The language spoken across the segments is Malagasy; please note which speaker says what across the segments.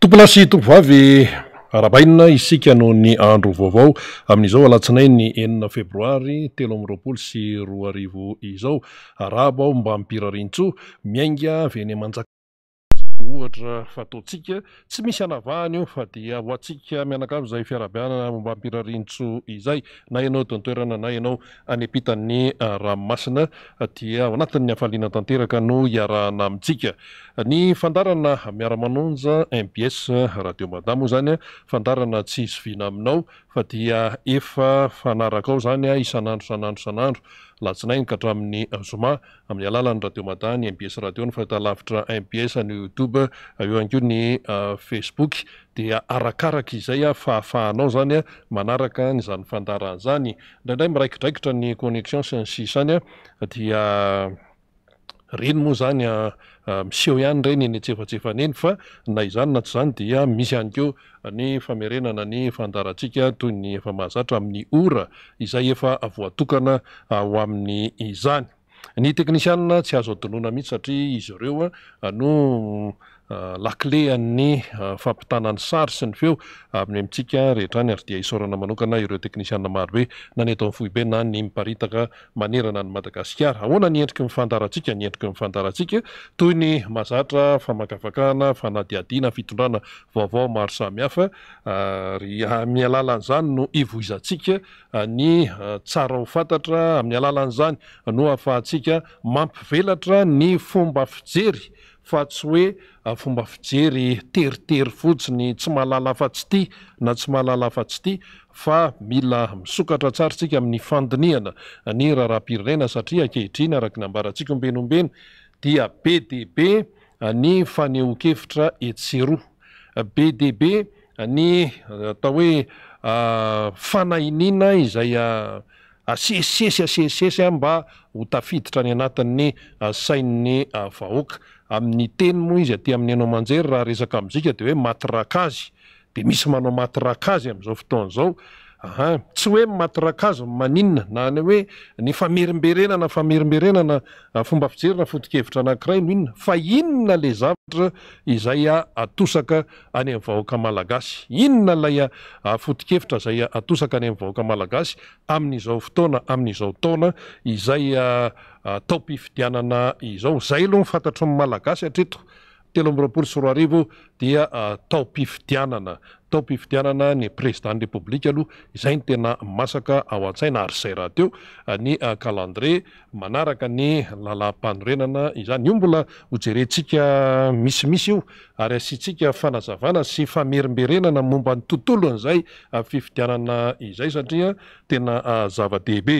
Speaker 1: tompolasy tomko vavy arabainna isika noho ny andro vaovao amin'izao alatsinay ny enina febroary telo am'roapolo sy roa arivo izao araba ao mba mipirarintsoa miainga avenymanjaka ohatra fataotsika tsy misy anavahany o fa dia vo antsika mianaka av zay fiarabeanana omba mpirarintso izay na ianao tontoerana na ianao an epitanyramomasina ah, dia ao anatin'ny afalinatanteraka no iarahana amintsika ny fandarana miaramanonja mbs radio madamo zany a fandarana tsy isy vina aminao fa dia efa fanaraka ao zany a isan'andro sanandro san'andro latsinainy ka hatramin'ny zoma amin'ny alalany radio mada ny mbs radio ny fahtalavitra mps ny youtube aeo ankeo ny facebook di arakaraka izay a ah, fahafahanao zany a ah, manaraka nyzany fandaran'izany indraindray miraikidraikitra ny connexion sansi sany a ah, dia reno moa zanya Ah, miseho ihany reny eny ntsefatsefany eny fa na izany na tsy izany dia misy ihany keo ny famerenana ny fandarantsika toy ny efa mahazatra amin'ny ora izay efa avoatokana ah, ho amin'ny izany ny teknisiana tsy azo adonoana mihitsy satria izy ireo a ah, no Ah, lakleny ah, fampitanany sary sy ny feo ah, amin'y mitsika rehetrany ary dia isoanaanokana ireoteniiamaro e na ny ato fbena ny mipaitanna ny madagasar aoana ny endriky mifandaratsikanendrika mifandaasika toy ny azatrafamakaakhanaanaiainafitondnaaovaomaro samihaa'y alalan'zany no ivoizatsika ny tsara ho fantatra amin'ny alalan'zany no ahafahatsika mampivelatra ny fomba fijery fa tsy hoe ah, fomba fijery teritery fotsiny tsy mahalala afa tsy ty na tsy mahalala afa tsy ty fa mila misokatra tsarytsika amin'ny fandiniana ny raharapirinena satria akehitriny araka nambarantsika ombenoombeny dia b db ny fanehokefitra etseroa b db ny atao hoe ah, fanainiana izay ah, asesesy asesesy mba ho tafiditra ny anatin'ny sainny vahoaka amin'ny teny moa izy aty amin'ny anao manjery raha resaka amzika de hoe matyrakazy de misy manao matyrakazy am'izao fotoan'zao aha tsy hoe matyrakazomaninna na any hoe ny famerimberenana famerimberenana ah, fomba fijerina fotikevitra anankiray noh inona fa inona la zavatra izaya ah, atosaka any am' vahoaka malagasy inona laya ah, fotikevitra zaya atosaka any amin'vahoaka malagasy amin'izao fotoana amin'izao taona izaya ataopifidianana izao zay aloha nifantatro malagasy atreto telo mbroapolo sy roa arivo dia ah, tao mpifidianana tao mpifidianana ny présidentny républikue aloha izay ny tena masaka ao an-tsaina ary sayraha teo ah, ny ah, calendré manaraka ny lalaym-panorenana izany io mbola hojerentsika misimisy io ary asiantsika fanazavana sy famerimberenana momba ny tontolon'izay fifidianana izay satria tena zava-dehibe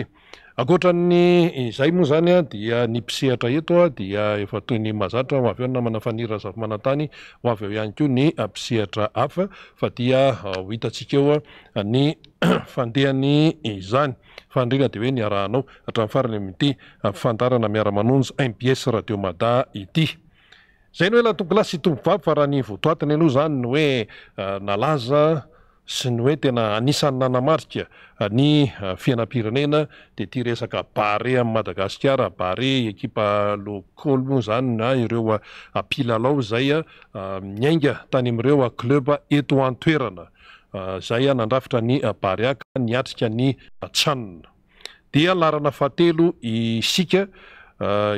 Speaker 1: akoatrany izay moa zanya dia ny pisehatra etoa dia efa toy ny mazatra avy eo namana fanirazavymanatany ho avy eo ihany ko ny mpisehatra hafa fa dia itatsika eoa ny fandehany izany fandrina de hoe niarahanao hata' farany amtyifantarana miaramanonjy unpice radio mada ity zay ny hoe laha toko lasy tombovavy fa raha ny voatoatiny aloha zany ny oe eh, nalaza sy ny hoe tena anisan'ny nanamatika ny uh, fianapirenena de ty resaka bare amadagasikara barre ekipa lokolmo zany na ireoa uh, apilalao zay a uh, miainga tany am'ireoa cleb eto antoerana zay a nandrafitra ny bariaka niatrika ny tsanona di larana fahaeo isika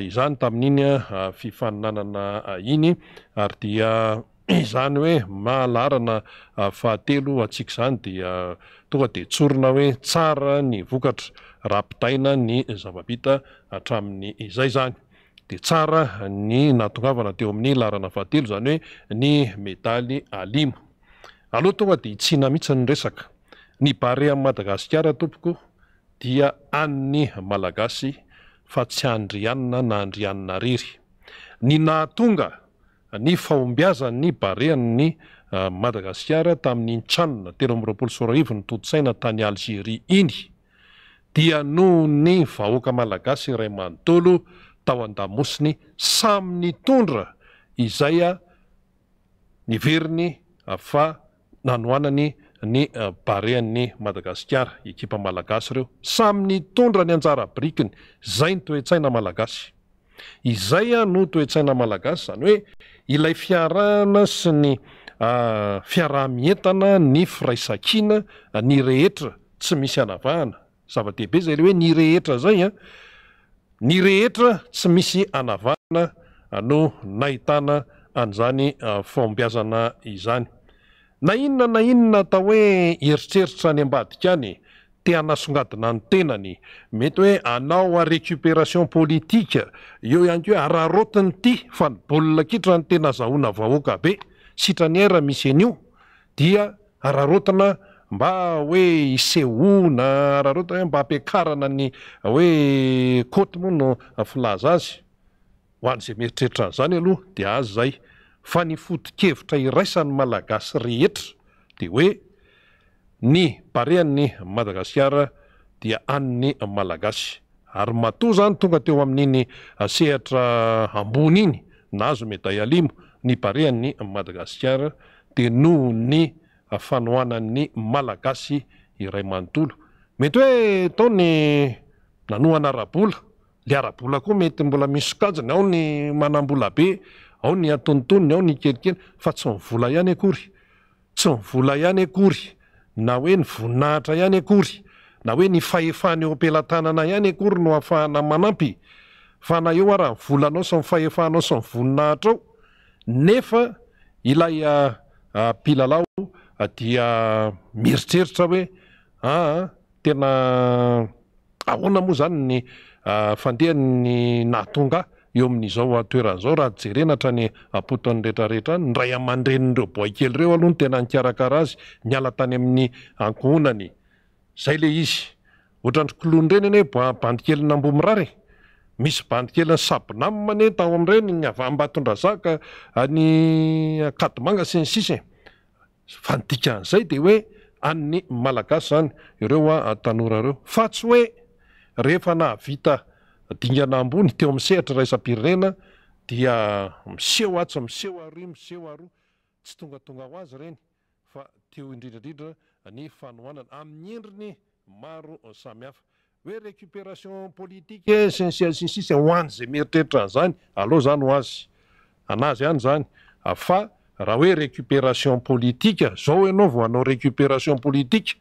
Speaker 1: izany tamin'inya fifaninanana iny ary dia zany hoe mahalarana ah, fahatelo atsika zany dia ah, tonga de tsorona hoe tsara ny vokatra raha-pitaina ny zavabita atramin'ny izay zany de tsara ny natongavana teo amin'ny larana fahatelo zany hoe ny metaly alimo aloha tonga de itsihna mihitsany resaka ny bare ami' madagasikara tompoko dia aniny malagasy fa tsy andryanina naandry anina riry ny natonga ny faombiazanny bareany ah, madagasikara tamin'nyntsanona tero aroaolosorai nytotsaina tany algeria iny dia noho ny vahoaka malagasy raymantoo tao andamosiny samy ny tondra izay a ah, niveriny afa ah, nanoanany ny barea'ny madagasikara ekipa malagas reo samny tondra ny anjarabrikiny zay nytoetsaina malagasy izay a noo toetsainaalagasy zany oe ilay fiarahana sy ny ah, fiaraha-mientana ny firaisakiana ny rehetra tsy misy hanavahana zava-dehibe zay ley hoe ny rehetra zay a ny rehetra tsy misy anavahana ah, ah, no nahitana an'izany fombiazana izany na inona na inona atao hoe eritreritra any ambadikaany teanasongadina ny tenany mety hoe anaoa récupération politike eo ihany ke hoe ararotiny ty fa nybolina kitra nytena azahona vahoakabe sitra ny aira misy anio dia ararotina mba oe isehona ararotae mba ampikarana ny oe ôte moano ilaza azy hoan'zay meritreritran' zany aloha de azzay fa nifotikevitra iraisan'ny malagasy rehetra dee ny barehany madagasikara dia an'ny malagasy ary mato zany tonga teo amin'iny asehatra uh, ambony iny naazo meday aimo ny bareany madagasikara de nohony afanoananny uh, malagasy iray manoo mety hoe taony anohanaraoa le arabola koa mety mbola misskany aony manambolabe ao ny aonny anykeikelyfa tsy oa hayaoytsy ivola ihany akory na hoe ny voninahitra ihany akory na hoe ny faefahany ompelatanana ihany akory no hafahana manampy fa na eo ah raha nyvolanao so mifaefahnao sa my voninahitra ao nefa ilaya ah, ah, pilalao ah, dia miritseritra hoe aa tena ahoana moa zany ny fandehanny natongaah eoamn'zaoatoeran'zao rahajerena hatrany apotny reetrarehetra ny nray amarenreo bokely reo alohantenanarakaaay aatanyami'yaoay hao eny nyobanikelnambo raeymisy banikelynyanaane taoareny ny aambatondrazaa yaagasnysisnzay de oeayalaasy zany ireoa tanorareoa tsy oeehfanavita dinganambony teo amsehitra raha isampirena dia miseo ats miseo arseo ar tsy tongatonga oazy renyateoidridrdidryn ami'nyindrinyao oe rupératipiesnsiss hoayzay eritreritra zanynyahoe récupération politik zaoanaovaoanao récupération politike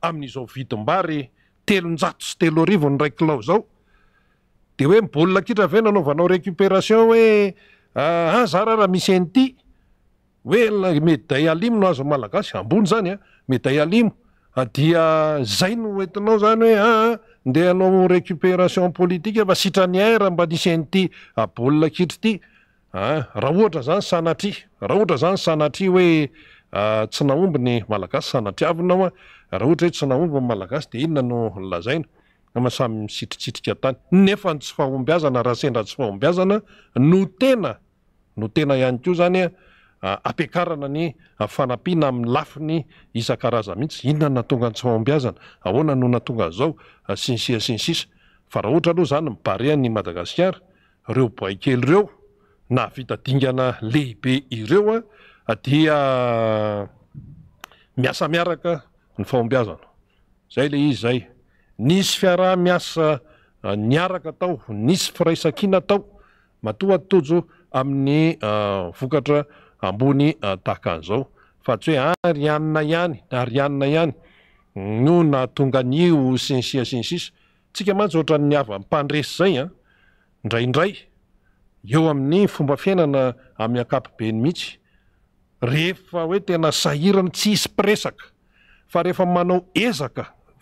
Speaker 1: amin'izaovidmbary telonjto sy teloony de oe mbolina kitra ave nanaovanao récupération hoezarahraha ah, ah, misy eyemeaaimno az malagasy ambony zanya ah, medayalimodiazay no entinao zany hoe nde anao recupération politie ah ohatra zany aatrah ohtra zany aatoesyaombony malagasy sanatriavinao a raha ohatra hoe tsy nahombo malagasy de inona noo lazaino samy misitritsiriktany nefa ny tsy fahombazana rahasendratsy fahombazana no tena no tena ihany ko zany apiakarana ny fanapiana amin'ny lafiny isan-kaazamihitsy inonanatongasoaaahhataaloha zany mibare ny madagasikara reoboykely reo avitadingana lehibe ireoadia miasa miaraka ny fahombiazana zay le izy zay nisy fiarahmiasa ah, niaraka atao nisy firaisakina atao matoattojo amin'nyyoeaa any noaongaisnsinstikamatsyohatranyavampandresyzay aeoayomba iainanaamy akapobe ny ah. mihitsy rehefa hoe tena sahirany tsy isy mpiresaka fa rehefa manao ezaka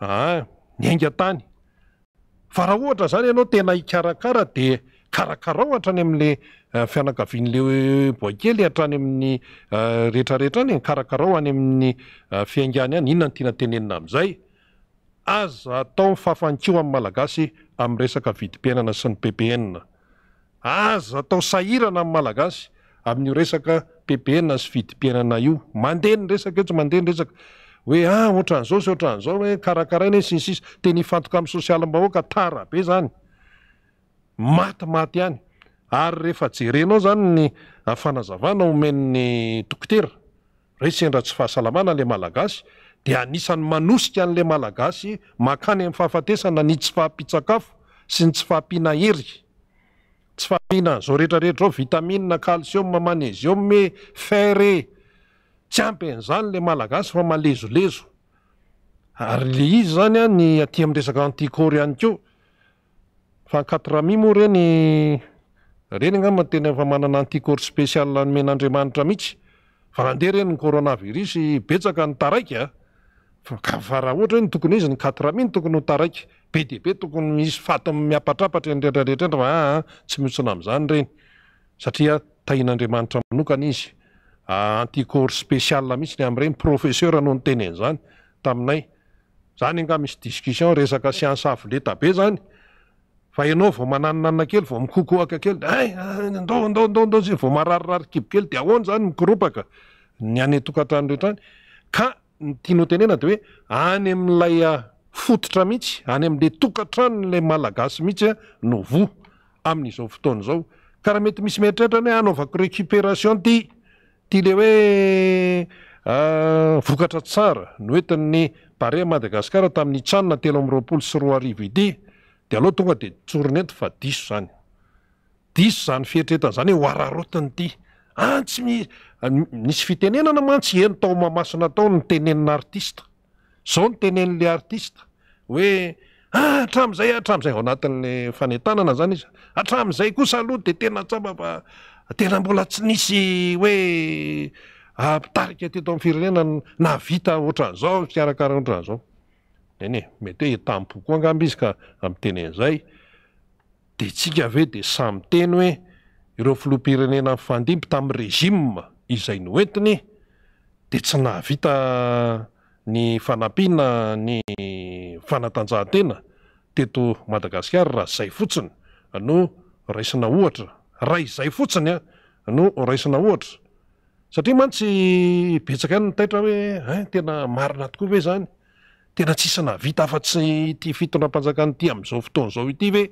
Speaker 1: any ingatanyfa raha ohatra zany anao tena iarakara de karakarao atrany amlefiaaia'lekelyarayae eh, eh, ynyayinona eh, ntiananeaayaataofafanio aymalaa amresakvidiinana sy nypepaaoina ammaaa amin''io resakapepa sy vidimpiainana io mandeha ny resaka ehtsy mandeha ny resaka hoe a ah, ohatran'zao sy oatranzao hoe karakarahain e, sisis teny ifantoka amysosialmbaoka tarabe zany matimaty any ary rehefa jerenao zany ny afanazana omennyokteresendrah tsy fahaalamana le malaas de anisan'ny manosika an'la malagasy makany am fahafatesana ny tsy fahampitsakafo sy ny tsy fahampiana her tsy faapihana anzao rehetaretraao vitamin alim manasim hoe fere tsy ampyn'zany le malagasy fa malezolezo aryizy anyyaty amreakaniôroaaaaaniôrpialedmade enyrôarseka taraikaraha oatra hny tokony izy ny atramino tokony taraik be debe tokony misy fatmiapatrapatra enretaretrtsy mihotsina amzany reny satria tain'andriamanitra manokany izy anticôr spécial mihitsy ny amireny professeur anao nytenena zany taminay zany nga misy discusion resaka siansy avoletabe zany anaoaomananana kely a mikelyaaiaelyorioenenayaaytsyany ah, amle toaranolay alaaisyaoaa recpérationty ty le hoe vokatra tsara no oentin''ny bare madagasikara tamin'ny tsanona telo amroapolo sy roa arivo ity de aloha tonga de tsoronety fa diso zany diso zany fieitretan'zany hoe oararotinyity atsy mi misy fitenenana mantsy eno tao mamasonatao noteneninyartiste zao notenenle artiste hoe aatram'zay atram'izay ao anatin'le fanetanana zany izy atram'izay kosa aloha de tena tsaba fa tena mbola tsy nisy hoe apitarika ah, teto amiy firenena navita ohtran'zao fiarakaraoaranzaoenemety hoe tampoko angamb izy ka amtenenzayetsika ave de samyteny hoe ireo filo-pirenena afandimpy tami'yregim izay noentiny de tsy nahavita ny fanapina ny fanatanjahatena teto madagasikara raha zay fotsiny no raisina ohatra raha izay fotsiny a ah, no raisina ohatra satria mantsy betsaka ny ntaitra hoe tena marina tokoa ve zany tena tsisnavita aatsy tfitonam-panjakanty amzao fotoanzao tyeye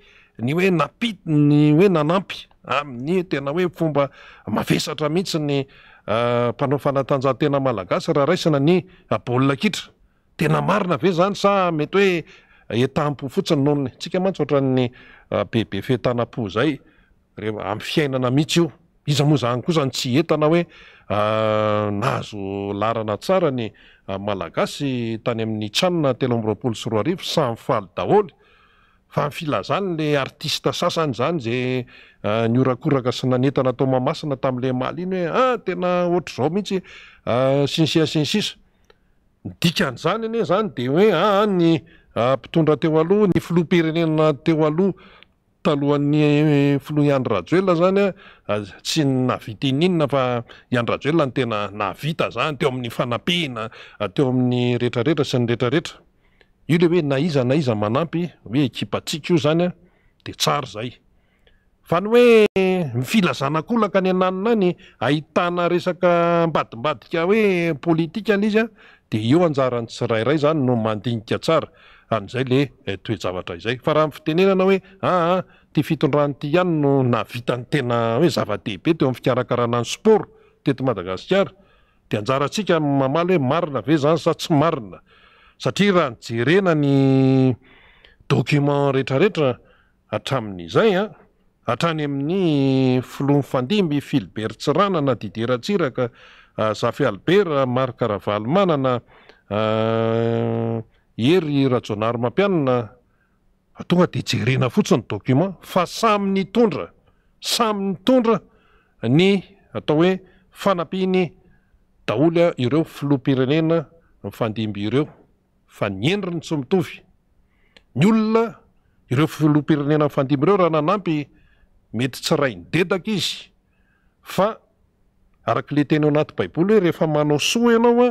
Speaker 1: oe nanampy amin'ny tena hoe fomba aeatra mihitsy nymofanatanjahatenamalaas ah, raha raisna ny ah, oitreainave zany sa metyoempo eh, fotsiny nohy tsika mantsy ohatrany bebe fehtanapo zay ream'y fiainana mihitsy io iza moa zany ko zany tsy entana hoe ah, nahazo larana tsarany ah, malagasy tany amin'ny tranona telmbropolo sy rorivo sayfaly daholy fa fiznyleainzanzoraoka ah, sy naenna ataomamasina tam'le mal iny hoe tenaoatrzao mihitsysnsasins kn'zany ne zany de hoe any mpitondra teo aloha ny filoa-perenena teo aloha alohan'ny eh, flo ianrajoela zanya eh, sy avita iinna fa iarajoela n tena navita zany teo amin'ny fanapehina ateo amin'y retrareetra sy nyeetaole oeaizanaizamanampy oe ekipa tiaka io zanya eh, de ayy oe mifilaaakolaka ny ananina any ahitana resaka mbadimbadika hoe politika l izy a de eo anjarany tsirairay zany no mandinika tsara anzay le eh, toejavatra izay fa raha fitenenana hoea ah, ah, ty fitondranty ihanyno navitan tena hoe zavatebe teo am fikarakaranany sport tet madagasikara de njaratsika mamal hoemarina e zan s tsy iaeneaeaazayaanyamin'y ah, filonyfandimy filbertsiranana dideratsiraka zafalbert markaravalymanana ery rajonary mampianana atonga de ijerena fotsiny y document fa samy ny tondra samy 'ny tondra ny atao hoe fanampiny daholya ireo filoa pirenena nyfandimby ireo fa ny endri ny tsomitovy ny olona ireo filoampirenena nfandimby reo raha nanampy mety tsi ray ndetaka izy fa arak' le tenyeo anaty baiboly hoe rehefa manao soa ianaoa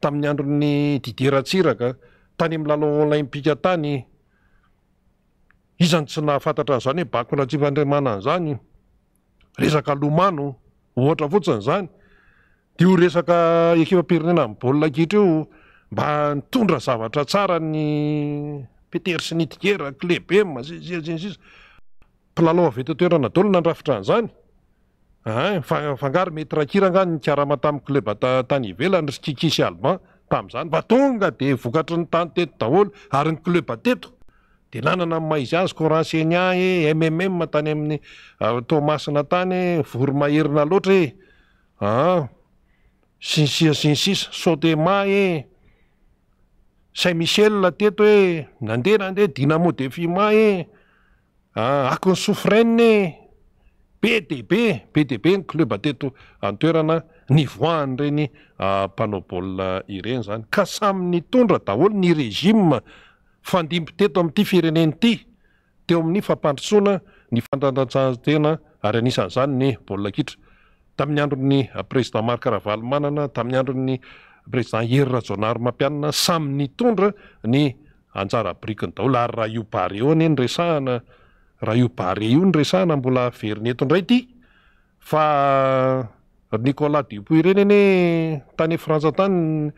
Speaker 1: tamin'ny andro ny dideratsiraka tany m'lala olimpika tany izany tsy na fantatra anyzany hoe bakoratsifaandriamanany zany resaka lomano ohatra fotsiny zany de io resaka ekifampirenena bolina kitra io mba nitondra zavatra tsara ny peteri sy ny diera clebe masisiasinsis plalaoaveto toeranadaolo nandrafitranyzany fangary mety rakira ngany karamatamleb tanyivelany kikisy alman tamzany fa tonga de vokatryny tany tetodaolo arynylteodnanana maizy azy kô renseinan e eh, mmm tany amy ah, tomaatanye eh, ohee eh. sinsisa sinsis sôtema e saint micel teto e nandeha nandeha dinamo de fi ma e ah, akiny sofran e be de be be debe ny clubeteto atoerana ny voahany renympanaobaoli ah, ireny zany ka sam'ny tondra daholo ny reifatetam'ty firenenty teoamin'i fapandrotsona ny ftaayaian'zny nybaliitatamin'ny andro ny président markaravalmanana tamin'y adro ny préientejamampianana samyny tondra ny aarabrikny daolo ary rah iobareony enyresahana raha io bare io nyresahna mbola veriny eto indray ity fa nicolas dipout reny eny tany frantsa tany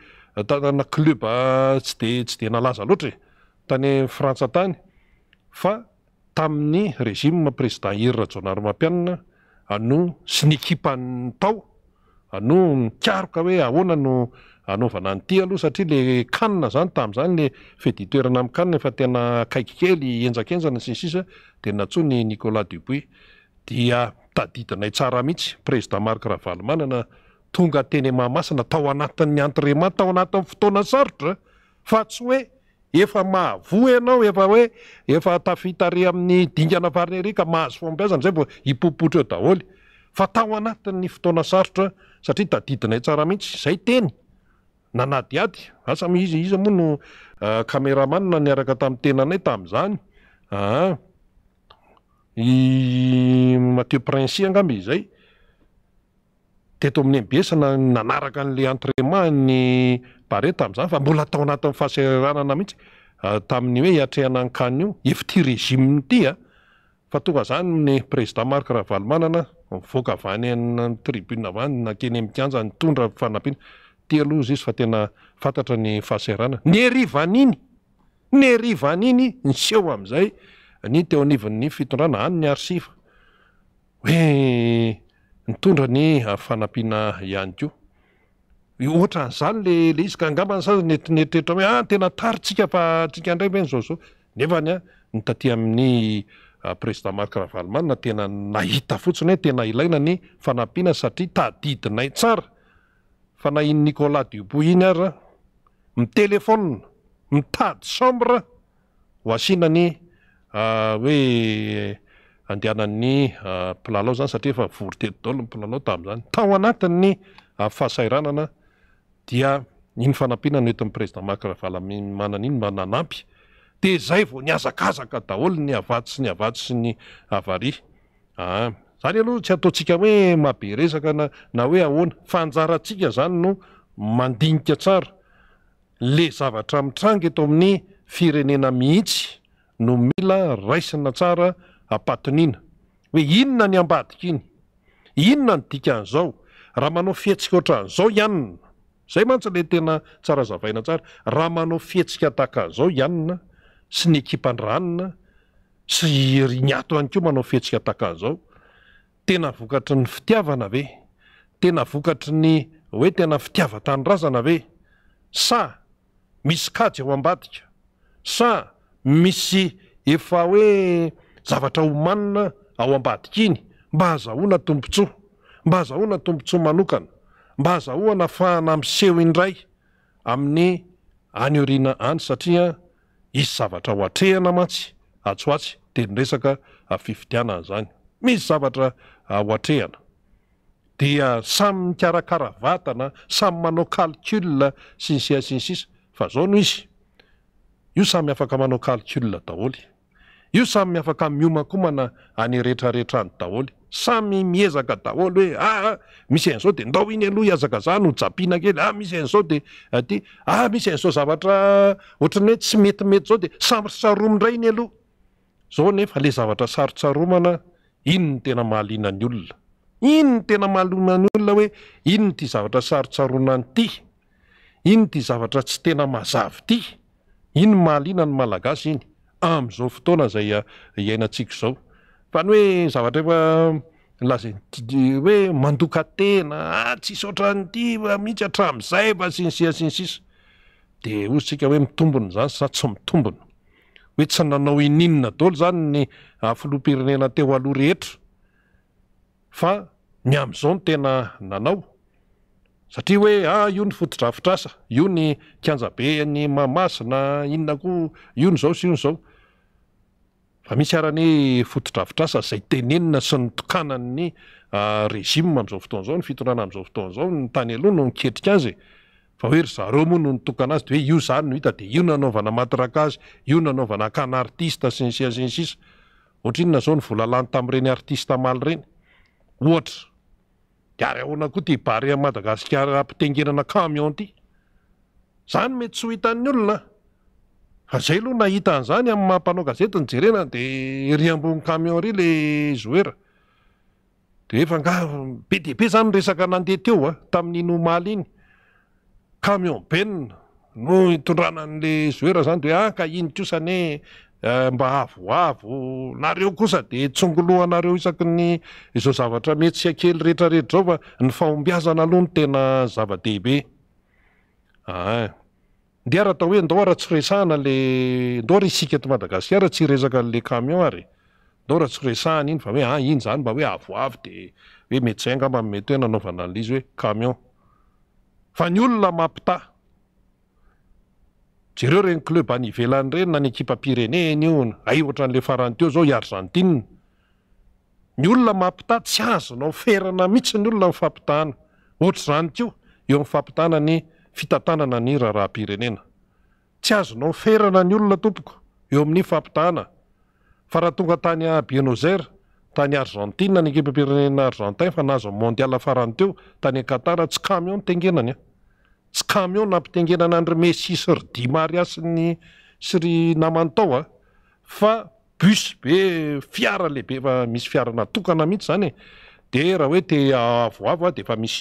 Speaker 1: taana clube ah, tsy de tsy de nalaza loatra e tany frantsa tany fa tamin'ny regim président heryrajaoanaro mampianana anoo sy ny ekipany tao anoo karoka hoe ahoana no anaovana ny ty aloha satria le kanina zany tam'zany le feditoerana am'y kanna efa tena kaikkely enjakenjana ssisa de natsony niolas duby dia tadidinay tsara mihitsy prezmark rahavalmanana tonga tenymahmasina tao anatinnytaoanat tna tyhazazayotra aatyfotoana saota satria tadidinay tsara mihitsy zay teny nanadiay asaizyizy moa no kamera ah, manana niaraka tamiy tenanay tamzanyaieprincy ah. le entrementyare tazany fa mbola atao anatifahaseranana mihtsy ah, tamy hoe atrehanankanio efty reityaoazanyyprezda mark raha valomanana ivoaka avany y tribune avany nakeny mitanja nitondrafanampina lohazy izy fa tena fantatra ny fahaseranany nyrivaniny nyrivany iny nseo amzay ny teoivnny fitondrana any ny arifdafanapinaakonzanyl izy kngambanysaaneretraikakdranyaaot ah, ah, amin'y ah, ran makrahavalmanina tena nahita fotsiny hoe eh, tena ilaina ny fanapina satria tadidinay tsara fa na iny nicolas dubout iny ary mitelefaona mitady sambre ho asianany ah, hoe andehana'ny ah, plalao zany satria efa ivoroteto daholo ny plalao tam'izany tao anatin ny fahasairanana dia iny fanampihnany oeti ny président makraha vala mmanan' iny ma nanampy de zay vao niazakazaka daholo ny avato sy ny avato sy ny avariaa ah, zany aloha tsy ataotsikahoe mabe resaka na hoe ahoana fanjarantsika zany no mandinika tsara le zavatra mitranga eto amin'ny firenena mihitsy no mila raisina tsara apatinina oe inona ny ambadika inyinona n iknzaorahamanaofihetikotaanzaoiazay mantsy letnaaazaaina tsara raha manao fihetsika takazao ihanna sy ny ekipandranona sy nyatoany ko manao fihetsika takazao tena vokatry ny fitiavana ve tena vokatry ny hoe tena fitiavatanyrazana ve sa misy kajy ao ambadika sa misy efa hoe zavatra homanina ao ambadika iny mba hazahoana tompontsoa mba hazahoana tompontsoa manokana mba hazahoana fahana am'seho indray amin'ny anyorina any satria isy zavatra ho atrehina matsy atsoatsy te nyresaka afifitianana zany misy zavatra o atrehana dia samy mikarakaravatana samy manao alcul sinysiasinsis aaooamyafaka manao yoamyafak omaomaaareetrarehetrany daholy samy miezaka daholy hoeisyzao ah, ah, de inyaohnoaina key isy ao dyetyao desay saromindray iny aloha eale ah, zavatra sarotsaromana iny ny tena mahalinany olona iny ny tena mahalinany olona hoe iny nyity zavatra sarotsarona ny ity iny ty zavatra tsy tena mazavy ty iny mahalina ny malagasy iny am'izao fotoana zay ah, iainantsika zao fa ny oe zavatra efa laza hoe mandokatena atsy ah, sotranyty fa ah, mihitsy atramizay fa sinsisasinsis de ozy tsika hoe mitombony zany sa tsy mitombony oe tsy nanao ininina dolo zany ny ah, filom-pirenena teo aloa rehetra fa my am'izao n tena nanao satria hoe ah io ny fotodrafitra sa io ny kanjabe ny mamasy na inona ko io ny zao sy ionzao fa misy arany fotodrafitra asa zay tenenina sy ny tokananny ah, regim am'izao fotoanizao ny fitonrana amizao fotoanzao ny tany aloha no niketrika azy aoery areomoanotonazydonony tamireny aria yaa amadagaikar mitengenanaany zany mety sy ho hitan'ny olonaazay aloha nahitaan'zany amy mampanao gazeta nyjerena de yambony airy lebe ebe zany resaka nandeha teo a ah, tamin'nyinomaly iny kamionben no itondranan'le zoerah zany de hoe aka ah, iny kosanye eh, mba avoavo nareo kosa de tsongolohanareo isaky ny zo aatrametysyakelyeeaasmadaaikat ndra tsoreahana iny a hoe ainy ah, zany mba hoe avoavy de hoe mety zanga mba mety hoe nanaovana ala izy hoe kamion fa ny olona mampita zereo regny clebe anyvelanyrenyna ny ekipa pireneny ion ay ohatra n'le faranto zao iargenti ny olona mampita tsy azonao ferana mihitsy ny olona fampitahana ohatr' zany to eo am'n fampitahnany fitatanana ny rarahapirenena tsy azonao ferana ny olona tompoko eo amin'ny fampitahana fa raha tongatanybenozara tany argentine nke mpampirenenaargentin fa nahazo mondial faranteo tanyatara tsy camiontengenany a ah. tsy camio nampitengenana andrmesisrdi marias ny sry namantaoa ah. fa bus be fiara lebefa misy fiaranan mihitsy zany eh. dehoeta ah, defa mis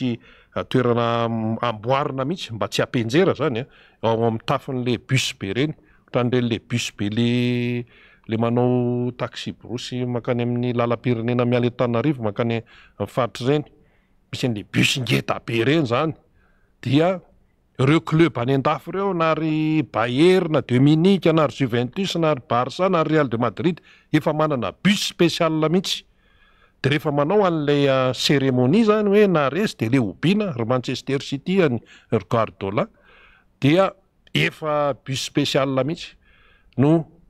Speaker 1: aoerana mm, amboarina mihitsy mba tsy apenjera zany ao amtafin'le bus be reny tan'renyle bus be le le manao taxi brosy makany amin'ny lalapirenena miaetaarivo makayfaitry reny misy 'le busngedabe reny zany dia reo clebe anendaf reo naarybaerna dminiqe nary juventus naary barsa naary réal de madrid efa manana bus speial mihitsy de rehfa manao a'laycérémoni euh, zany hoe narezy de le obina rymancester city ay rgardola dia efabus speial mihitsy no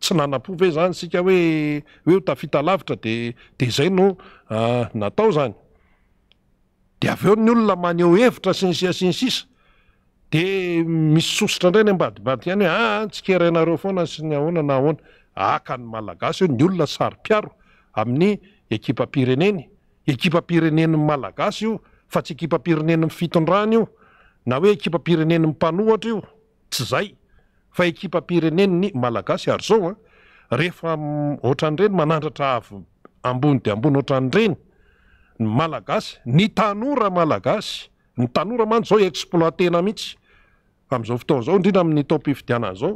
Speaker 1: tsy nanapo ve zany sika oe e tafitalavitra dede zay no nataoaveo ny olona maneo hevitra sy ny sisasinysis de misy sosotra ndre ny mbadibadik any hoe atskeieo ah, fana sy nynany malaasy eo ny olona sarypiaro amin'ny ekipa pireneny ekipa pireneny ny malagasy io fa tsy hekipa pireneny ny fitondrany io na hoe ekipa pireneny ny panohatra io tsy zay ekipa pirenenny malagasy ary zaoa ah, rehefa ohatranyreny manandratra avy ambony de ambony tranyreny alaasy ny tanora malagasy ny tanora many zao eploitena itaza ftoaodrina amn'nytapviianazao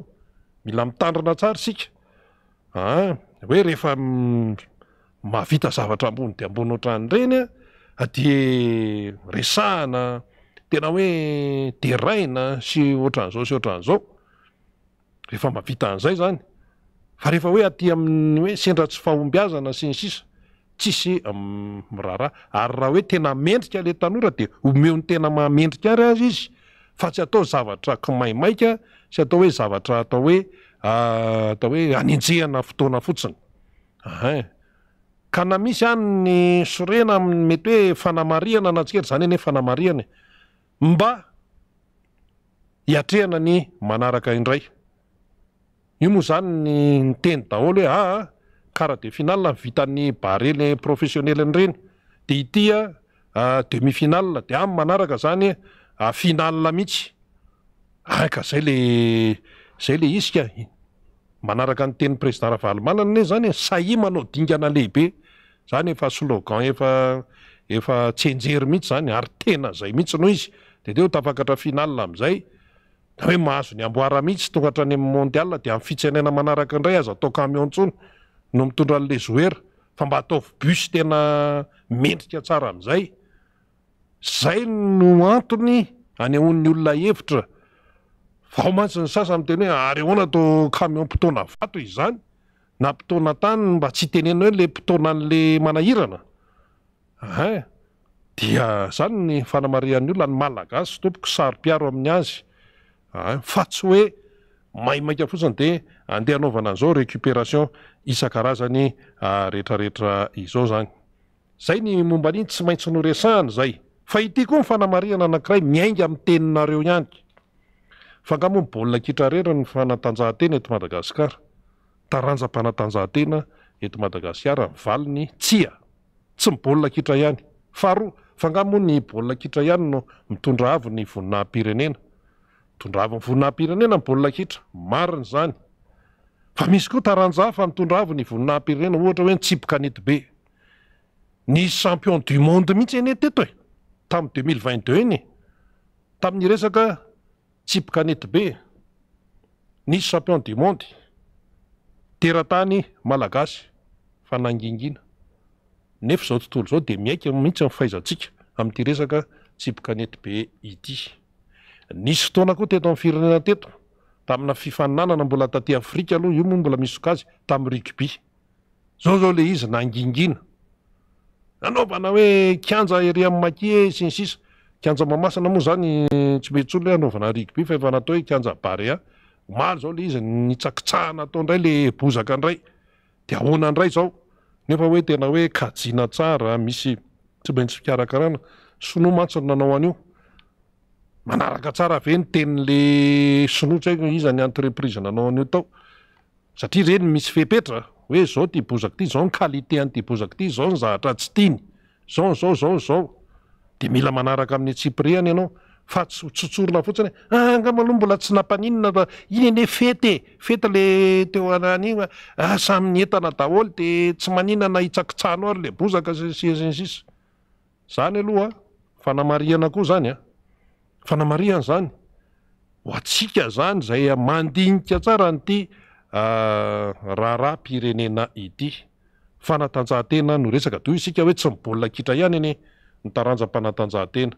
Speaker 1: mila itandrina tsarskeeaaia ah, zavatraambony de ambony oatranreny adesahana ah, tena hoe deraina sy oatran'zao sy otran'zao rehefa mahavita an'izay zany fa rehefa hoe aty aminy hoe sendratsy fahombiazana sinysisa tsisy rrary rahaoe tena endrika le tanora de omeontenaedritsyatao zavatra aia sy ataohoe zavatra ataooeataeanaonyisya eh. mety oennatery zany nm iarehnay e. manarak idray i moa zany nteny daholo hoe aa ah, karaha de final nvitan'ny barely professionnel nyreny de itia ah, ah, demi final de am manaraka zanyfinal mihitsy aka zay le zay le iska manaraka nyteny président raha valmanana ny zany saimanao dingana lehibe zany efa slogan efa tsenjery mihitsy zany ary tena zay mihitsy ano izy de deo tafakatra fihinale am'zay oemhazo nyamoaramihitsytongatrany amondial dea fitnanamanarak ndray azy atao anton nomitonraaleeaaosendrikaayoyonyony tenyhoeaanatonptonaannanamba tsy tenenh le tonaledia zanyny fanamariany olona ny malagasy tompoky saropiaro amin'ny azy fa tsy hoe maimaia fotsinydedeaoananzao reupérationeaeraainy tsy maintsyoaagamonybolina kitraretra ny fanatanjahantena ety madagasikara taranjam-panatanjahantena et madagasikara nyvaliny tsia tsy iblina kitra hayaofangamo ny baolina kitra ihany no mitondra avy ny voninaha-pirenena dravoninam-pirenena bollakitra mariny zany fa misy koa taranja fa mtondravinyvoninampirnenaohatra hoe tsiokanetibe nisy champion du monde mihitsy eneteto e tam deumileviteu iny e. tamn'ny resaka tsiokaanetybe nisy champion du monde teratany malagasy fanangingina nef zao tontolo zao de miaika mihitsy amfaizatsika amty resaka tsiokanety be ity nisy ftoana koa teto amin'y firenena teto tamina fifainanana mbola taty afrika aloha io moa mbola missokazy tam' raoehoekanaaeaoanysy metyoleaoana faefaanata hoekianjabarma zao le izy ntsaitahataondrayemisy tsy maintsy fiarakarahna sonomantsiny nanao an'io manaraka tsara ave ny tenle nots izny entreprisennaoenymisy taoe zao tybozak ty zao n alité an ty bozak ty zao nyzahatratsy tiny zaozaozaozaodila manarak amiy ire ny anaofa tsy tsotsorna fotsinyanol ah, e. ah, de tsy manina nahitsakitano ay le bozaka ssinsis zany aloha fanamariana koa zanya ah. fanamarihany zany ho atsika zany zay mandinika tsara n'ty ah, raharaa pirenena ity fanatanjahantena no resaka do sika hoe tsy mibolina kitra ihany any ntaranja-panatanjahatena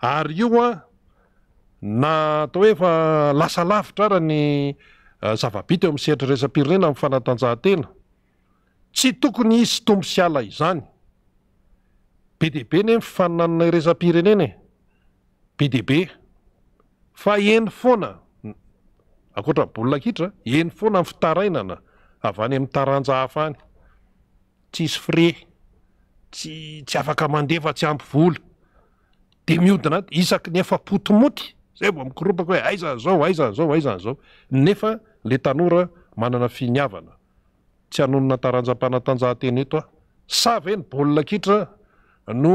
Speaker 1: ary io a na atao hoefa lasalafi tra ra ny ah, zavabi ty eo am' srtra resampirenena am fanatanjahantena tsy tokony iz sy tombo sy ala izany be debe ny mfanay resampirenena e. be deabe fa eny foana akoatra baolina kitra eny foana am fitarainana av any amitaranja hafany ts isy fre ttsy afaka mandefa tsy ampy vola de miodina isak nefa potimoty zay vao amkoropaka hoe ay zany zao ay zanyzao ay zanyzao nefa le tanoa manana finiavana tsy anonona taranja-panatanjahanteny eto a sav eny baolina kitra no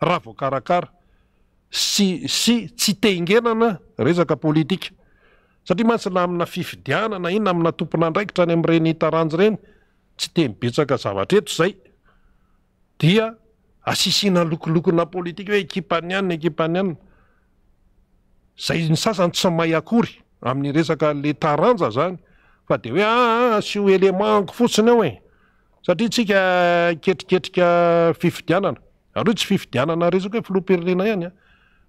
Speaker 1: raha voakarakara sy sy tsy tengenana resaka pôlitika satria matsy la amina fividianana inonaaminatopona ndraikitrany amrenytaanja renyseeeasisinalokolokona politika hoe ekipany annaeipyanaysanysayoyaneleanja zany fa de hoe asyo ah, ah, ah, élement ako fotsiny ao e satria tsika ketriketrika fividianana areo tsy fividianana resaka ah. hoe filoa perinena ihany a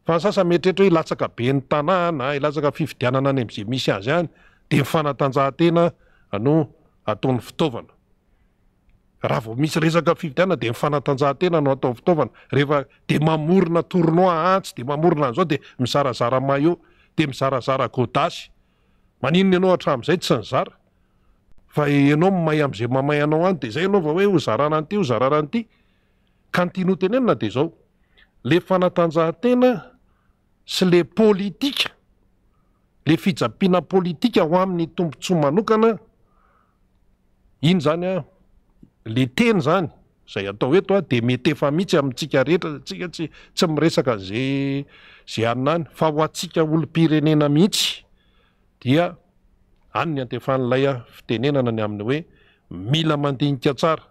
Speaker 1: fa sasa metrrehtra hoe ilatsaka be ny tanàna latsakafividianana yamzyyyaoori antsy de mamorina nzao de mizarazara malo de mizarazaraôdaaaoay tsyzaaaaoany de zay anao vao hoe ho zaranany ity ho zararany ity ka ntino tenenana de zao le fanatanjahantena sy le politika le fijapiana politika ho amin'ny tompontsoa manokana iny zany a le teny zany zay atao eto a de metefa mihitsy amitsika rehetra tsika ty tsy miresaka za za aninany fa ho atsiaka olo pirenena mihitsy dia anyny antefan'ilay a fitenenana ny aminy hoe mila mandinika tsara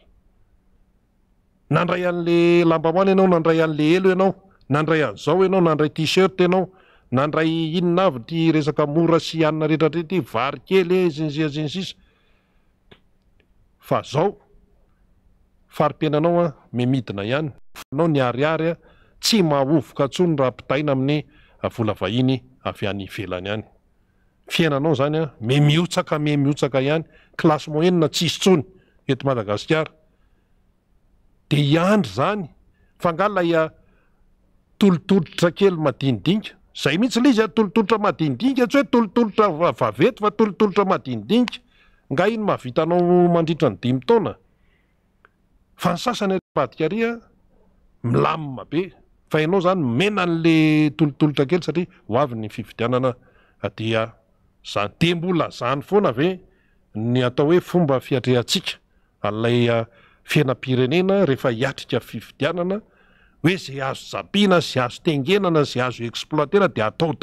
Speaker 1: nandray an'le lambamoany anao nandray an'le elo anao nandray azao anao nandray tisert anao nanday inna a tyesakmora sy ianina retarety varykelynianiaainihanyaonyaiaya tsy avoka tsony raha iaina amnyiosaka me miotsaka ihany lasemot enina tsisy tsony eti madagasikara de iandry zany fa ngaha laya tolotolitra kely madinidinka zay mihitsy l izy a tolitolotra madinidinka tsy hoe tolitolotra avet fa totoltrmagaihaitraaaiabe fahanao zany menan'le tolitolotra kely satria hoavy ny fividianana dia zanyde mbola zany foana ve ny atao hoe fomba fiatrehatsika alaya ah, fienampirenena rehefa hiatrika fividianana hoe zay azo japiana zay azo tengenana zay azo exploitena de atao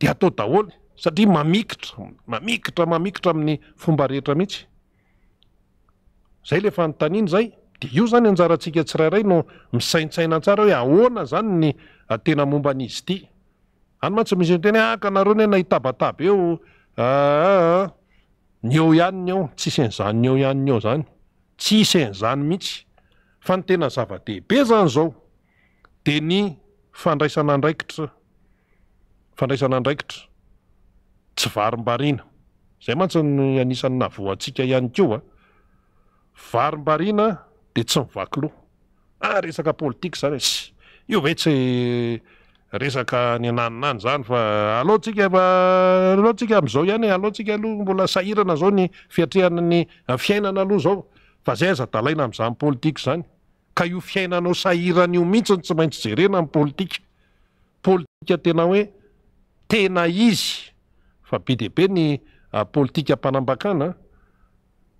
Speaker 1: daholyataoaatriamaitramaitra mamiitra amin'ny fomba ehetra mihitsyayeaydio zany aaansika tsiraray no misaintsainatsara hoe ahona zany ny atena ah, momban'izy ty anmahtsy misytenahaka anareo nyena hitabatab eo ah, ah, ny eo ihaniny ao ts isnizany ny eo ihaniny eo zany tsy isyenzany mihitsy fa ny tena zava-dehibe zany zao de ny fandraisana ndraikitra fandraisana ndraikitra tsy varim-barina zay mantsyny anisan'ny navoantsiaka ihany keo a varom-barina de tsy mivakiloha ah resaka pôlitike zany e. s io ve tsy resaka ny ananinaanyzanyfalotsikakaazaoanyakaaobola naoaohaoay aaina azanyptkzanyofiainanao nomihits tsy maintsy jerena o fa be deabe ah, ny politika mpanambakana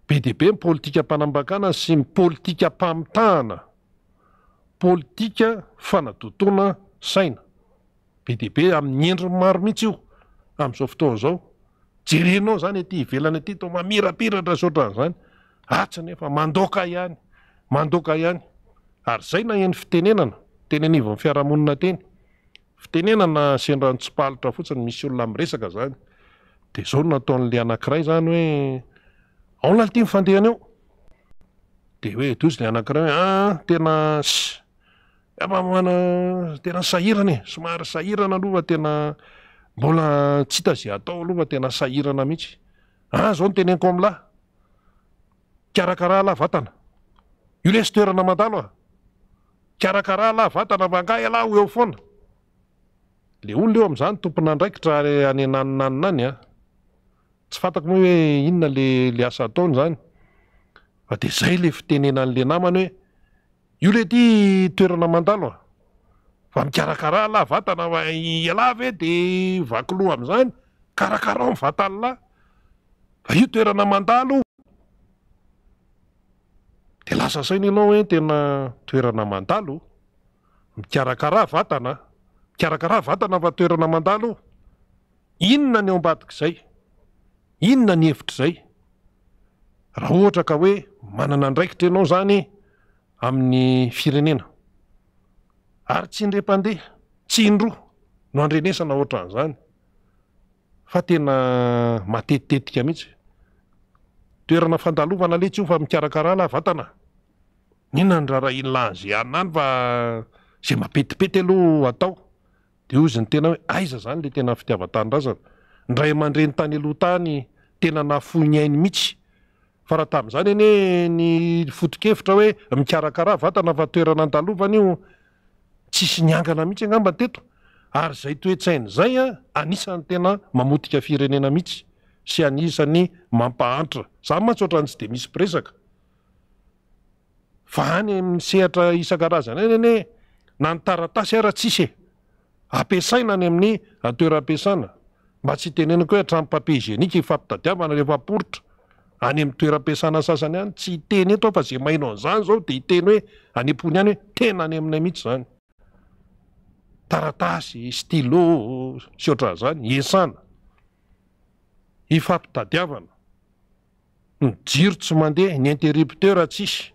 Speaker 1: be deabe ny pôlitika mpanambakana sy mpôlitika mpamitahana pôlitika fanatotona saina be debe amn'ny endro maro mihitsy io am'izao fotoa zao jerenao zany ety ivelany ty to mamirapiratra sotrany zany atsy nefa mandokaiany mandokaihany ary zay naheny fitenenana tenniva n fiaramonina teny fitenenana sendrantsipalitra fotsiny misy olona mresaka zany de zao nataon'le anankiray zany hoe aolaa ty mifandehn eo de hoe tozy le anakirayhe ah, tena s tena sahiran e somary sahirana aloatena mbolatitatao aoatenaaiana mihitsy a ah, zao ntenenko ala arakarahlah vatana io lestoerana manalo ahlaanmngaaeofanae oloneo amzany tompona ndraikitraha anenaanany a tsy fantako moa hoe inona lele asaataony zany fa de zay le fitenenanle namany hoe io le ty toerana mandaloa fa mikarakaraha la vatana a alave de vakiloha am'zany arakarahao amatalaa iotoeranaa de lasasainy anoo he tena toerana mandalo mikarakarah vatana mikarakaraha vatana fa toerana mandalo inona ny o mbadiky zay inona ny hevitry zay raha ohatra ka hoe manana ndraiki tenao zany amin'ny firenena ary tsindrem-pandeha tsindroa no andrenesana ohatran'zany fa tena matetitetika mihitsy toerana fandaovana letsy io fa mikarakaraha lahvana ninanrara inlanzehanay fa za mapetipety aloha atao de ozy ny tena hoe aiza zany le tena fitiavatanrazana ndray mandreny tany aloha tany tena nafoiny ainy mihitsy fa raha tamizany ne ny fotikefitra hoe mikarakaraha vatana fatoerana talovany o tsisy nagana mihitsy ambae aryzay toetsainzaya anisany tena mamotika firenena mihitsy sy anisany mampahantra zay matsotrantsy de misy resakainnyaminy e. atoerasana mba tsy tenenoh atrapampeenika fampitadiavana refa poritra any am'y toerampiasana sasany hany tsy iteny eto a fa za maino anzany zao de iteny hoe anempony iany hoe tena any aminay mihitsy zany taratasy stylo sotrazany miana ny jiro tsy mandeh ny interrupteurtsisy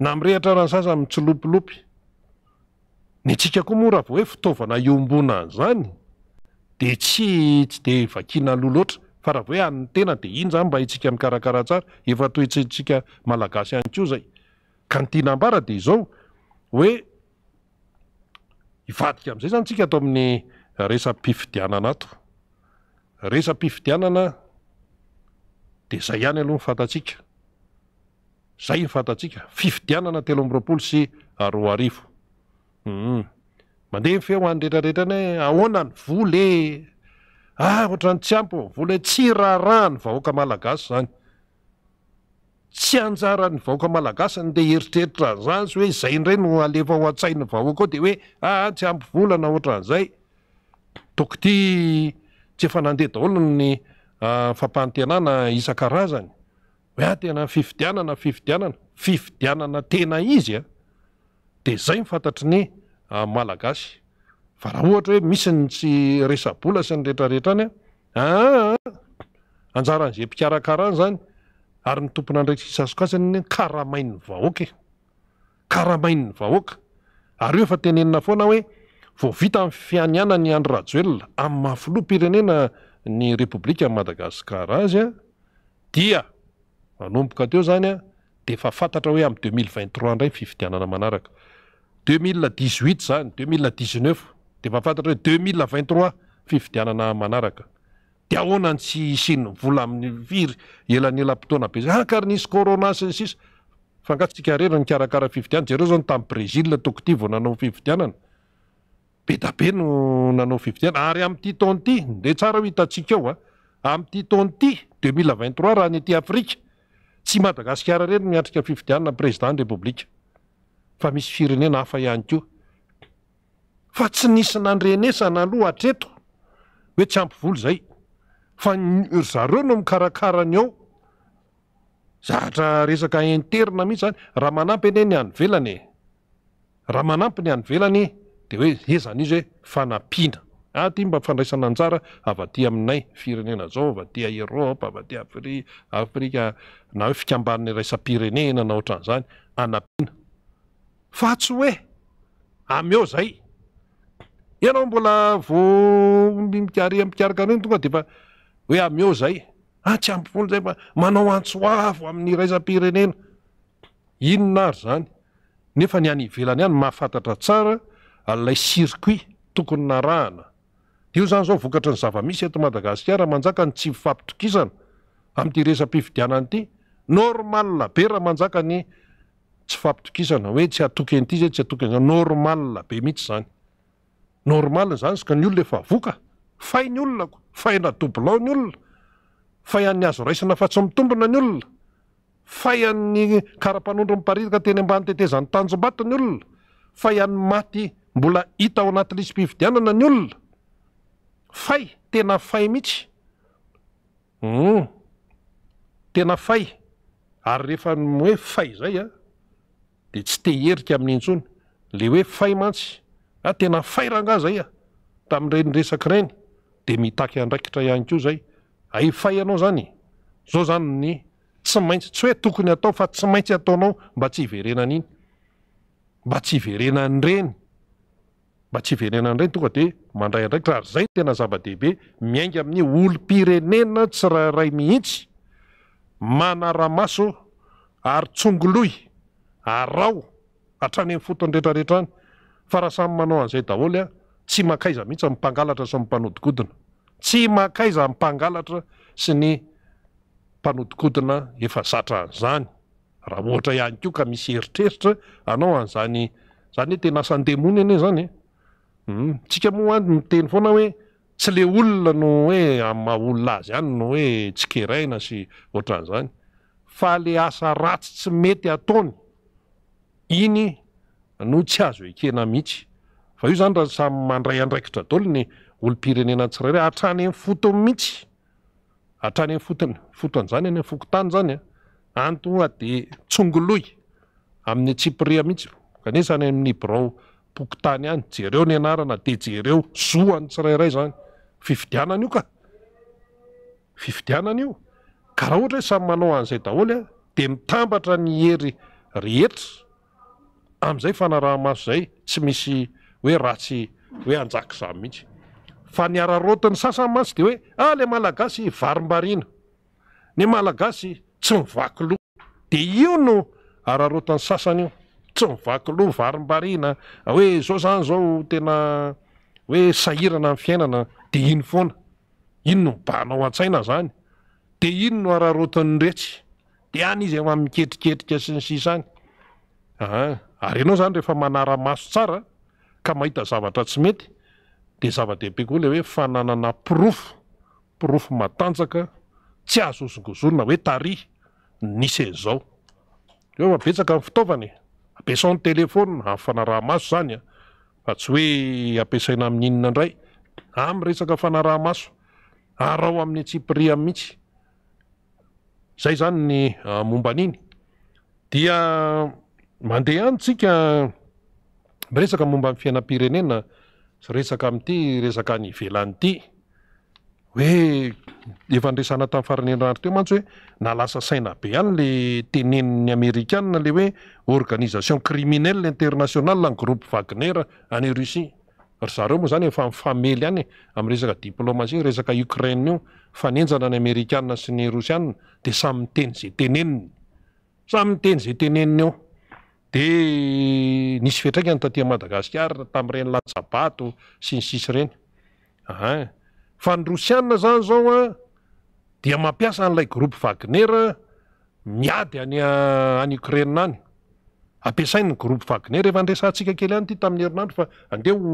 Speaker 1: na mirehatrarany sasa am tsylopilopy ny ntsika koa moa raha vao hoe fitaovana iombonany zany de tsy tsy de vakina lohloatra fravaoe anny tena de iny zany mba hitsika mikarakarahtsara eaaaanyoayaambara d ao oe iadik amizay zany tsika ato mm-hmm. aminny esapifidianana ato esapifidianana de zay any aloha nfatasikazayfataika fifiianana telo amroapolo sy aroaivo mandeha i feo any retrarehetranyoe ahoanany vol e ah ohatra ny tsy ampy vola hoe tsy raha raha ny vahoaka malagasy zany tsy anjara ny vahoaka malagasy ny de heritreritra nzan sy hoe zay ndra no alefa hoan-tsai ah, ny vahoaka o de oe atsy ampivolana aanateafividianana fividianana ah, fividianana tena izya ah. de zay y fantatry ny malagasy faraha ohatra hoe misyn tsy resabola synyrehetrarehetra anyaaanza mpiaaanzanaytompony andrak ssa ahmaiyahoahnaita fianianany anrajoe amymahafloa pirenena ny ah, e. repoblikamadagasikar azy aia anomboka teo zanya de fa fantatra hoe ami' deuxmvit3 ndray fifidianana manaraka deuxidu zany deuxineu de fa afantatra hoe deuxmilevingttris fividianana manaraka de aoanany tsy sinyvola amin'ny firy elanyelapotonabe aaaakarafidiananreo ah, zan tambreiltoty vao nanao fividiananae ae no nanao fiviiana ary amytytonty de tsara h hitasikaeo atyton ah. ty deuxmilvingtti rahanyty afrika tsy madagasikarareny miatrika fividianana prézidanyrepblika fa misy firenena hafa ihany ko fa tsy nisy nandrenesana aloha atreto hoe tsy ampy volo zay fa zareo no mikarakaraany eo zahatra resaka interne mihitsy zany raha manampy eny ny anovelanye raha manampy ny anovelany e, de hoeezany izy hoe faapina ah, ty mba fandrainjaaatainayaoateatia tsy hoe ameo zay ianao mbola voiaiarka ny tongadefaeaeoayty ah, ampfolozay fa manao antsoa amin'ny reampreneayefanyanvelany any mahafantatra tsara alay cirkuit tokony naahana de io zany zao vokatry ny zavamisy eto madagasika manjakany tsy fampitokisana amty resam-pividiananity normal be raha manjakany tsy fampitokisana hoe tsy atokenity zay tsy atokenyzany normal be mihitsy zany any sy olnaefany olonaanalany onaayay aoanaatiton y oonaa ayaonropatkteny ambanyteteany tanjobatny olona fay an'ymay mbola ita ao anatl sipiviianana ny olonaafay ihitsaayehfahoe hmm. fay zay a ah, de tsy teherika ami'n'intsony le hoe fay mantsy tena fairanga zay a tami''renyresaky reny de mitaky andraikitra hanykozay ayfayanao zany zao zany ny tsy maintsy tsy hoe tokony atao fa tsy maintsy ataonao mba tsy iverenaniny mba ieeaiazaytenaavadehibe miainga amin'y olopirenena tsy raray mihitsy manaramaso arytsongoloy arao atrany am' fotony retrarehetrany fa raha samy manao an'izay daholy a tsy makaiza mihintsy am'pangalatra smpanodikodina tsy makaiza mpangalatra sy ny mpanodikodina efa zatra an'izany raha ohatra ihany ko ka misy eritreritra anao an'izany e zany ho tena asandemony ani zany tsika moa any miteny foana hoe tsy le olona no oe amaholona azy hany no oe tsikeraina sy ohatra an'zany fa le asa ratsy tsy mety ataony iny notsy azo ekena miitsy fa io zany rah samy mandray andraikitra olo ny olopirenenantsiraray atranyn fotony miitsy atranyn fotofotonzany ny fokontany zany a ah. antoa de tsongoloy amin'y tsipri mihitsy kanesany ami'nybrao pokotany anyjereo n ananade jereooansayaraohat ho samy aaoan'zay daolya ah, de mitambatra ny hery rehetra azay fanaramaso zay tsy misy hoe ratsy hoeanjak zay mihitsy any ararotiny sasany matsy de hoe ah le malagasy varim-barina ny malagasy tsy mivakloha de io no ararotin'ny sasany io tsy ivakloha varim-barina hoe zao zany zao tena hoe sairana fiainana de iny fonainoaaoa-taina an de iny no ararotiny retsy de any izy e aiketriketrika sy ny sisany Ah, ary anao zany rehefa manaramaso tsara ka mahita zavatra tsy mety de zava-dehibeko le hoe fananana pirofo profo matanjaka tsy aooonoeaaaoteeôn a'fanarahmao ayyaifaamao arao amin'y tsipriaiitsy zay zany ny ah, mombaniny dia mandeha any ntsika resaka momba fiainampirenena resaka mty resaelantyeefanreana tayfaraneanr teo mantsy hoe nalasa sainabe any le tenennyamerikan le oe organisation criminell internationaln groupe vagnar any rsi y zareo moazanyfafamely anyamresadilôay resaranfanenjana nyamerikasy nyrosiade samytenyza teneysamytenyzay teney eo de nisy fetraika ny tatia madagasikara tami'reny latsabato si ny sisy reny fa nyrosi anna zany zao a dia mampiasa n'lay groupe vagnera miady any any ukraine any ampasainy groupe aer efa nresantsika kely any ty tamin'ny herinandro fa andehae any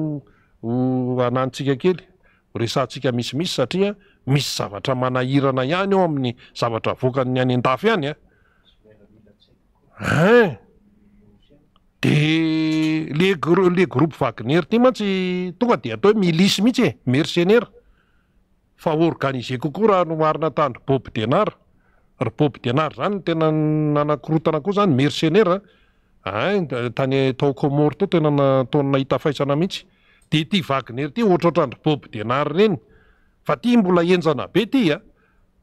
Speaker 1: ao amyavaokanyadaf any a de lele groupe vagnar ty mantsy tonga de atao hoe milisy mihitsy e mercenaira fa organize koko raha noarina tarobôbe denar robob denar zany tena nanakirotana koa zany mercenartany taocomor to tenaataonahita aisana mihitsy de ty vagnar ty ohatr ohtranrobôb denar reny fa ty mbola enjana be ty a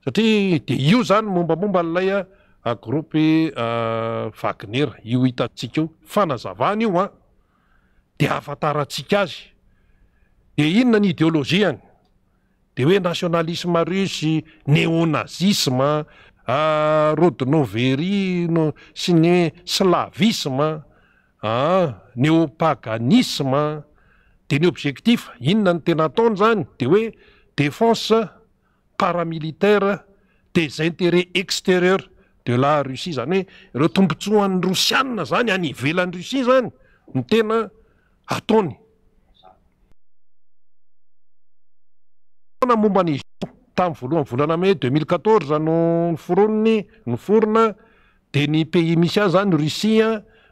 Speaker 1: satria de io zany mombamomba nlaya groupe euh, wagnera io hitatsika io fanazavany io ah. a de afantarantsika azy de inona ny idéologie any de hoe nationalisme russy néonazisme ah, rodnoveri no si nyhe slavismea ah, neopaganisme de ny objectif inona ny tena ataona zany de hoe défense para militaire des intérêts extérieur de la russie zany hoe reo tombontsohan'ny rosi anna zany anivelany russie zany ny tena ataonyna mombanz tam' voloanvolana ame dux014 ano foronny ny forona de ny pays misy ay zany russie a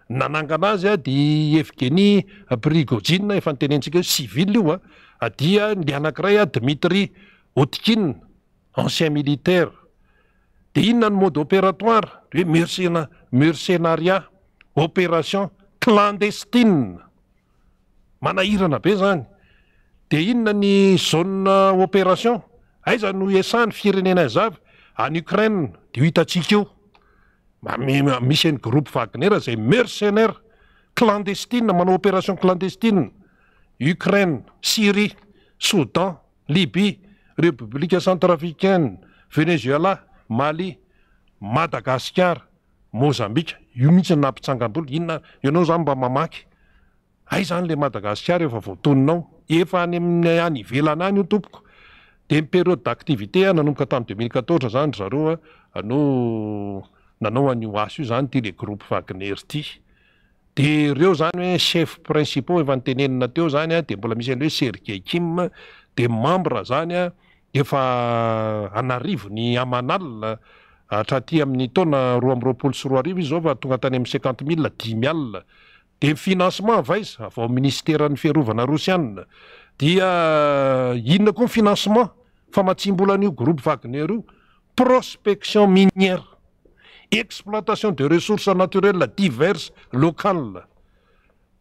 Speaker 1: nananganazy a di efgeni prigoji efa nitenentsika hoe civil io a adia lea anankiray a dmitrie outkin ancien militaire inona ny mode opératoire dehoe e mercenaria opération clandestine manahirana be zany de inona ny zoe opération aiza no esany firenena zavy any ukrain de o hitantsiaka io mamisy eny groupe vagner zay mercenaire clandestinee manao opération clandestinee ukraine syrie soudan libie républiqua centrafricaine venezuela mali madagasikara mozambika io mihitsy nnampitsangaoloinonaoanao zany mba mamaky ay zanyle madagasiarafoaeayaaieanay iotompok de nipériode d'activité ah, nanomboka tami' de0 zany r zareo a ah, anao nanao anyo asy io zany ty le groupe vagnar ti de ireo zany hoe chef principau efa ntenenina teo zanya ah, de mbola misy alhoe sergeqim de mambra zany a efa anarivony amaa atra ty amin'ny tonaroa aropolo sy roarivo izy zao fa tonga atany am'y cinquante mille dimy a de financement avaizy avaoministernyfiarovana rosya dia eh, inona koa i financement famatsimbolan'io groupe vagner io prospection minière exploitation de resource naturelle diverse local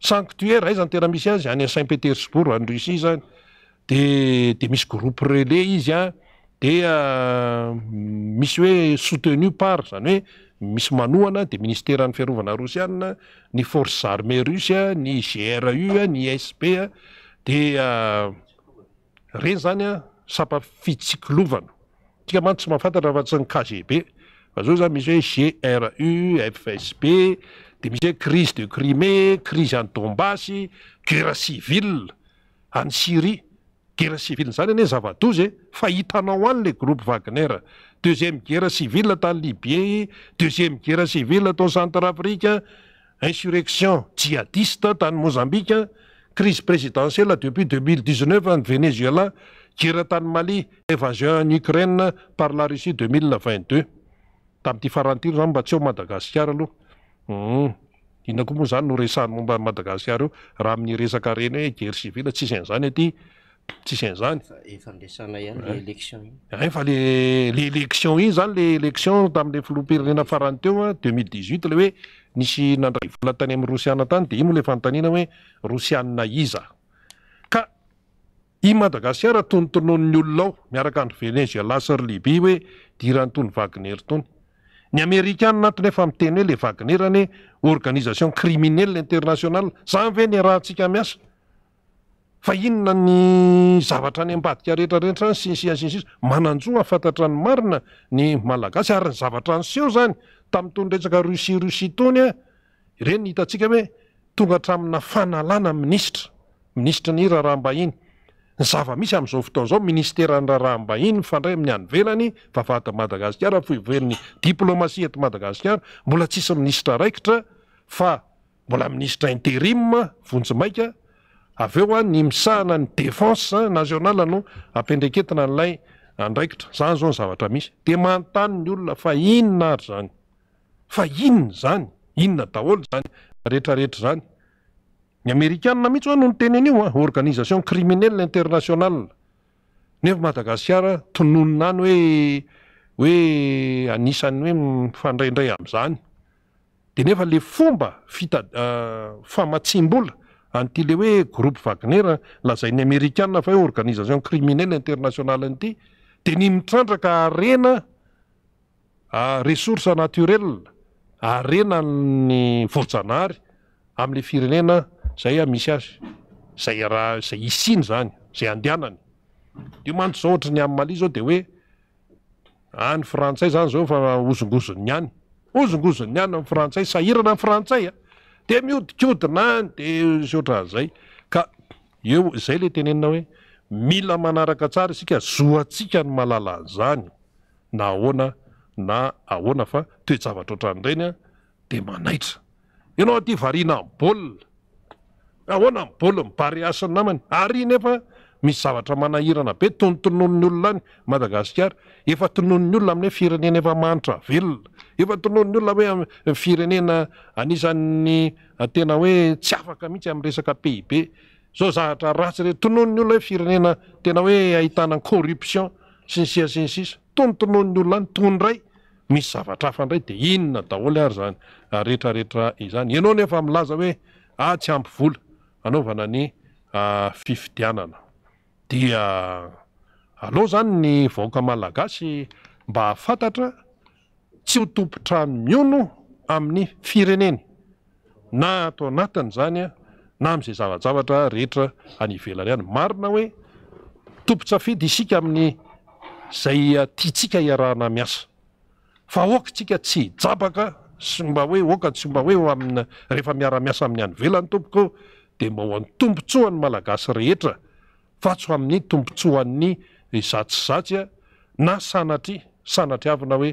Speaker 1: sanctuare aizany tera misy azy any saint petersbourg anrucie zany de, de misy groupe relais izy a dia euh, misy hoe soutenu par zany hoe misy manoana de ministera ny fiarovana rosiana ny force armée russe a ny grua ny asp a dia euh, reny zany a sampafitsikilovana tsika many tsy mahafantatra fa tsy ny kgb fa zao zany misy hoe gru fsp de misy hoe crise de crimée crise any dombasy guerra civile any syrie guerre civile zany anie zava-dozy fa hitanao any la groupe wagner deuxième guerre civile tany Libye. deuxième guerre civile atao Centrafrique. insurrection djihadiste tany Mozambique. crise présidentielle depuis 2019 en Venezuela guerre tany Mali évasion en Ukraine par la Russie 2022 tamin'ity farany ity zany mba tsy eo Madagasikara aloha hmm. ina koa moa zany no resany momba Madagasikara eo raha amin'ny resaka reny hoe guerre civile tsisy zany aty
Speaker 2: tsisnzanyfaele
Speaker 3: ah,
Speaker 1: élection iny zany le életion tamle flopirnena faranteoa ah, 0i le oe misy nadray oltany amrosia tany de i moale fantaninahoe rosi i madagaskara tonotonony olonao miarak andro eegalby oedintonyner tony ny amerikan anatny efa miteny hoe le anernyhoe organisation criminelle international zany ve ny rahatsikamiasa fa inona ny zavatra ny ambadika rehetraretrany siniansinsis mananjoafantatrany marina y laas aryzavtra neo ntty resakri ri toyeyiaongaraina nalnaministramnistra ny arabainavamisy amzao fotao zao ministernarambainyfandray'y aelaymadaaaraenyôaaaa isaistrola ministra interi vonji maika aveo a ny misahana ny defense national no ampendraketina n'lay adraikitra zany zao nzavatra misy de mantan nyolona fa inna ary zany fa inn zanyinndal an retraehetra zany ny amerikana mihitsy hoa no notenen'io a organisation criminel international nefa madagasikara tononona any oe e anisan'ny hoe ifandraindray azaefale fomba fifamatsimbola euh, anty le hoe groupe vagner lazayn'ny amerikan fa he organisation criminelle internationalnyty de ny mitrandraka arena ah, resource naturel arena any vojanary amle firenena zay misyaaaiiny anayiomant zao ohatra ny amalia zao de hoe any frantsay zany zaofa ozongozonny any ozongozonny any ayfrantsay sahirana frantsay ah. de miodikodin a ny de sotra zay ka eo zay le tenenina hoe mila manaraka tsara isika zo atsika ny malalanyzany na ahoana na ahoana fa toezavatra ohtranyireny a de manaitra ianao aty varina n baolia ahoana nbaolia mibare asiny namany ary nefa misy zavatra manahirana be tonotonono ny olona any madagasikara efa tononony olona amin'he firenena efa mahanitra velona efa tonoony olona hoe a firenena anisanny ah, tena hoe tsy afaka mihitsy am' resaka paib zao zahatra ratsy rey tonoo ny olona hoe firenena tena hoe ahitanan corruption sy ny sisa si ny sisa tonytono ny olna any tondray misy zavatra afaindray de inona daholy ary zanyrehetrarehetra ah, izany ianao nefa milaza hoe atsy ah, amplananiiaanynyhokamalagasy mba afantatra tsy ho tompotrany miono amin'ny fireneny na atao anatiny zany a na am'izay zavajavatra rehetra anyvelany ihany marina hoe tompo-tsafidy isika amin'ny zay ah, titsika iaaiaa okatsika tsy jaaka smba oe oka tsmba hoearehefa miaramiasa amin'ny anivelan'ny tompoko de mba hoan'ny tompotsohan'ny malagasy rehetra fa tsy amin'ny tompontsohan''ny zatsizatsya na sanatry sanatry avina hoe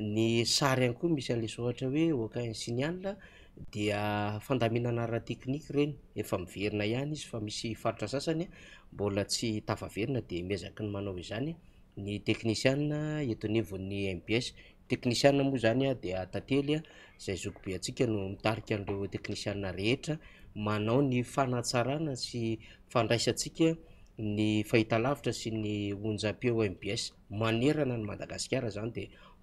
Speaker 2: ny sary any koa misy an'lehatrahoe ok synyana dia fandaminanaaratekniky reny efa miverina any izy famisyfaritraasanymol sy eindmenyao znynyeienymbsteiiamoa zanydtteyzay kbesika noiaiaareoteihemanaonyfnanseombs manerana ny madagasikara zany de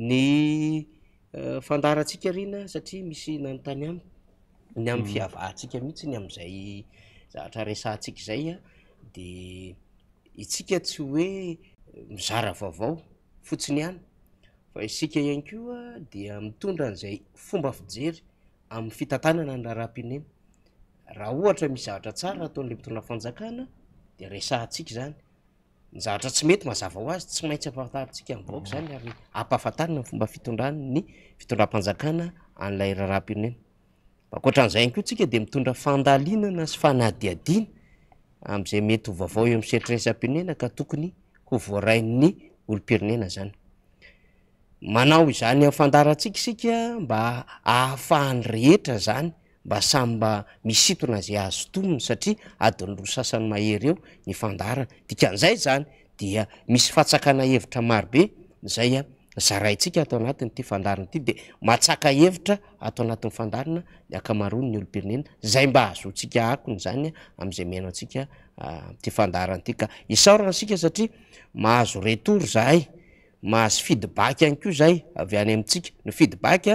Speaker 2: ny eh, fandarantsika rina satria misy nanyntany am ny am'yfiavatsika mm. mihitsy ny amzayzavatrasnsik zay a de itsika tsy hoe mizara vaovao fotsiny ihany fa isika ihany keoa dia mitondra an'zay fomba fijery ami'y fitantanana anylaraha-pineny raha ohatra misy zavatra tsara ataon'la mitondrafanjakana de resantsika zany zaatra tsy mety mazava ho azy tsy maintsy amfantarntsika bko zany ary amphafatarina ny fomba fitondranny fitondramanakana alay rarahaireaatran'zakotsika de mitondra fandalinana sy fanadiin amzay mety hvaovao eo amsertmrena ka tokony hoainny olony ami'y fandarantsika sika mba aafahanyrhetra zany ba sammba misitona zay azo tominy satria adin'ny rosasany mahery eo ny fandarana dikan'izay zany dia misy fatsakana hevitra marobe zayaynsika atoanatnyty fandarany ity de matsaka evitra ato anat'ny fandarina ykamaronny olopirnea zay mba hahzotsika aonyzanyyy k saransika satria mahazo retor zahay mahazo fidbak any ko zay avy any amintsika no fidbaka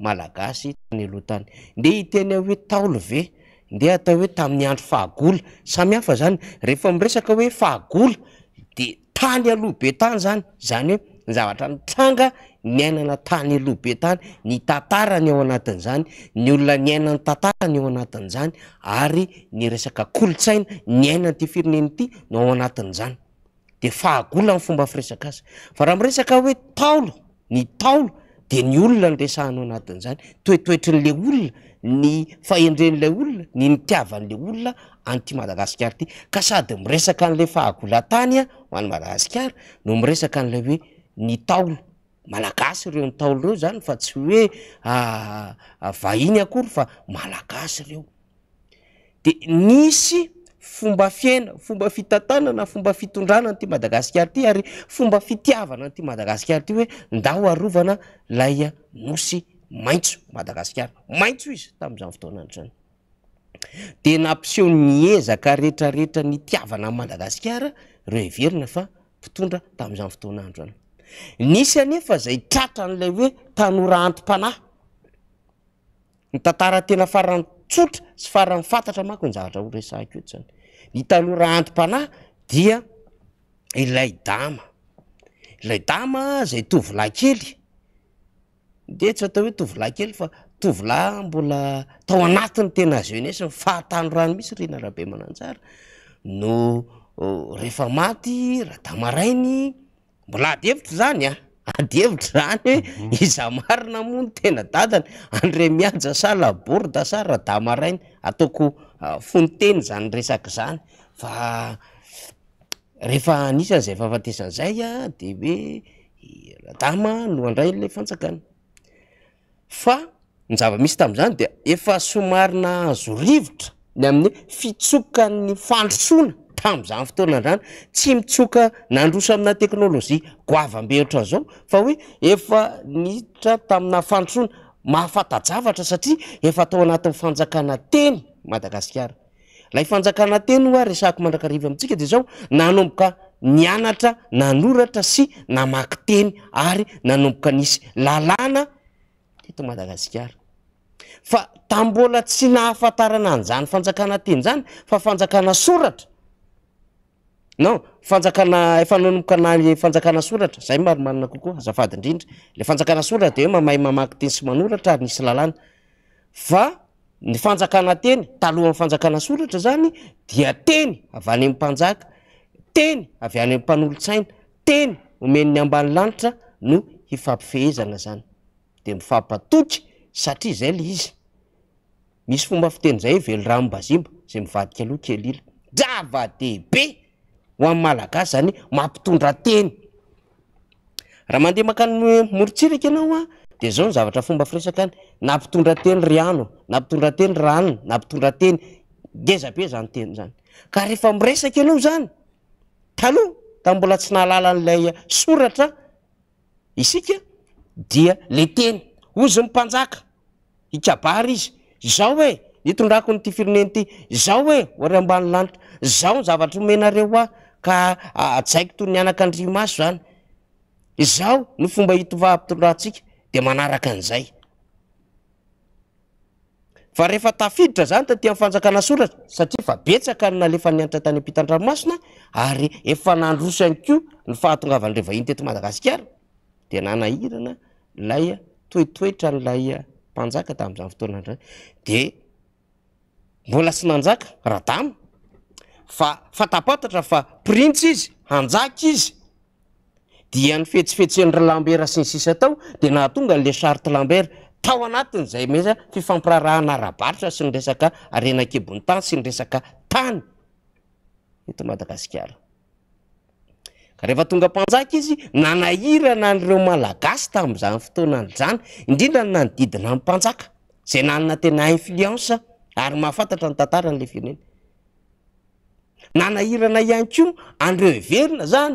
Speaker 2: itnya oe taolo ve nde atao hoe tamin'ny andro fahagola samyafefaresaka oe fahagola de tany alohabe tany zany zany oe nzavatra ny tranga ny ainana tany alohbe tany ny tatarany ao anatin'zany ny olona nyaina'ny tantarany ao anatinyzany ary ny resaka kolotsaina ny ainany ty firinenity no ao aa fahalafombafireaazaahresaka oe taolo ny taolo de ny olona nyresanao anatin'zany toetoetrin'lay olona ny faendren'lay olona ny nitiavan'la olona anyty madagasikara ty ka sady miresaka an'la fahakolantany a ho an'ny madagasikara no miresaka an'lay hoe ny taolo malagasy reo ny taolo reo zany fa tsy hoe ah, vahiny akory fa malagasy reo de nisy fomba fiaina fomba fitantanana fomba fitondrana ny ty madagasikara ty ary fomba fitiavana anyity madagasikara ty hoe ndaaoanaay tratran'lay hoe tanora antompanahy nytantaratena farany tsotra sy farany fantatra maky njahatra holo resahako zany tany raha antom-panahy dia ilay dama ilay dama zay tovila kely detsy atao hoe tovila kely fa tovola mbola atao anatiny tena jenes fahatano rano mihisy ri na arahabe manantsara no rehefa maty raha dama rainy mbola adyevitra zany a ah. adyevitra zany hoe mhm. iza marina mo ny tena dadany andre miaja sa labor da sa raha damarainy ataoko Ah, fonyteny zany eazazaynyemisy tazany de efa somarina zorivotra ny amin'n'hoe fitsoka ny fandrosoana tam'izany fotoanaindrany tsy mitsoka nandroso amina teknôlôjia goavambe ohatranzao fa oe efa niitra tamina fandrosona mahafatajavatra satria efa atao anatin'ny fanjakana teny madaaaaaanatenyoa esak mandrakariva amitsika de zao nanmboka nyanatra nanoratra sy namaky teny ary nanomboka nisy lalnaay ananyanaaenyzanyatrazay mamanna kokoa azaadyridae aortradeoamaymamak teny sy manoratra ary nisy lalana a ny fanjakana teny talohan'ny fanjakana solatra zany dia teny avy any mmmpanjaka teny avy any mmpanolotsaina teny omen'ny amban'ny lanitra no hifampifehezana zany de mifampatokyaay e o aha bamba za mivadika aloha kely ila dravadeibe ho am'ymalagasy zany mampitondra teny raha mandeha makan morotsirika ianao a zao ny zavatra fomba firesaka ny naampitondrateny ryano naampitondrateny rann nampitondrateny ezabe zanyten anyaombola tsy aaaye ezy mnak ikaary izy zao e tondrako ny ty firineny ty zao oe oary amban lanitra zao ny zavatra omenareo aka aik to ny anaka ndrimaso any zao ny fomba hitovahampitondratsika aaka nay ehefaafiditra zany tatia nfanjakana solatra satria fa betsaka nna lefa nyanitra tany mpitandranomasina ary efa nandrosyny ko ny fahatongavanrevahiny tetomadagaikaadnainalayatoetoetra nlaya mpanaka tamzany fotoalanara ahafa printsy izy anjaka izy nfetsifetser lambera sy ny sisy tao de nahatonga n'le shat lamber tao anatinyzay mfiiahnaaaitra sy eny tny stoaanaa izy nanairana anreo malagasy tam'zany fotoana zany indrindra o nanodidina ympanjaka zay nanna tenainflience ary mahafantatra nytataranle nanairana ihanyko anreo iverina zany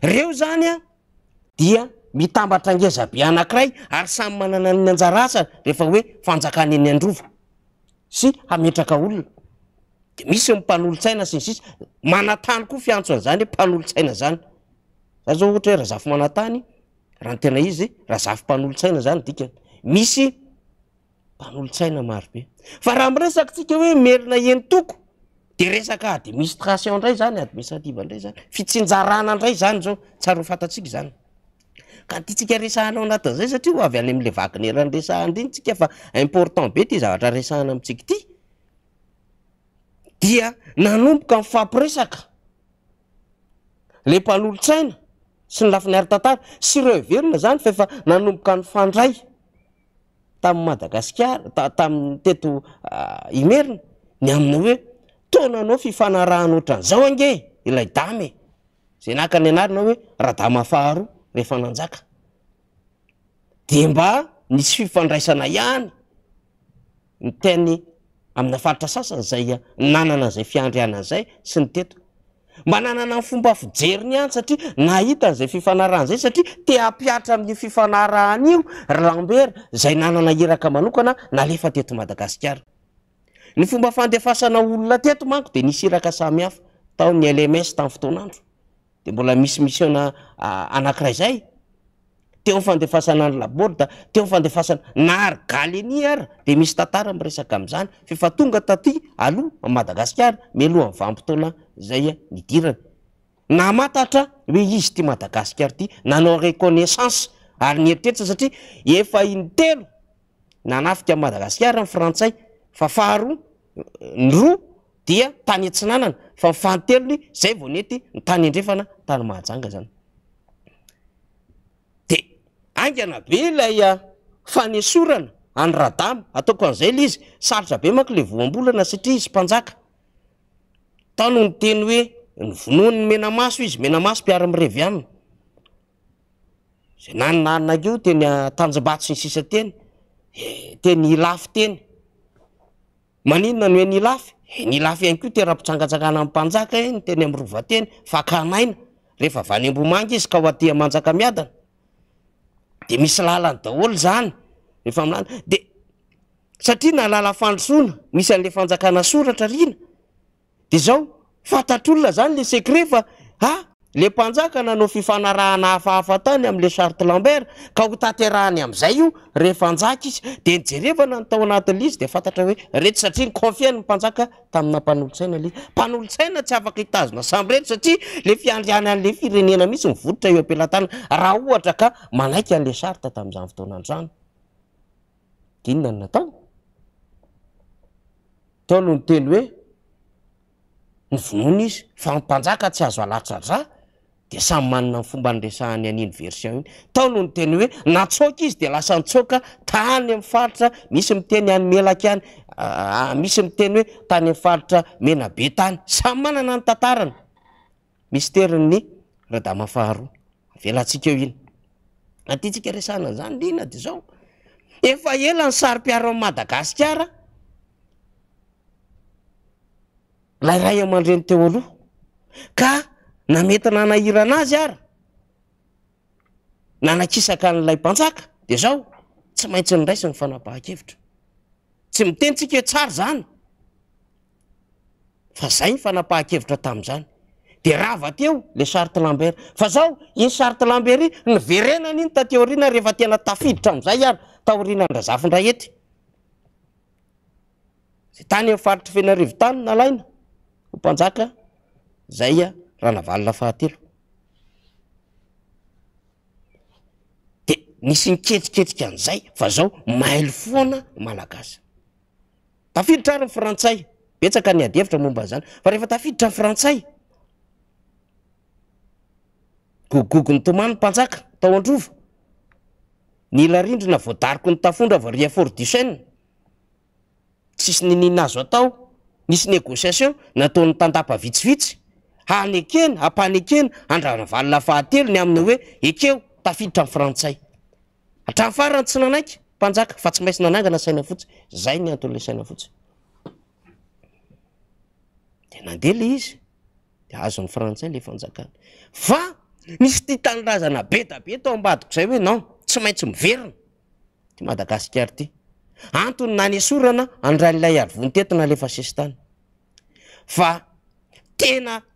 Speaker 2: reo zany a dia mitambatra ngezabi anakiray ary samy manana ny anjarasa rehefa oe fanjakany eny androvo sy hametraka olona de misy mimpanolotsaina siny sisy manatany koa fiantso anyzany hoe mpanolotsaina zany za zaoohatra hoe rahazafo manatany rahan tena izy raha zafympanolotsaina zany dika misy mpanolotsaina marobe fa raha miresaky tsika hoe melona eny toko deesakadministration ndray zany administrativandray zany fitsinjaan ndray zany oyyanoboka nyfampiresaka le panolotsaina sy ny lafiny aritantara sy reverina zany faefa nanomboka ny fandray tami'y madagasikara tamin'ny teto ah, imerina ny aminyhoe tanaofifanaranyoatranzaoangeasydaiyamba nanana ny fomba fijeriny ihany satria nahitan'zay fifanarahnyzay satria teampiatra amiy fifanarahanyio lambera zay nanana iraka manokana na lefa teto madagasikara ny fomba fandefasana olona teto manko de nisiraka samy hafa taoydaabôl da teofandefasana naarygaleni ara de misy tantara amresaka amzany faa tonga taty aoha madaaaae izy ty madagasikara ty nanao rekonaissansy ary nyeitetosa satriaaaika'madagasikara amy frantsay aaoroa dia tany esinanana fa ifantelony zay voanety tany endreana tanyaaaaataoko anzay la izy salitrabe manko le voambolana satria iannyteny oe eaao izyeamaoiaraaenytanjobato sy ny sisateny tenylaf teny ah, maninona ny oe eh, ny lafy ny lafyanyko teraha-pitangatagana apanjaka nteny am rovateny fakanaina rehefa vanymbomanga izy ka o ateha manjaka miaana de misy lahlany daolo zayde satria nalala fanosona misy a'le fanjakana soratra rina de zao fatatr olona zanyle secre fa ah le mpanjaka nanao fifanarahana hafahafa tany amle sarte lambera ka ho taterahany am'izay io rehefa njaka izy de nijerevana nytao anatil izy de aet satria iaaalampanolosaina tsy afaka hitazona samb retry satria le fiandriany an'le firenena mihitsy mivotitraaaa tsy azo alatradrah de samy manana n fomba nyresahany anyinversion iny taonoho ny teny hoe natsoka izy de lasa ntsoka tany amfaritra misy miteny any melaky anymisymiteny ah, ah, hoetanyfaitmenae tany samy manana ny tataranstenyaaeaynelany sary-piaro am madagasikara lay ray aman-dreny teo aloha ka aki 'lay anaa de zao tsy maintsy ndraisy ny fanapahakevitra tsy mitentsika h tsa zany fa zay nyfanapahakevitra tamzany de rahavateo le sharte lamber fa zao iny sarte lambery ny verenany iny tateorina rehefa tena tafiditra am'zay ary taorina nrazafindra ety tany efalitry fenarivotan nalaina hompanjaka zay a hnsy niketriketrikaanzayaoa natrysay adevtrambnefditra ny fantsay gggogny tomanypanjaka atao androva ny ila rindri na voadariko ny tafondra vao riafort duse tsisy nyninazo atao nisy négôsiation nataon'ny tandapa vitsivitsy anekeny ampanekeny andrana valonafahatelo ny aminy hoe ekeo tafiditra ny frantsay atran farany tsy nanaiky panjaka fa tsy maintsy nanaganaaina otsyy anaabe dabe to ambadiko zay hoe non tsy maintsy miverinaaantynane sorana ara'ayaontena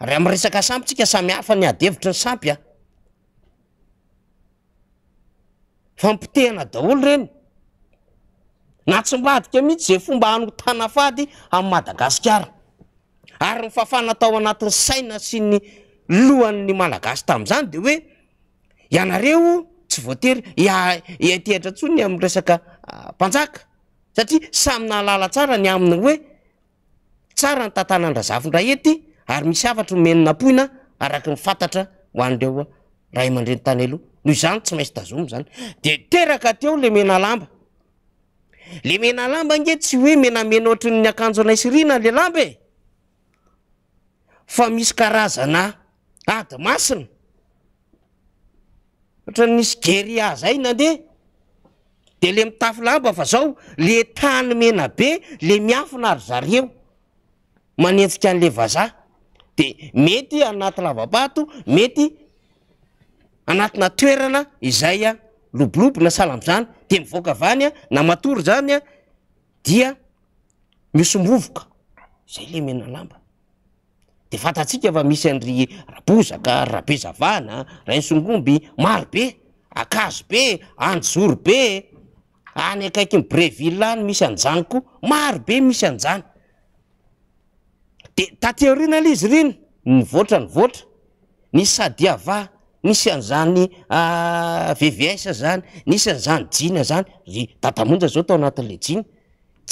Speaker 2: eatsaaevitranyoloaombadika mihitsy za fomba antanafady amymadyaoanat'y saina sy ny lohanny malagas tamzany de oe ianareo tsy voatery iatehatra tsony am'y resaka ah, panjaka satria samy nalala tsara ny amin' hoe tsara ny tantanan-drazafindra ety ary misy afatra meninapohina araky mifantatra hoanreoa raha man-drenytany aloha noho zany tsy mainsy dazomy zanyyrhaisyaynede le iamba aaole e? tany mena be le miafina ary zarieo manensika n'le vazah de mety anaty lavapato mety anatina toerana izay a lobolobo na salamzany de mivoaka avany a namatory zany a dia misomovoka zay le menna lamba de fantatsika fa misy andry rabozaka rabe zavana raha nsongomby marobe akazo be anjory be any akaiky ny brevil any misy anjanyko marobe misy anjany de tatiarina laizy riny nyvoatra nyvoatra nisy sadia va nisy anzany ah, vevs zany nisy anzany jeana zany e tatamonja zao atao anatin'la jena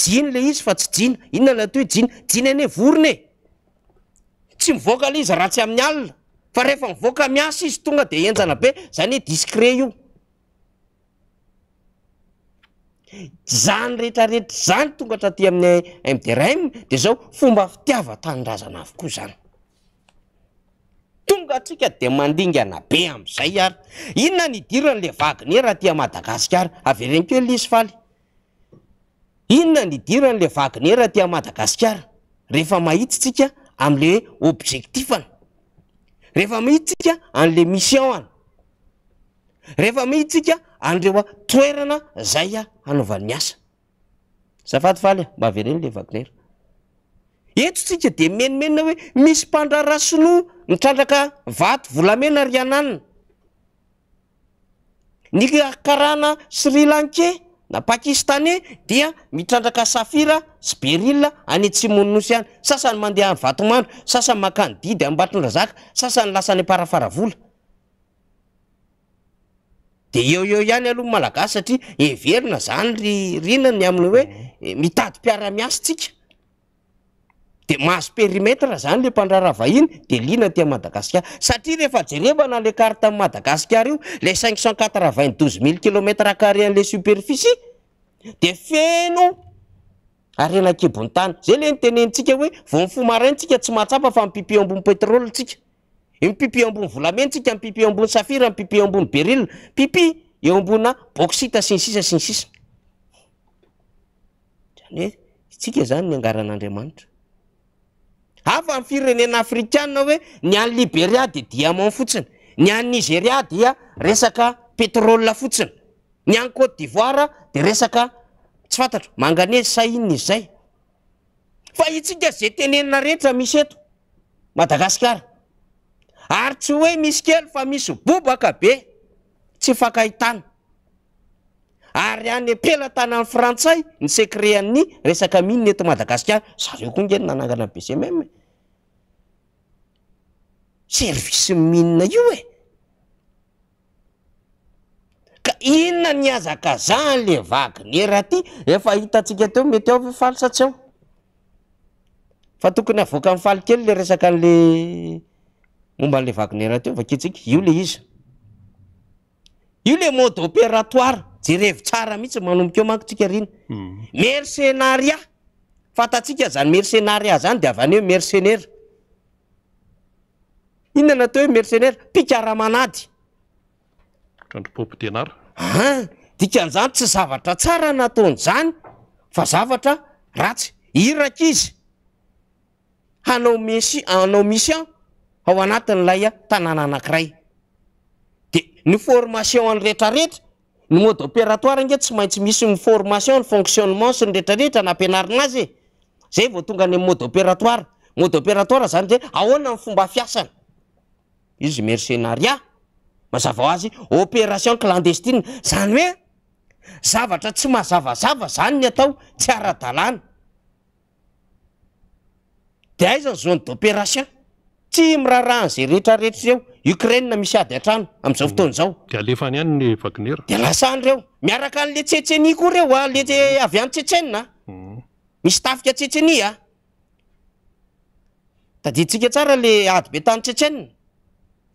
Speaker 2: jeny le izy fa tsy jena inona lay atyo hoe jena jeana any e, vorone tsy mivoaka la izy raha tsy amin'ny alina fa rehefa mivoaka miasa izy tonga de enjana be zany he discret io zany rehetrarehetra zany tongatra ti amin'ny mdr de zao fomba fitiavatanyrazana avokoazanytsika de mandinganabe azay ary inona ny diranle vagnera tia madagasikara av reny keoe lis faly inona ny diranle vagnera tia madagasikara rehefa maitsytsika amle objektifna rehfa mhittsika amle missionn refahitsia andreoa toerana zay a anaovan'ny asa zafatyaly a mba ave reny ley vaknera eto tsika de menimenna hoe misy mpandrarasinoa mitrandraka vato volamena ry ananna nykaana sri lankay na pakistana dia mitrandraka safira sy beril anytsimonnosy ihany sasany mandeha any vatomandro sasany makanydidy ambatrindra zaka sasany lasa n'ny parafaravola de eo eo ihany alohan malagasy satria eveina zany l inany amin'y oe miaiaramiassikadeahazoperimtr mhm. eh, zanyle mpandraaahidinadaa satria rehefa jerevana le arte 'madagasikara io le cinq cent qtravingt douze mille kilomtra aré le superficie de feno aenakebonytana zay le ntenentsika oe vo mifomaraintsika tsy mahatsapa fa mpipio ambonn petroletsika mpipy eo ambony volamentsika pipy eo ambony safira pip eo ambony beril ipy eoambona ôtsa firenenaafrikanna hoe ny any liberia de diaman fotsiny ny any nigeria dia resaka petrôl fotsiny ny anyôte divoir de eaaaezsaiytza teneina rehetra mis e madaa ary tsy hoe misy kely fa misy bobaka be tsy fankahitana ary anypelatana ay frantsay ny secreany resaka mihinn etoazareo kone naabsmm servicemihnina io e ka inona nyazaka za nle vagnera ty efa hitatsika teo mety ao faly satsy ao fa tokony avoaka fali kely le resaka nle momba n'le vanerateo vaketsika io le izy io le mode opératoira jerevo tsara mihitsy manomokeo manotsika rny mm. mercenaria fatasika zany mercenaria zany de avayhomerceaiainona na ato hoe mercenaiaaanadikan'zany tsy zavatra tsara nataon'zany fa zavatra ra tsy iraka izy hanao m anao misian aoanatin'layatanàna anankiray de ny formation n retrarehetra ny mode opératoire inge tsy maintsy misyformation ny fonctionement sy nyrehetrarehetra anampianarina azy zay vo tonga ny mode opératoirmodepératoir zany za ahoana fomba fiasana izy mercenaria mazava o azy opération clandestine zany hoe zavatra tsy mazavazava zany ny atao tsyara-dalàna de aizany zane dopération tsy miraharaan' zay rehetrarehetra reo kraa misy ady atrano amzao mm. fotony zao
Speaker 1: alefa any anye vaneradelasareo
Speaker 2: ikle teeni koa reole ah, yanteeiteeka saa abetanytsetse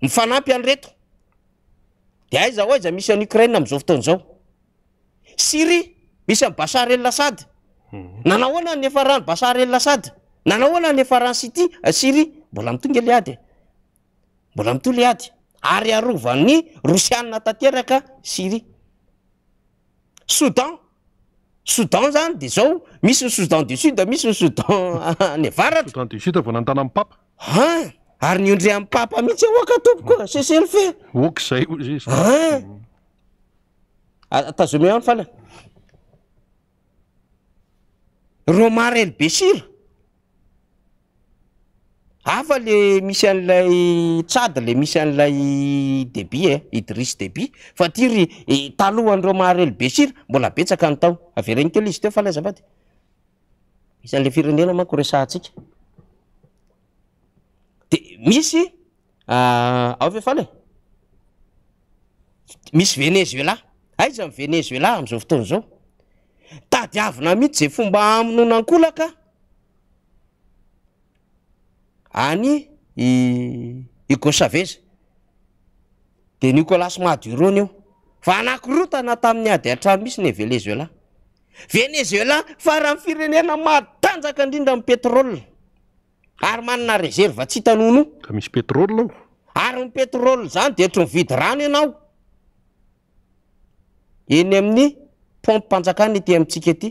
Speaker 2: iaaeo azaaza mm. misy ayra amzao fotonzaoyyaaaansiry mbola mitongale ady e. mbola mito le ady ary arovany rosianna tanteraka siry soudan soudan zany de zao misy ny soudan du sud misy ny soudan nyvarata e, an ary niondre am papa mihitsy aoaka e, tompokoa sesely fekayan atazomeno fa la romar elybe sir afa le misy an'lay tsady le misy an'lay debi e idrise debi fa tyry talohanreo maharelybesira boeny kely izy eaanoa vea l misy venezuela aiza am venezela amzao fotoan zao tadiavina mihitsy za fomba amin'onakolaka any i gôsaveza de nikôlas maron eo aataaamis yeehaa dindra peô ary mananaeev tsy itanooayôzany dehar vidy noanao eny amin'ny pompy mpanjakany ety amitsika ty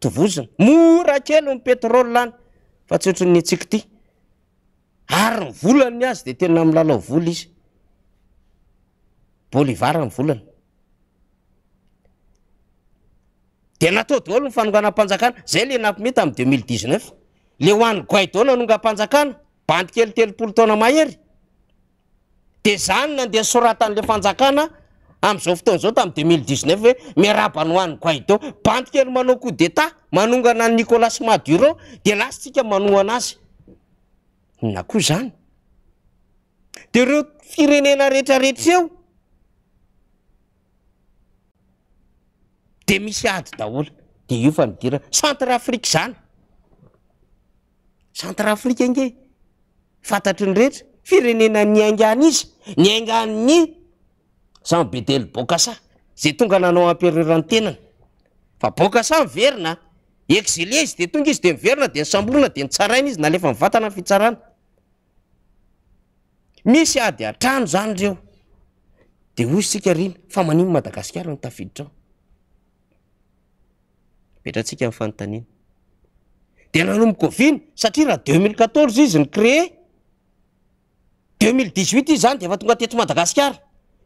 Speaker 2: tovozina mra kely n petrôyany fa tsy oatranyantsiky ty ary ny volany azy de tena mlala voly izy bvavolanyloaay lenaety am deumilehoan guid nanongaanakanabakelyteloolo tonaaheyyzaoftnzao tam deumineu oe maanyhoan guida bantikely manao co deta manongana ay nicolas maduro de lasytsika manoana azy na koha zany de reo firenena reetrareetraeo de misy ady daholo de io fa nidirana centrafrique zany centrafrique angeh fantatryny rehetra firenena ny aingany izy ny ainganny zany bedely bôkasa zay tonga nanao ampiarerantenan fa bokasa miverina exilie izy de tonga izy de miverina de nysamborina de nytsaraina izy na lefa nivatana n fitsarana misy ady atrano zany reo de ozy sika rina fa maniny madagairaniradanombokoviny satria raha deux mile qatorze izy ny crée deux mile dixhuit izy zany de efa tonga tetro madagasikara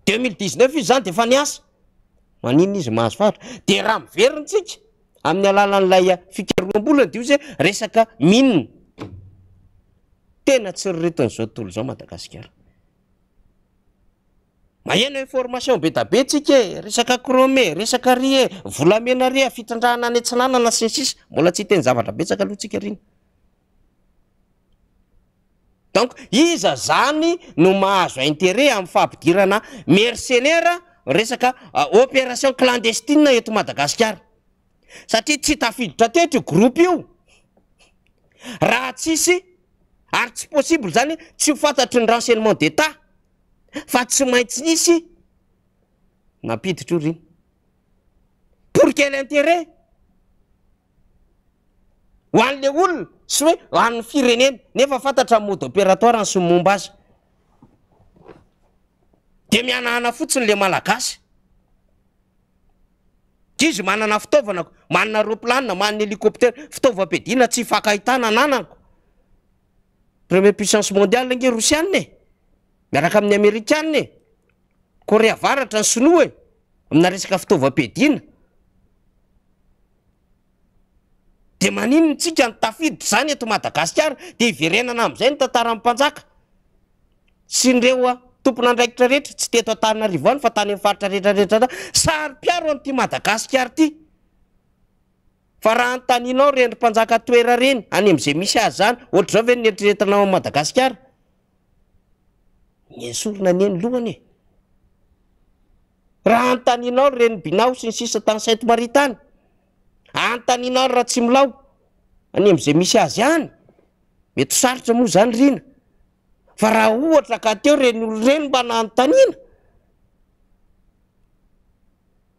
Speaker 2: deux mile dixneuf izy zany de fa nyasaanzhazode raha miverony tsika amn'ny alalanlaya ah, fikaoa abolany de ozy hoe esa minna tena tsirreton'zao ttolo zao madagasa mahina hformation be tabetsikae resaka crome resaka ria volamenaria fitandrahana anetsinanana sisisy mbola tsy tenyzavatra betsaka alohatsika rna donk iza zany no mahazo intere ami'ny faampidirana mercenair resaka euh, opération clandestine eto madagasikara satria tsy tafidotra tety groupy io raha tsisy ary tsy possible zany hoe tsy ho fantatry ny rensainement d'état fa tsy maintsy isy nampiditra o r iny pourquel interet ho an'le olona sy hoe anny fireneny nefa fantatra amode opératoire nsomomba azy de mianahana fotsiny le malagasy dizy manana fitaovanako manana reoplanina manana hélikoptera fitaovam-pidina tsy hifankahitana ananako premier puissance mondialge rosiannae miaraka amin'ny amerikannae kôreavaratra ny sinoa e amina resaka fitova-pediana de maninontsika ny tafiditra zany eto madagasikar de iverenana amizay ny tantaranpanjaka sy ndreo a tompona andraikitra rehetra tsy teto atanaoany fatanyfairae sarypiaro aty madagasikar ty fa raha antaninao reny mpanjaka toera reny any amzay misy azy zany ohtrzao ve netrretnao amadaaiara nysorina ny loanye raha antaninao reny binao sy ny sisa tany saint maritany antanna a raha tsy milao any amzay misy azy any mety sarotsa mo zany rina fa raha ohatra ka teeo reny olo renymba na tanina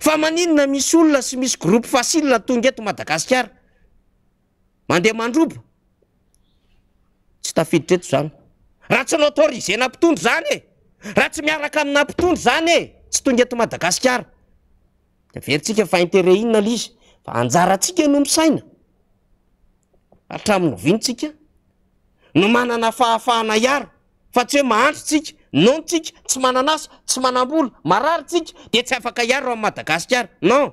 Speaker 2: fa maninona misy olona sy misy groupe fasilia tonga eto madagasikara mandeha mandrobo tsy tafiditraeto zany raha tsy no torize na mpitondry zany e raha tsy miaraka amina mpitondry zany e tsy tonga eto madagasikara daveritsika fa intere inona l izy fa anjaraatsika no misaina atramin'ny vinotsika no manana fahafahana iaro fa tsy hoe mahantrotsika naontsika tsy mananasa tsy manambolo mararytsika de tsy afaka iaro am madagasikara non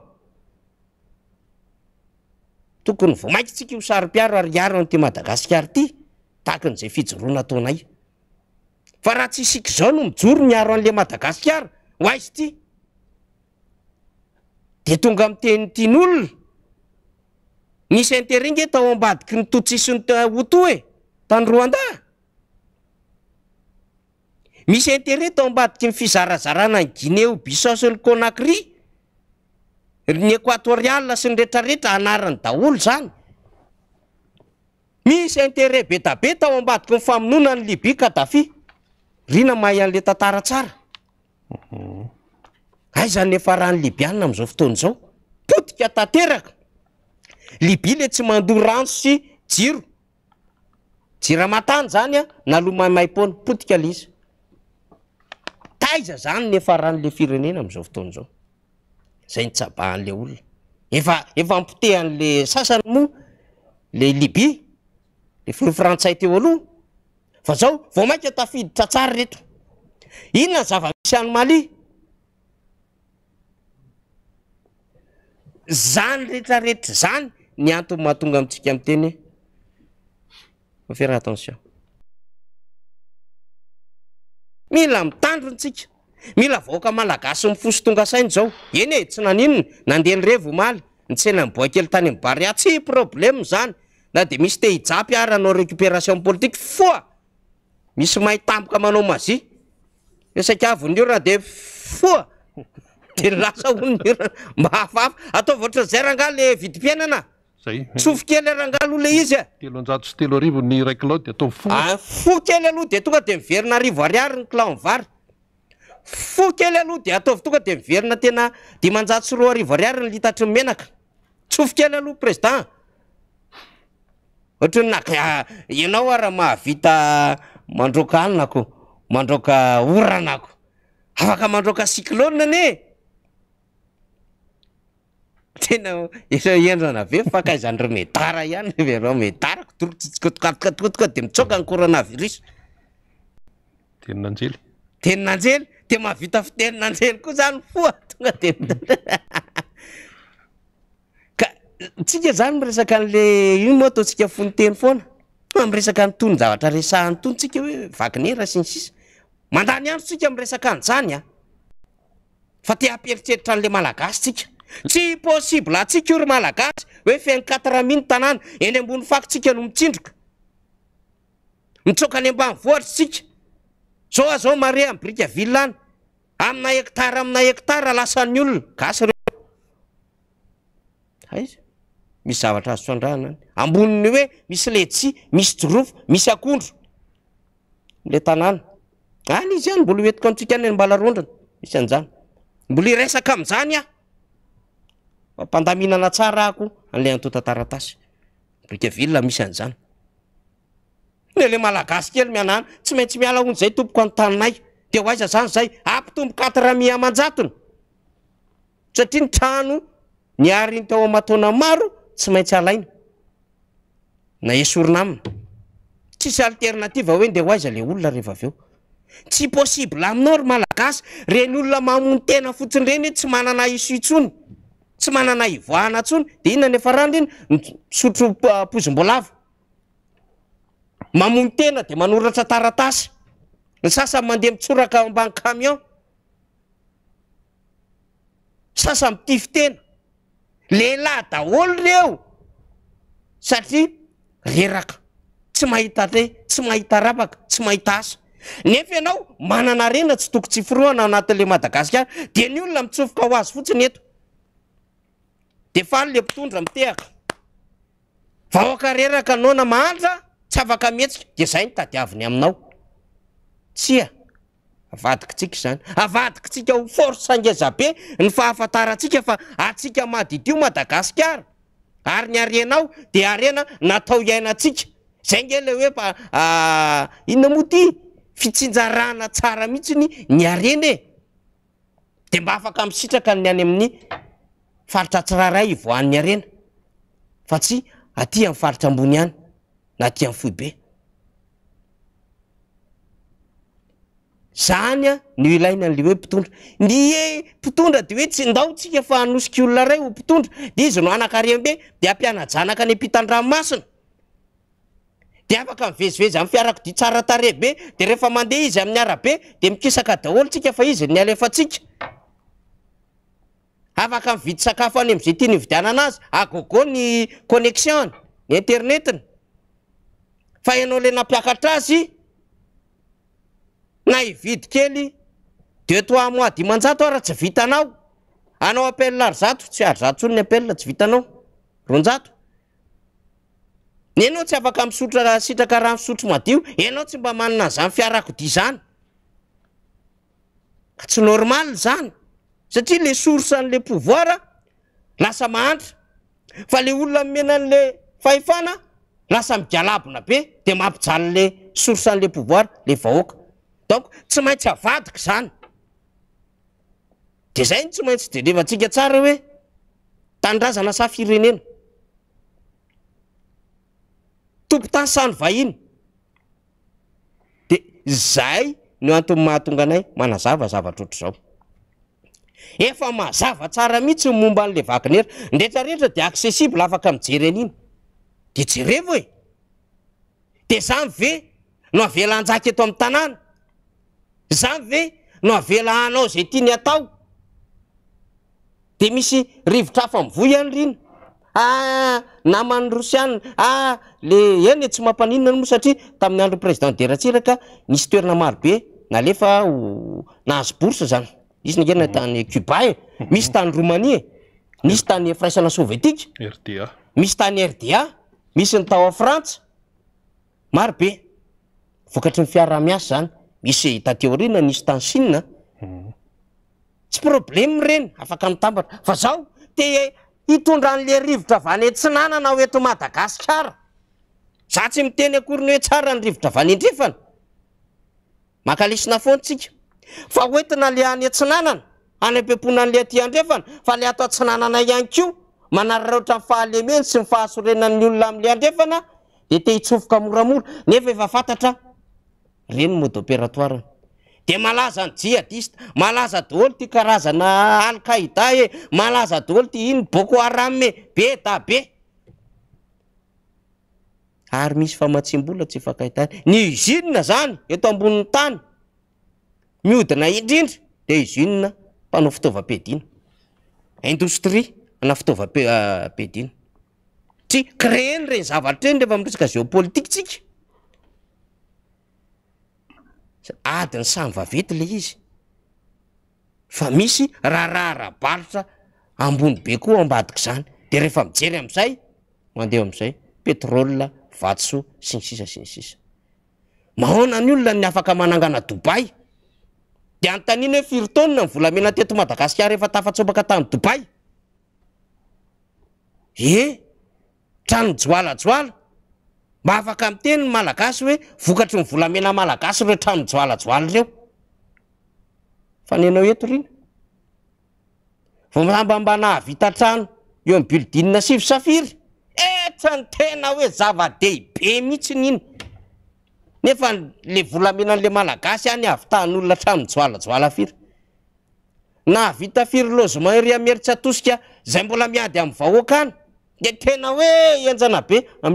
Speaker 2: tokony vo maikitsika ho sarypiaro ary iaro an'ity madagasikara ty takin'zay fijoroanataonay fa raha tssiky zaho no mijoro miaro an'le madagasikara oaizy ty de tonga mtentin' olona misy interenge tao ambadiky nytotsisin o to e tany roaandah misy intere tao ambadiky ny fizarazarana ny giné obisasy ny kônakry ny ékoatôrial sy ny retrarehetra anaranaolo ae e badiky nyfaononanyalaa azao jiraatany zany a na lo mamay pôny potika la izy aiza zany nefa ra n'le firenena am'izao fotoana zao zay nitsabahan'le olona efa efa ampotehan'le sasany moa le libia le fol frantsay teo aloha fa zaho vao mainka tafiditra tsara rehetra inona ny zava-misy anymali zany rehetrarehetra zany ny antony mahatonga amtsika amtene fa faira attention mila mitandrontsika mila vaoka malagasy mifosy tonga sainy zao eny e tsy naninony nandeha nyrevo maly ny tsenamboakely tany m baria ah, tsy probleme zany na de misy te hijapy ary anao recupération politike foa misy mahaytamoka manao mazia e sakavo n orana de foa delaa rmaafaataooatra zay rangah le vidimpiainana zaytsofokely arangah alo le izy
Speaker 1: atelonjaosyteloivonyrakl e. de
Speaker 2: atovfo ah, fo kely aloha de tonga de miverina arioariary ny klamary fokely alo de atovtonga de miverina tena dmanjao sy ro arivo ariary ny litatry ny menaka tsofokely aloha presdan ohatrny naianaoa ah, rah mahavita mandroka ainako mandroka oanako afaka mandrokaiklo ny tenaaae fazany reo mea anyerearkootsiiaoa de ianarsteninanjelyejeyde mahvita fiteninanjely koa zanyfoatoanyenyaeonyesinandany andro tsika m resaka anjany a fa t ampelitseritra an'la malagasy tsika tsy possible atsika ah, o ry malagasy hoe fankatraminy tanàna eny ambon fakytsika no mitsindroka mitsoka ny ambany voatry tsika zao azao mare anbrikavilany amina ektar amina ektara lasan'ny olona aony hoe mis letsi misyoofo misondimboaetk mtia y badiynymbola akaamzany a mpandaminana tsara ako anla antotataratasy beisy ayaakely sy mantsy miala ozay tompoko antannaydeaa zanyaymoboaaoedee olonaesypossible aminao ry malagasy reny olona mamony tena fotsiny reny hoe tsy manana iso itsony anaoahioneaodemanoratratas ny sasay mandeha mitsoraka ambany amion sasa mitify tena lehilahy daolo reo satria reraka tsy mahitate tsy mahitaraaka tsy mahitaaanefianao manana rena tsy tokotsy froana anatle madagasikar de ny olona mitsofoka ho azy fotsiny eto de fa ay le mpitondra mitehaka vahoakareraka nona mahantra tsy afaka mhetsika de zay ny taiainy aminao taaiktsika zany avadiktsika ho forngezabe ny atsika fa atika madityo madagasikara ary ny aenao de aenaoiainasika zay ngele hoea ina moty fitsinjarana tsara mihitsiny ny arenae de mba afaka misitraka ny any amin'ny faritratsirahayanyaenaa tsy aty faritra ambony any na ty foeyyay alehoondrayindradoe tsy ndaotsika fa anosiky olona ray hompitondra d izy no aed yraveziezyiaa aedeaande iy am'y aae de ikisakadaolo tsika fa izy ny alefatsika afaka my vidy sakafo any am'zay ty ny vidiananazy agôgô ny cônekiônn nyiternet ar azy na ividy kely deux tois moa dimanjato ra tsy vitananatasoratrakaha misotromadaotsy mbaanaanzanfaaozn tsy nôrmaly zany satria le sorsan'le povoiraaahantrfa le olona menan'le fahefana lasamigalabona be de mampijaly le sours an'le pouvoir le vahoaka donc tsy maintsy avadika zany de zay ny tsy maintsy delevantsika tsara hoe tandrazana sa firenena tompotany sany vahiny de zay nyo antony mahatonga anay manazava zavatra ohatr' zao efa mazava tsara mihitsy momba an'le vakinera ndretrarehetra de accessible afaka mjery aniny de jerevo e de zay ve no avelanjaeto am' zay ve no avela anao zay tiany atao de misy rivotra afa mvo iany rina a ah, namany rosy ann ah, a le eny e tsy mampaninna ny moa satria tamin'ny andro prezident de ratsiraka nisy toerina marobe na lefao nahazo borse zany isy nakerina tany cuba e misy tany romanie nisy tany firaisana sovietika misy tany rdia misy ny taoa frantsa marobe vokatry nyfiaramiasy zany misy tateorina nisy tany chia tsy problem reny afak mtabata fa zaho te hitondra an'le rivotra vaetinnna eoaiza tsy miteny akoriny hoe saa ny rivotra vanyendrefana makalisina fontsika fa oetina le any tsinanana anympepona an'le ty andrefana fa le ato atsinanana ihanykio maoha fahaemeny sy mifahasorenanyolonaamle ndrefana dethitsofokamoraora nefeafataaznyjihadi zdolo ty kaazanaalkaida e malaza dolo ty iny boko arame be abe eto ambonnny tany miodina indrindry de izy inona mpanao fitaovampiadiana indostri ana fitaovapidina ah, reny zaatr reny rehefa reskaopôii s ny my eyl iitrye oa abdikazany d efa mieryamay mandeho am'zay petrôl vatsoa sinysisa sinsisahany olona ny afakanangaabay de antanina hoe firotaonina ny volamena teto madagasika rehefa tafatsobaka tany dobay e tranon joalajoala mba afaka mtenyny malagasy hoe vokatry ny volamena malagasy reo trano joalajoaly reo fanenao eto rina vao ambambana vita trano eo ambilodinina sivy safiry etra ny tena hoe zava-dehibe mihitsy niny nefa le volamenanle malagasy any avtanyolona tramooalalafiraitafirylomamieritsy tosikaybola miadyhoakneenaoeea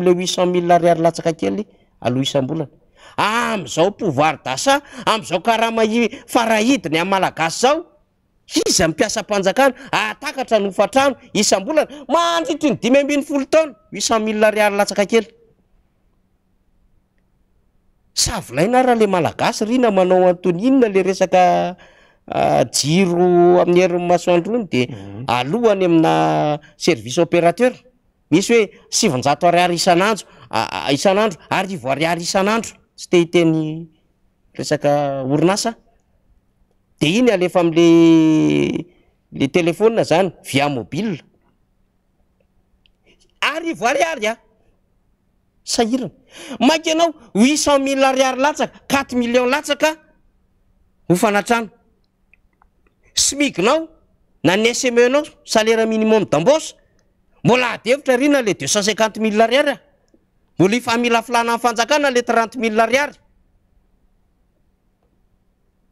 Speaker 2: uit cent milleakeyaopouvorasaazao karahmafaiinyamalagas ao izampiasanakanatakatra n ofatrano isambolan mandritry ny dimy ambiny folo tan huit cent mille lariary latsaka kely savolaina raha la malagasy rina manao antony inona le resaka jiro amin'ny heromasoandroiny de mhm. alohany amina service opérateur misy hoe sivanjato aryary isananjo isanandro arivoiryary isan'andro sy tehiteny resaka orinasa de iny alefa amlele telefonia zany vya mobil arivoiryary a sainamainky anao huit cent mille lariary latsaka quatre million latsaka smignao na nsme nao salera minimom dabos mbola evira nale deux cent cinquante mille in nletrente mille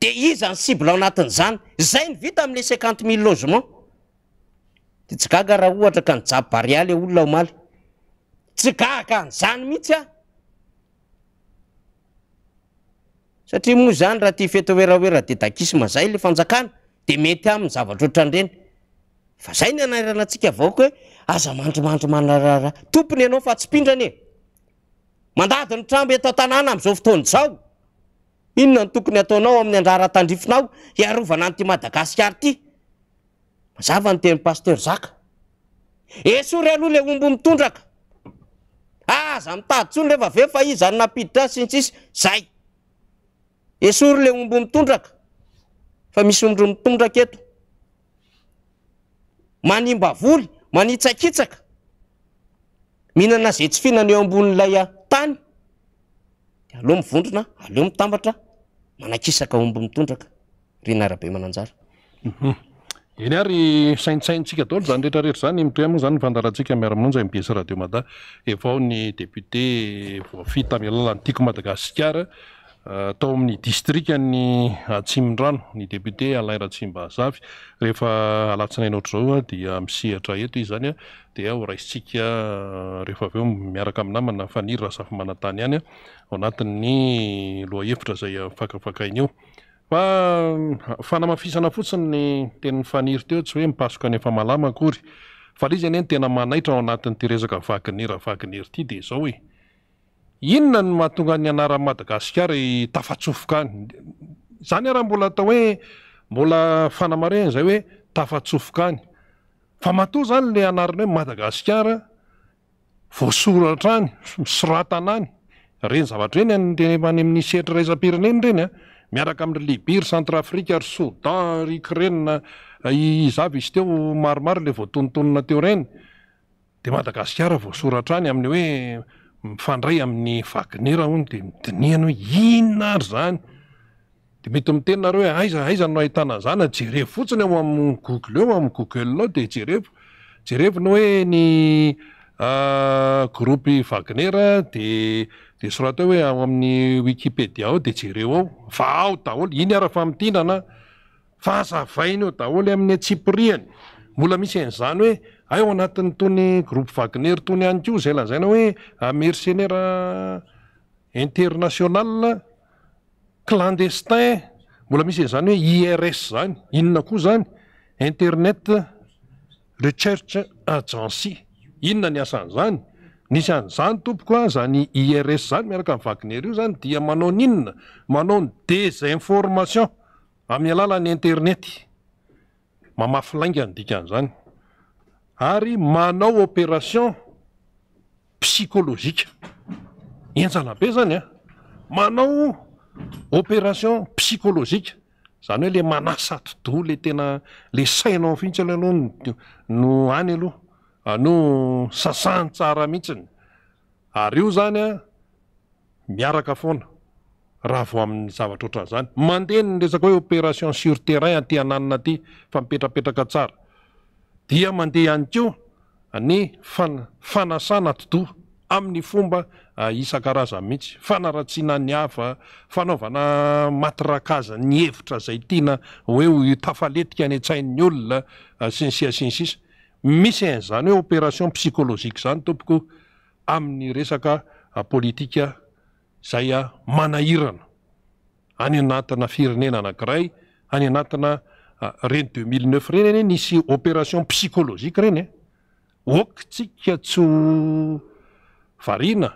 Speaker 2: nsl anatin'zany zay ny vita am'la cinquante mille logement dahohta ka nabile olona omaly tsy gahaka nzany mihitsy a satria mo zany raha tyfeto eraera de dakisy mazay le fanjakana demetyamayanakazaanrmanrma tompony ianao fa tsy pindranye mandadony tramo etatanàna amzao fotony zao inona ny tokony ataonao amny andraratandrifinao iarovana anty madagasikary tyazavanytenypaster za esory aloha le ombo mitondraka ahza mitadyts ono lehefa ve fa izaany napiditra ay sitsisy zay esory ley ombo mitondraka fa misy omdro mitondraka eto manimba voly manitsakitsaka mihinana zay tsy fihinaneo ambonlay a ah, tany de aleha mivondrona aleo mitambatra manakisaka ombo mitondraka ry narabe mananjara mhm.
Speaker 1: eny ary saintsaintsika tolo zany rehtrarehetra zany mitom zany fandarantsikamiaramionjamesradiadeaonydeptitialantiako madaaarataoami'y distriny atsiminrano ny dept lairatsimba aeaatsinainoatrzaodimsiara eoizanydaiaeaeomiaraknamanaairyahazafymanatany any aoanatnny loa hevitra zay ah, fakavakainy eo fa ah, fanamafisana fotsiny ny teny faniry to tsy hoe mipasokanefaamoyetra o aaeeyoinona y mahatonga ny anaran madagaikaratafatooyyboaayao zanyl anarhoe madaaiar voasoratra any soratan any eny zavatra eny teefa any amin'ysertrraisampereneny reny a ah. miaraka am'ry libiry centrafrika ry soudan rcren eh, izavy izy teo maromaro la voatonotonona teo reny de madagasikara voasoratra any amin'ny hoe mifandray amin'ny vagnera ony de midinihany hoe inna ary zany de mety miteninareo oe aizaaizan no ahitanazana jerevo fotsiny eo am googlee amgooglenao de jerevo jereviny oe ny eh, groupy vagnera de de sora t o hoe ao amin'ny wikipedia ao de jereo aho a ao daholy iny araiahaainyeo daholy amin'y tsipriany mbola misy enizany hoe aio anatin'ny tony groupe vagner tony anyko zay la'zana hoe ah, mercenar international clandestin mbola misy en'izany hoe irs zany inona koa zany internet rechearche agencye inona ny asan'zany nisy an'izany tompoko a zany irs zany miaraka am'y vagner io zany dia manao ninona manao ny desinformation amin'y alalan'ny internet mamafilainga ny dikan'zany ary manao opération psicolozika enjanabe zany a manao opération psicolojika zany hoe le manasa todoa le tena le sainao fitsaly aloha no any aloha Ah, no sasan tsara mihitsiny ary io zany a miaraka foana raha vao amin'ny zavatra oatran zany mandeh nlesaka hoe opération surterraintyanannaty famipetrapetrakaande any ko ny -fanasana totoa amin'ny fomba ah, isan-karaza mihitsy fanaratsina ny afafanaovana matirakaza nyhevitra zay tina oe tafaletikan eantsainny olona ah, syny siasinsisa misy enizany hoe opération psicologique zany tompoko amin'ny resaka a ah, politika zay a ah, manahirana any anatina firenena anankiray any anatina ah, reny deuxmileneuf reny eny nisy opération psicologique ireny e eh. okitsika tso variana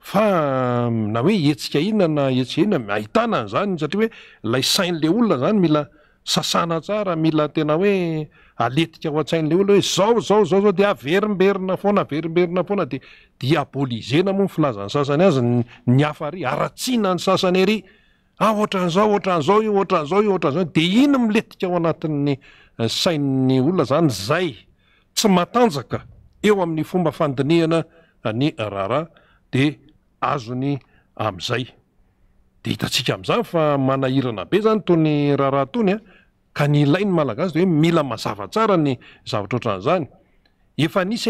Speaker 1: fa na hoe hetsika inona na hetsika inona mahitananyzany satria hoe lay sain'le olona zany mila sasana tsara mila tena hoe aletika ao an-tsain'le olna hoe zaozaoa ao de averiberina oanaeibeia foana de oayafay aratsina ny sasany ary aohaanzaoohatanzaohad iny ie ayay eh, eh, rara de azony azay de hitasika amzany fa manahiranabe zany tony rarah tonya lay ny malagasy dehoe mila mazavatsaranyatra atanzeipana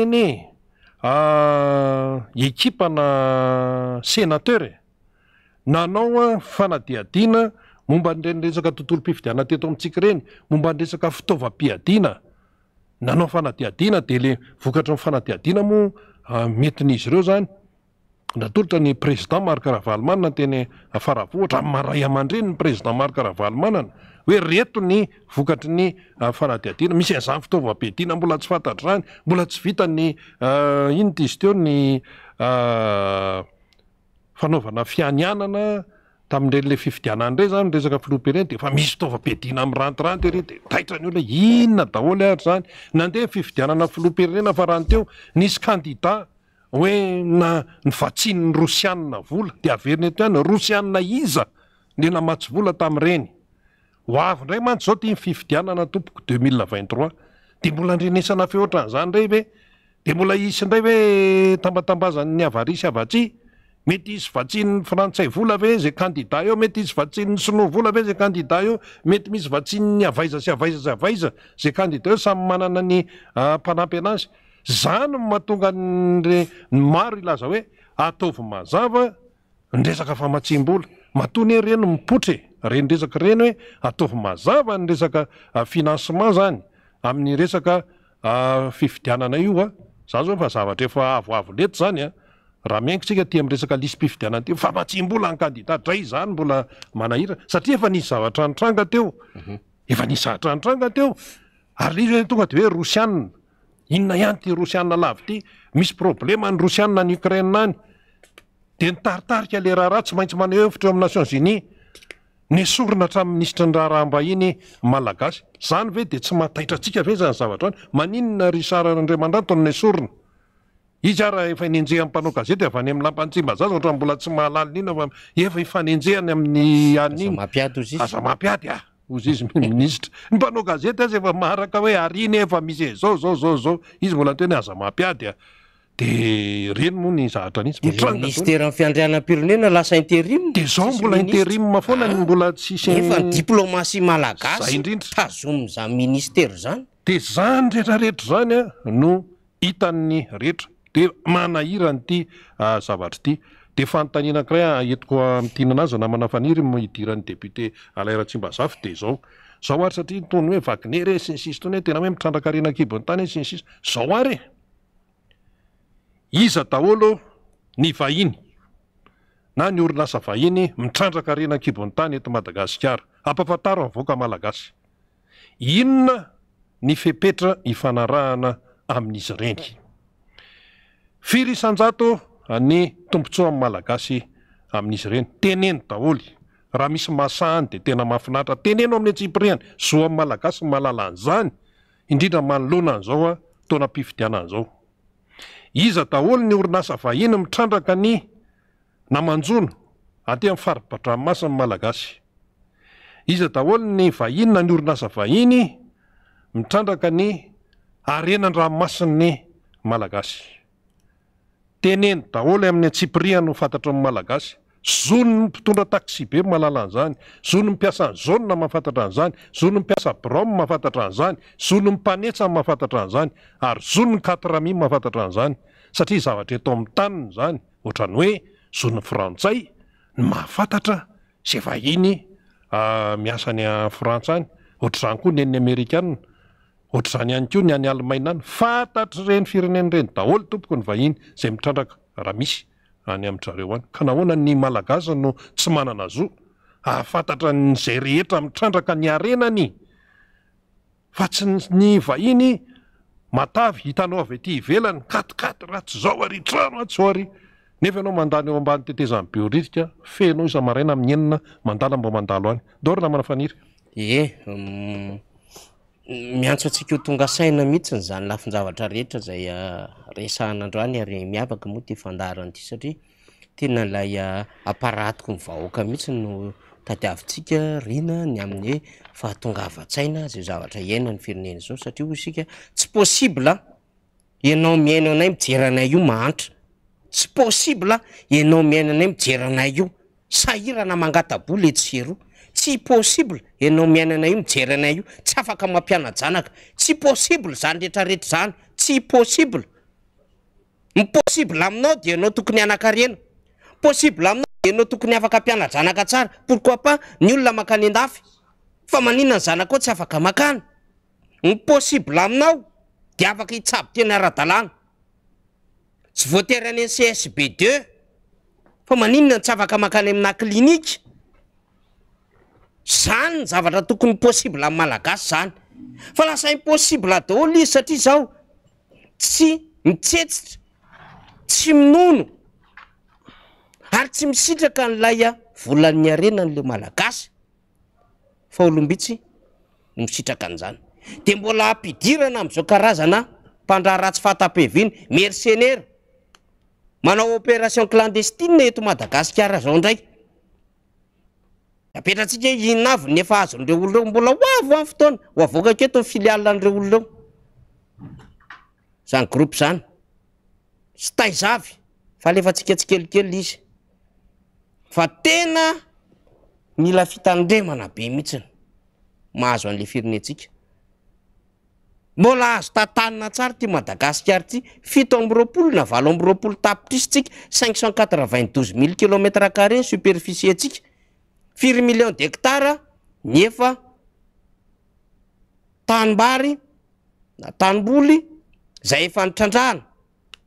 Speaker 1: senaternanaoafanadiadina e, momba nrenresaka tontolo mpividiana teto amintsika reny mombanresaka fitaovapiainadlokatrafanadinoey reonty préident marokaravalemanana teny faravohatra maray aman-dreny ny prézident marokaravalemanana hoe reto ny vokatry ny ah, fanadiadiana misy azany fitaovaeina mbola tsy fantatrzany mbola tsy vitany ah, inytzy teony anaoanafianianana ah, tamrenyle fividianany rey zany resaka filoaperena defa misy fitaovaeina am'rantiratynyd lnnayada oe na vatsinny rosianna vola de averinyt rosianna iza le namatsy vola tamreny o avy ndray mantsy zao ty ny fifidianana tompoko deumvit3 de mbola ndrenesana fe oatran'zany nray e de mbola isndray hoe tambatambazanny avary syavatsy mety isy vatsyy frantsay vola v za andida eo mety iaaametysyazaaahaogamaro laza oe tvy mazava nresaka famatsibola matonye reno miotry renyresaka reny hoe ataoo mazava ny resaka ah, financement zany amin'ny resaka ah, fividianana io a ah. zah zao fa zavatra efa avoaleto zany a raha mianko tsika ty am'resaka ls iiiananabayoa inna iany ty rosia laty misy prblemnyrosa atsy maitsy manavitreo ami'ny nationsuni ny sorina hatram' ministra n-draha rahambahiny malagasy zany ve de tsy mataitra antsika ve zany zavatra any maninona rysarn'andraaman-drah taonny sorina izy arah efanenjehampanao gazete avany am lampantsimbazahatrambola tsy mahalaliny iny faefa ifanenjehany amin'ny aniny aza mampiady a ozy izy ah, ministra ny mpanao gazety azy efa maaraka hoe ariny efa misye zao zao zao zao izy mbola tena aza mampiady a ah. de reny moa ny zahatra niyde
Speaker 2: zao mbola ierifoanan mbola tsisidrinda
Speaker 1: de zany reetrarehetra zany a no hitanny rehetra de manahiranyty zavatra ty de fantaninakirayetko tinaan'azy namanafaniry m idiran'ny deputé alaratsimbazafy de zao zao ary satria tony hoe vanere snsisy toy h tena oe mitrandrakarenakibony tany synsis ao ary iza daholo ny vahiny na ny orinasa vahiny mitrandraka rena kibony tany eto madagasikara apafantaro voakamalagasy inona ny fepetra ifanarahana amin'izy ireny firisanjato any tompotsoa am malagasy amin'izy reny teneny daholy raha misy masahany de tena mahafinatra teneno ami'y ntsiprihany zo ammalagasy malalan'zany indrindra manolonanzao a tona pividiananzao iza daholo ny orinasa vahiny mitrandraka ny namanjono atya mnfariba-dramasi malagasy iza daholo ny vahina ny orinasa vahiny mitrandraka ny arenan- ramasi ny malagasy teneny daholo amin'ny tsipriha no fantatra malagasy zonynmpitondra taxi be malala an'zany zony mpiasan zon mahafantatra nzany on mpiasabromahafant zan mpeahafantatra zan ary zony ramimahafantatra nzany satria zavatra eto am'y tanny zany oatrany oe zonny frantsay mahafantatra zay vahiny ah, miasany a frantyany ohatrzany koa nyen'ny amerikan ohatrzany hany ko ny an'y alemain an fantatry reny firenenyreny daholo tompokyny vahiny zay mitrandrakarahamisy any am'drareo any ka nahoana ny malagas no tsy manana zo ahafantatra nzay rehetra mi'trandraka nyarenany fa tsy ny vahiny matavy hitanao avy aty ivelany katikaty rahatsy zao ary trano ats o ry nefa anao mandanyeo ambany tetezanbeoririka fenao isamaraina
Speaker 2: am'y eninamandalamba mandaloanydor namana faniy e mm, miantso atsika o tonga saina mihitsyny zany lafinjavatra rehetra zay ah, resan'androany ary miavaka moa te fandaranyity satria tena lay aparatiko ah, mivahoaka mihitsy no tadiavitsika rna ny amin'yoenaominanaymienay io mahantrasye enaoinanay mijenay io sairana mangataboly etsero tsy possile enao miainanay io mijeranay io tsy afaka mampianajanaka tsy possible zany reetraretra zany tsy possible mposil aminao de anao tokony anakaena posiaminaode anao tokony afaka mpianadranaka sara pourpany olonaaaa annna naako tsy aa afak hitsabo tena aaantsy aennsbyainay zavatra tokony possialaaampossileolizy satiaao tsy mitsetsitra tsy minono ary tsy misitraka n' laya volannyaenanle aaaob nomiitaaazany de mbola ampidirana am'zao karazana pandra ratsy fahtapeviny mercenaira manao opération clandestine eto madagasikara zao ndrayy aetratsikah inav nyfa azonre olo reo mbola oava an fotoana o avoaka keeto ny filialanireo olo reo zany groupe zany s tay zavy fa lefa tsika tsi kelikely izynmhitsa azo tatanina tsara tya madagasikaary ty fito amb roapolo na valo amb roapolo tapitra isy tsika cinq cent quatre vingt douze mille kilômetra aré ny superficietsika firy million d' ektara ny efa tanimbary na tanimboly zay efa nitrandraana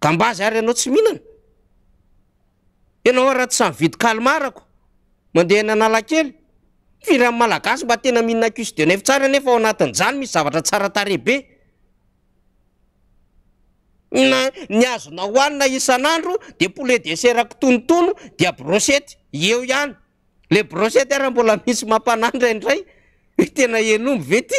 Speaker 2: gambazy ary ianao tsy mihinana ianao araty samy vidy kalimarako mandeha nanala kely mifira anmalagasy mba tena mihinana cis denaef tsara nefa ao anatin'zany misy zavatra tsara tarebe na ny azona hohanina isan'andro de poulet de seraky tonotono dia brosety eo ihany le brosety araha mbola misy mampanandra ndray e tena elomby ve ty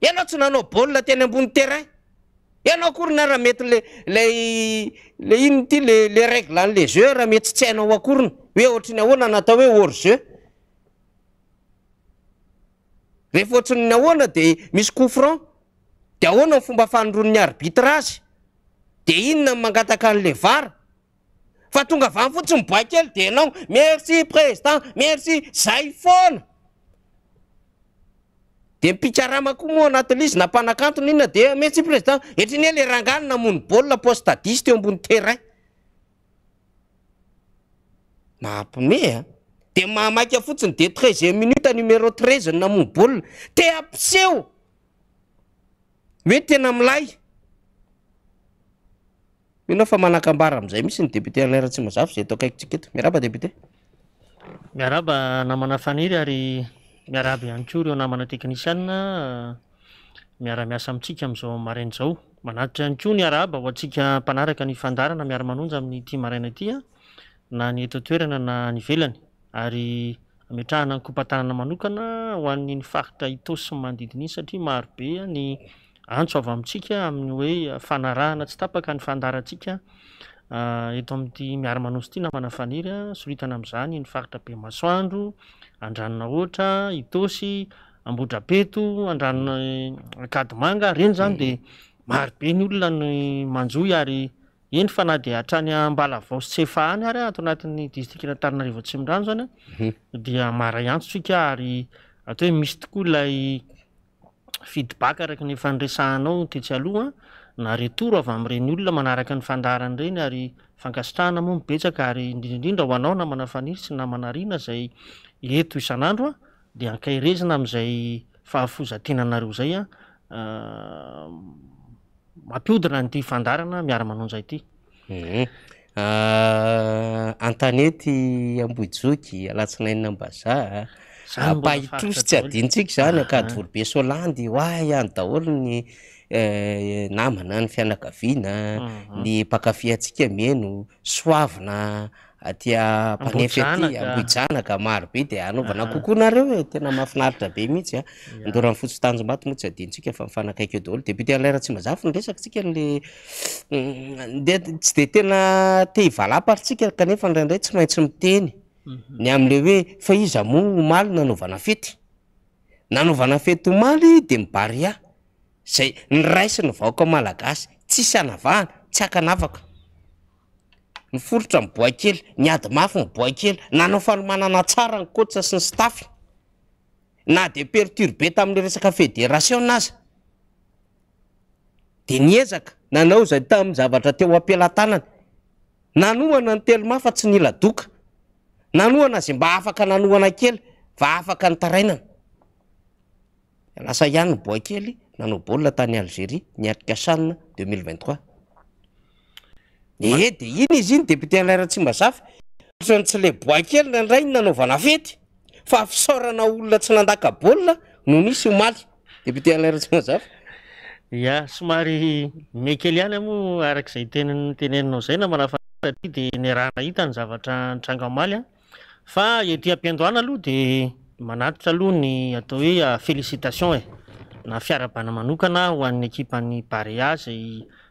Speaker 2: inao tsy nanao baôlina teny ambony terrain ianao akorina raha mety lelayle inny ity le règle nle zeu raha mety tsy hainao aorna hoe oha'ny aoana naao hoe orge rehefa ohatriny ahoana de misy coufron de aoana fomba fandronnny arbitre azy de inona nmangataka an'le vara fa tonga ava ny fo tsy miboiy kely de anao merci préstant merci zay foana maineaeo ambonny ayamehade aaa fotsiny de treizime minute numéro treise namn ôaseo he tena ilay enao fa manakabaa amzay misy ny deputé nlara tsy mazafo ay tokiktsiketo miaraba dept
Speaker 3: miaabanamana faniry ary miaraaba iany ko ireo namana teknisianna eh, miaramiasa amintsika amzao marainao manaira ayko nabkadana miarmaonaynykopatanana manokana hoannynyfaitra itosyy mandidiiny satria aoe nyamtskatyeaymiarmanonjy ty namana aniy soritana am'zany ny faritra be masoandro andranona oatra itosy ambodra peto andranona aaangaosyato anat'nydiritainaty inranonyoisy ayaky fhnaoteyaoh naretoro avyamrenyolona manaraka ny andaranyreny ary fankasitrahana moa mibetsaka ary indrindradrindraho anao namana faniritsy namanariana zay eto isan'andro a de ankairezina am'izay fahafozatina anareo zay a mampiodyra ah, n'ity fandarana miara manaonjay ityu eh, ah, antanety amboijoky alatsinainna m-baza paitrosy tsy adintsika zany akady volobe
Speaker 2: solandy hoay iany daholo ny eh, namana ny fianakaviana mhm. ny pakafi antsika mieno soavina atya panefy ty aojanaka maobe de aooeaieaafa loelayahat aeikalsydetenathvlapary sika kaefanranra tsy maintsy miteny mhm. ny ale oeaio maly nananaeynanvana fety omaly de mibaria zay nraisiny vaoka malagasy tsisy anavahna tsy akanafaka ny forotra miboakely nyady mafy miboakely nanao fanomanana aa nytsa sy nyaee tamy esakaonanaozay tam zavatra teoaelannynana nyteomafa tsy nlaoma aaaaanyboakely nanao bolina tany algeria niatrika sanina d3 e de iny izy iny depute nlara tsy mazafat ts leoey aran nnonaa fanaolona tsy nandaaona noo nisy may depte lara tsy azaf
Speaker 3: a somary mekely any amo arak'izay tentenenanao zay na manafaatry de ny rahanahitany zavatra trangaomalya fa etyampidoana aloha de manatitra aloha ny atao hoe ah, félicitation e na fiarabana manokana hoan'nyekipany bare azay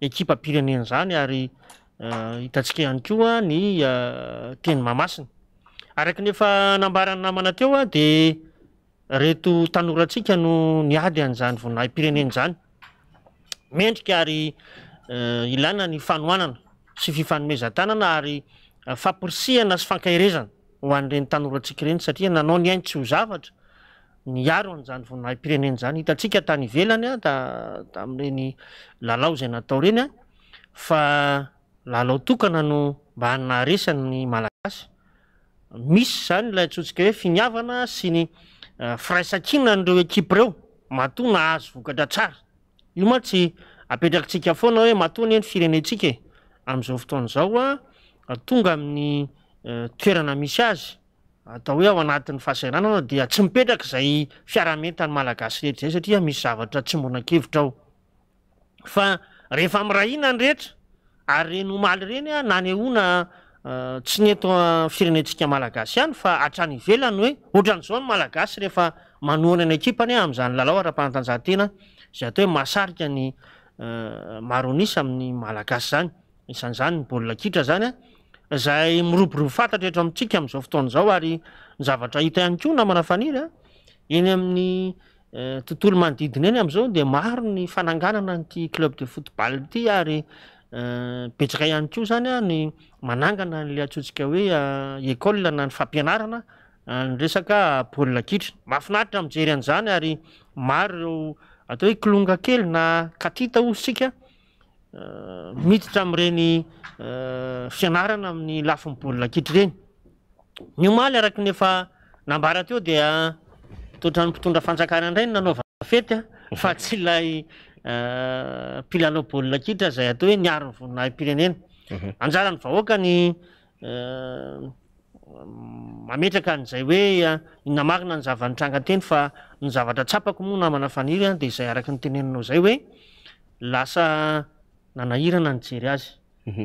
Speaker 3: ekipa pirenena zany ary eh, hitatsika ihany koa ny eh, teny mamasiny araky nefa nambarany namana teo a de reto tanorantsika no niady an'izany voinahy pirenenazany mendrika ary eh, ilana ny fanoanana sy fifanomezantanana ary famporisihana sy fankahirezana ho an'ireny tanorantsika ireny satria nanao ny ainytsy ho zavatra nyaro an'izany vonahympirenenzany hitatsika tany ivelanya da tam'reny lalao zay natao reny a a lalao oana nomba naesanny aaas misy zany lay tsotsika hoe finiavana sy ny e, firaisakina nreo ekipy reo matona azo vokatra tsara io ma tsy apetraktsika foana hoe matony eny firenetsika e. amzao fotoanzaoatonga aminny e, toerana misy azy ataooe ao anati'ny fahasaranana dia tsy mipetraka zay fiaramenta ny malagasy rehetrazay saria misy zavatra tsymoaeaainanrehetaaryrenyomaly reny nanonatsy eh, nefirenentsika malagasy ihany fa atranyivelanyean'zaoy malaaseanayiny azany lalao arapaatanjahatenazay atohoe masaika nymaris eh, amin'ny malagay zanyisan'zany nybaolinakitra zany zay miroborovo fantatra eatra amitsika am'zao fotoanazao ary nyzavatra hita ihany ko na manafanirya ah, eny amin'ny eh, tontolo manodidiny eny am'zao de maro ny fananganana nty club de footballty aryeta eh, ianyko zany ah, sikanôiitmahafinarira ah, mijeryanzany arymaro reoataohoe kilonga kely na katita ozosika Eh, mititraamreny eh, fianarana amin'ny lafyarattranympitondra fanjakana ndray n nanovafetya ah, fa tsylay eh, pilanobôlilakitrazay atohoe narnyniaieezay mhm. oenamaina ah, nyzavanytrangateny fa nzavatra tsaakomonnamanair d zay araky nytenennaozay oe lasa Mhm.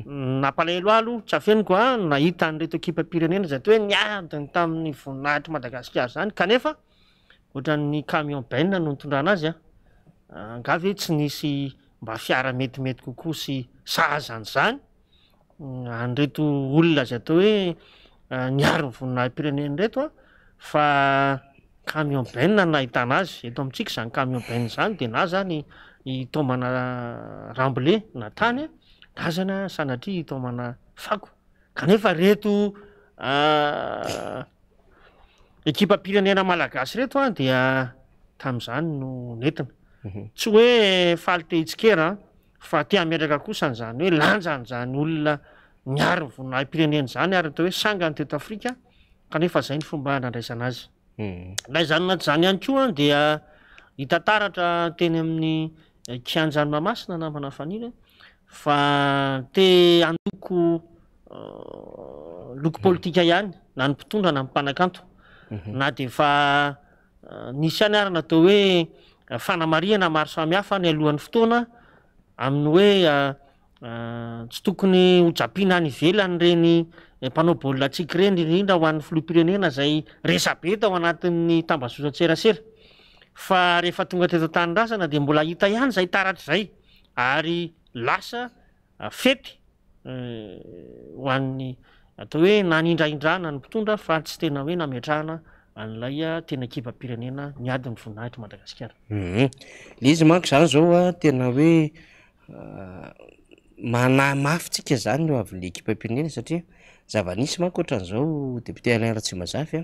Speaker 3: feanahita aretoeipa pirenena zyato hoe niadiny tamin'ny voninahitry madagasikary zany kefyain a nontondrana azya gav tsy nisy mba fiara metimety kokosy sazanyzany areooon ztaooe eh, niarynyvoninahympirenenretoafa amion ba nahitana azy eto amitsika zany kamion ba zany de na zany itômana rable naany azasantrtoaa kaeaippirenena ah, malagasy reto a ditazany nontsy mhm. oe falite hitsikera fa timedraka kosanyzany hoelanjanzanyolona iaryyvoinahy pirenen'zany aryatohoe agay teokyaahazany mhm. anatyzany ihany ko an dia itataratra teny amin'ny kanjanymamasina namanaainofa te aokoloko euh, mhm. politika ihany na nympitondrana ampanakaona mhm. fanisy euh, any ary nataohoenanamaro euh, samihafa ny alohan'ny fotoana aminny hoe tsy tokony hojapiana ny velany reny eh, mpanaobaolinaatsika reny iindra hoan'ny filopirenena zay esabe taho anatinytabazosatserase fa rehefa tonga teto ntanyrasana de mbola hita ihany zay taratr' zay ary lasa ah, fety eh, hoann'ny atao hoe nanindraindrana ny mpitondra fa tsy tena hoe namitrahana an'laya ah, tena ekipampirenena niadin'ny voninahitry madagasikaraum
Speaker 2: mhm. le izy manko zany zao a ah, tena hoe mana mafyntsika zany o avyn'le kipampirenena satria zavanisy manko ohatran'zao depte alanratsy mahazafya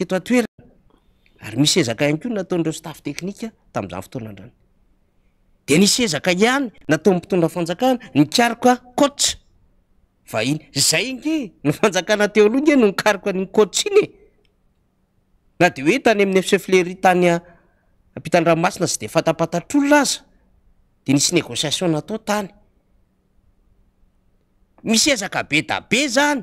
Speaker 2: yakonataondreo staf teknika tam'zany fotona ayd nisy ezaka ihany natao mpitondra fanjakana ny karoka kôts vahiny zay ngy ny fanjakana teo lohinge noo nykarik aniny kôts inye na de oe tany amin'ny seflerytany pitandramasina zy de fatapatatr olon aza de nisy eôiationnataotanysezaa be da be zany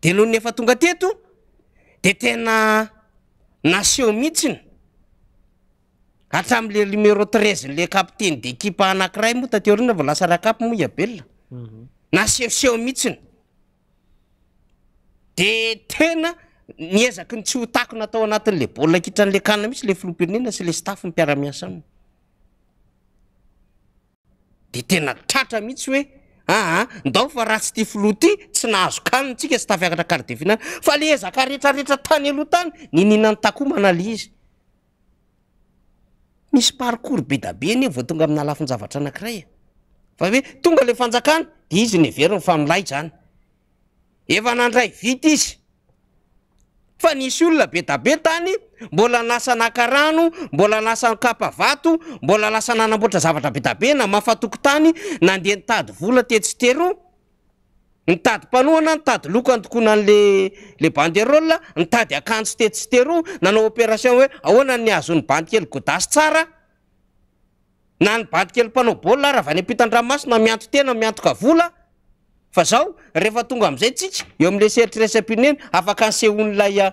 Speaker 2: de loho ny efa tonga teto de tena nation mihitsiny atram'la numero treiz nla kapteny de kipa anankiray moa tateo rina vao lasarayakapo moa iabelona mhm. nasioseo mihitsiny de tena miezaki ny tsy ho tako na atao anatin'lay baolina kitra n'la kanna mihitsy lay filopirinena sy ley stafo mipiaramiasa aminy de tena tratra mihitsy hoe aandao ah, ah, fa raha tsy ty foloaty tsy nahazo kanny tsika tsy tafiakatra kardefihinana fa le hezakarehetrarehetra tany aloha tany nininan'ny takoho manalia izy misy parcory be dabe any e vo tonga ami'na alafinjavatra anakiray fa hoe tonga le fanjakana de izy nyveriny fa milay zany efa nandray vita izy fa nisy olona be dabe tany mbola nlasa nakarano mbola lasanapaatombolaasanaaoatra zavatra be abe na mafatokotany nande ntady vola tetsiteontadypanoana ntady lokntokonanle banderôl nytady akano tesitero nanaoopération hoe aoanany azo'ny bakelyakeyo haayiamanzay sieo amle seritry resmpineny afaka ansehonylaya ah,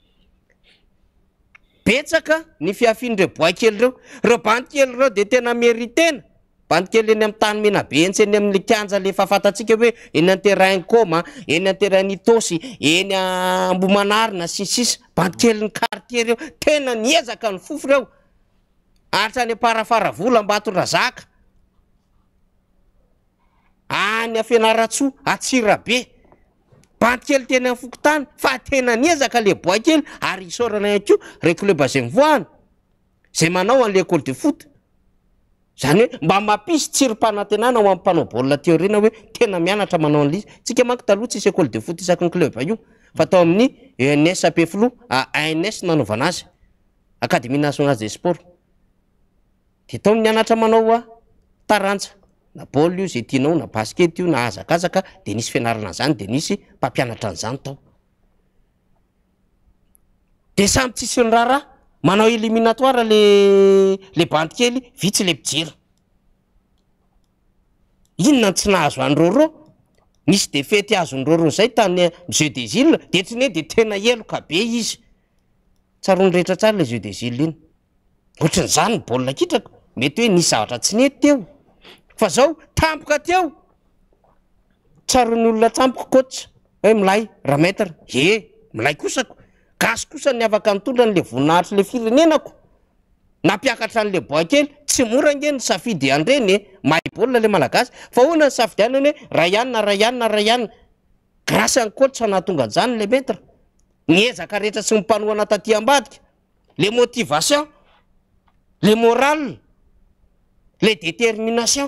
Speaker 2: betsaka ny fiafinreo boay kely reo reo banti kely reo de tena merytena banikely eny am'y tany menabe ents eny aml tianja lefafaaka oeeny ataia eny atains enymbomina sissis bantikely ny arter reo tena nyezaka ny fofo reo atrany parafaravolambatora zaka any afianaratsoa atsirabe batykely teny fokotany atenaniazaka le boakely ary isôranaako elebaaay aaoalôle de otanyoemba apisy sirpahnatenanao am panaolenenamianatramanaoaskamak aa tssy ôle de footianlotaoany e nsp loansanoanazymiaiaeportatoany anatramanaoataransa nabaôl io zaytianao na baskety io na azakazaka de nisy fianaranan zany de nisy aiaaannle ant kelytsyeideeyazonrerozay tayeeidetne de tenaelo kaesle eu de iny ohtran'zany bôlinakitrako mety hoe nisy zaatra tsiney teo fa zao tampoka teo tsarany olona tampoka kosa hoe milay ahamtaelay osaaoany aakondranle onnahatrle ieenaaiakara an'le okely tsy morangey safianenyea l anaaey naaia le motivation le môral le détermination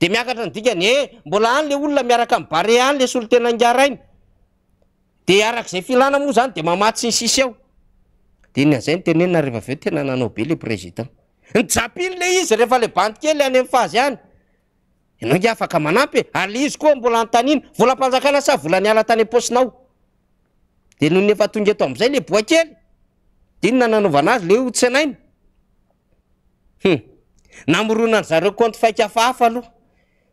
Speaker 2: de miakatra ny dikany e mbola any la olona miaraka am bare any le solo tena ngarainy dearaay anaoa anykely y koamboa ainy olaanakanaoaaamronanyzareo kônt faikafahfa aloha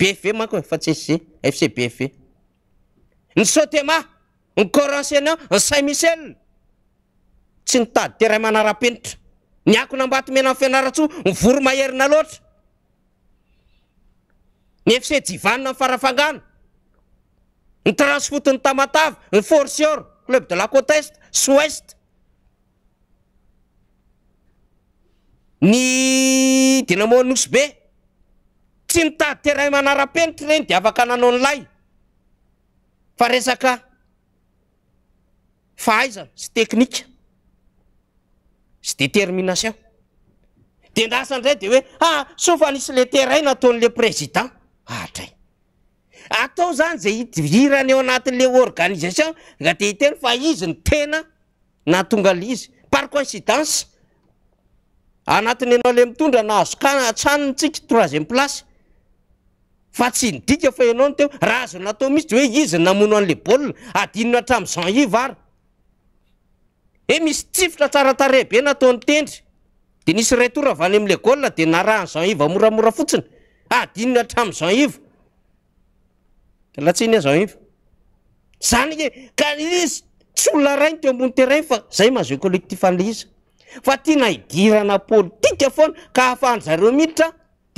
Speaker 2: bfv e manko he fa tsy fc fcbff e. ny sotema ny cor enseinan ny sait michel tsy nytady teray manara-penitra ny akona ambaty mena ny fianaratso ny voro maherina loatra ny fc divanna y farafangana ny transefootiny tamatava ny forcior cleube de la côtest swest ny dinamonos be tsy itady tray manarapenitry reny de afaka nanao nlay eahazana sy eika sy determinationdray deoeofanisy ah, letay nataolepinaeanat'leorganiation ae fa izy nyena naongal izyparonin anayanaole mitondra naazokaatanytsika troisième place fa tsy ndika fa anao e e ny teo raha aznataomisy r hoe iz namona'le baôia anatraani yistiotrate nataoenydya y aô deaana imoaora otsinaa oa ainy teo ambony tay fa zay mazletifl iaiaôyika fôana ka afa hanzareo militra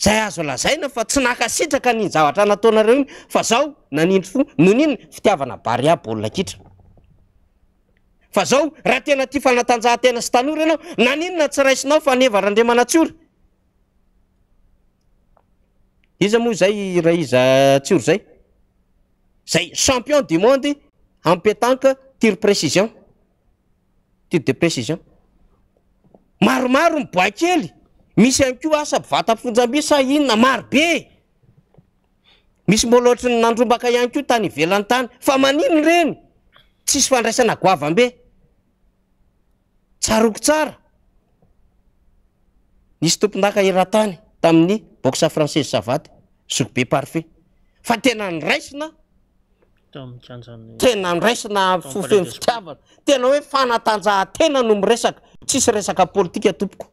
Speaker 2: zay azo lazaina fa tsy nakasitraka niny aaofa zao nanindry fo noninn iiavanaaaolnaiazao aha tena ty fanatanjahatena s tanora anao naninona tsy rai sinao fanevarandremanatsoryizmoa zayah izor zayzay champion du monde ampetanke tur precision ture de précision maromaro mi boa kely misy ianykoaavatafonjambiinonebaanobaa anykotanyelantanynyyydaeoko s nisy topondaka iratany tamin'ny bôxa françaizy savaty zokbe parfe fa tena
Speaker 3: nraisnanaanfeivnteoefanatanjahatena
Speaker 2: no miresaka tsisy resakapôlitika tompoko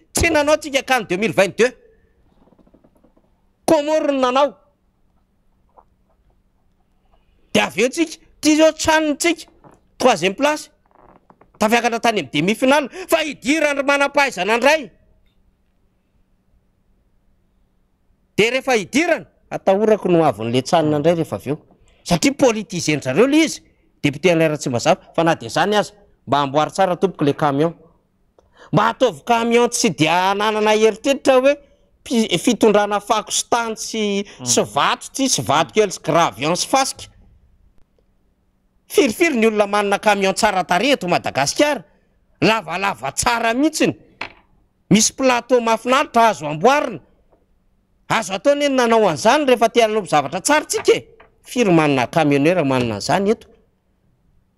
Speaker 2: ty nanao tsika kany deuxmile vigt deux komoryny nanao de av eo tsika ti zao tsanony tsika troisieme place tafiakata tany am' demi final fa idirany manapahaizana ndray de rehefa idirana atahoraky noavon'le tsanona andray rehefa av eo satria politisiendzareo le izy depite lara-tsy mazary fa na de zany azy mba amboary tsara tomboky le camion mba ataovy kamion tsy dia ananana heritretitra hoe p-fitondrana fako sy tany sy mm. sy vato tsy sy vato kely sy graviansy fasik firifiry ny olona manna kamion tsara tare eto madagasikara lavalava tsara mihitsiny misy plata mafinalitra azo amboarina azo ataony heny nanao anizany rehefa tenalomzavatra tsara tsika e firy manina kamionera manna anizany eto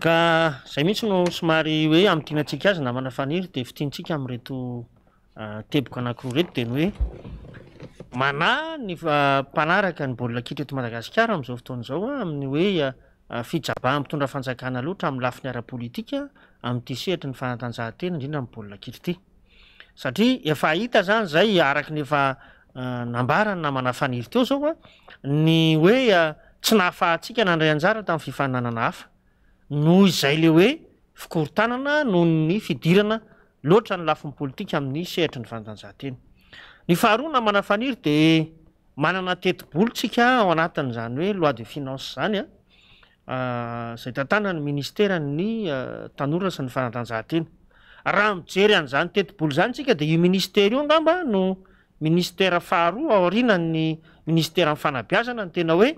Speaker 3: ka zay mitsy no somary oe amitianantsika azy namana fanir de fitintsika amretoeaoreooyknyliaitreomadaaiaramzao oao ayeptodraaara ah, yahyyfabarany namanafanir t eo zaoa ny oe ah, ah, tsy nahfahatsika nandrayanjara tami'y fifanananahafa no izay le hoe fikorotanana noho ny fidirana loatra ny lafinny politika amin'ny seitra ny fanatanjahantenany faharoa namana faniry de mananatetibolo tsika ao anatin'zany hoe loi de finance zanyazay ah. ah, tantaany ministeranytanoras ny ah, fanatanjahanten raha mijery an'zany tetibolo zany tsika de i ministera io angamba no ministera faharoa aorinany ministera a' fanabiazana ny tenaoe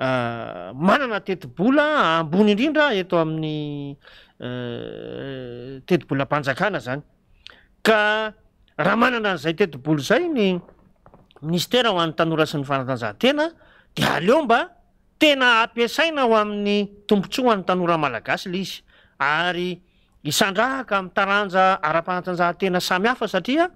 Speaker 3: Ah, mananatetibola ambonyindrindra eto amin'ytetibolanaanraha eh, manana n'zay tetibol zay ny ministera ho an'ny tanora sy ny fanatanjahantena de aleo mba tena ampiasaina ao amin'ny tompotsya ho an'ny tanora malagasy la izy ary isandrahaka amtaranja ara-panatanjahantena samyhafa satria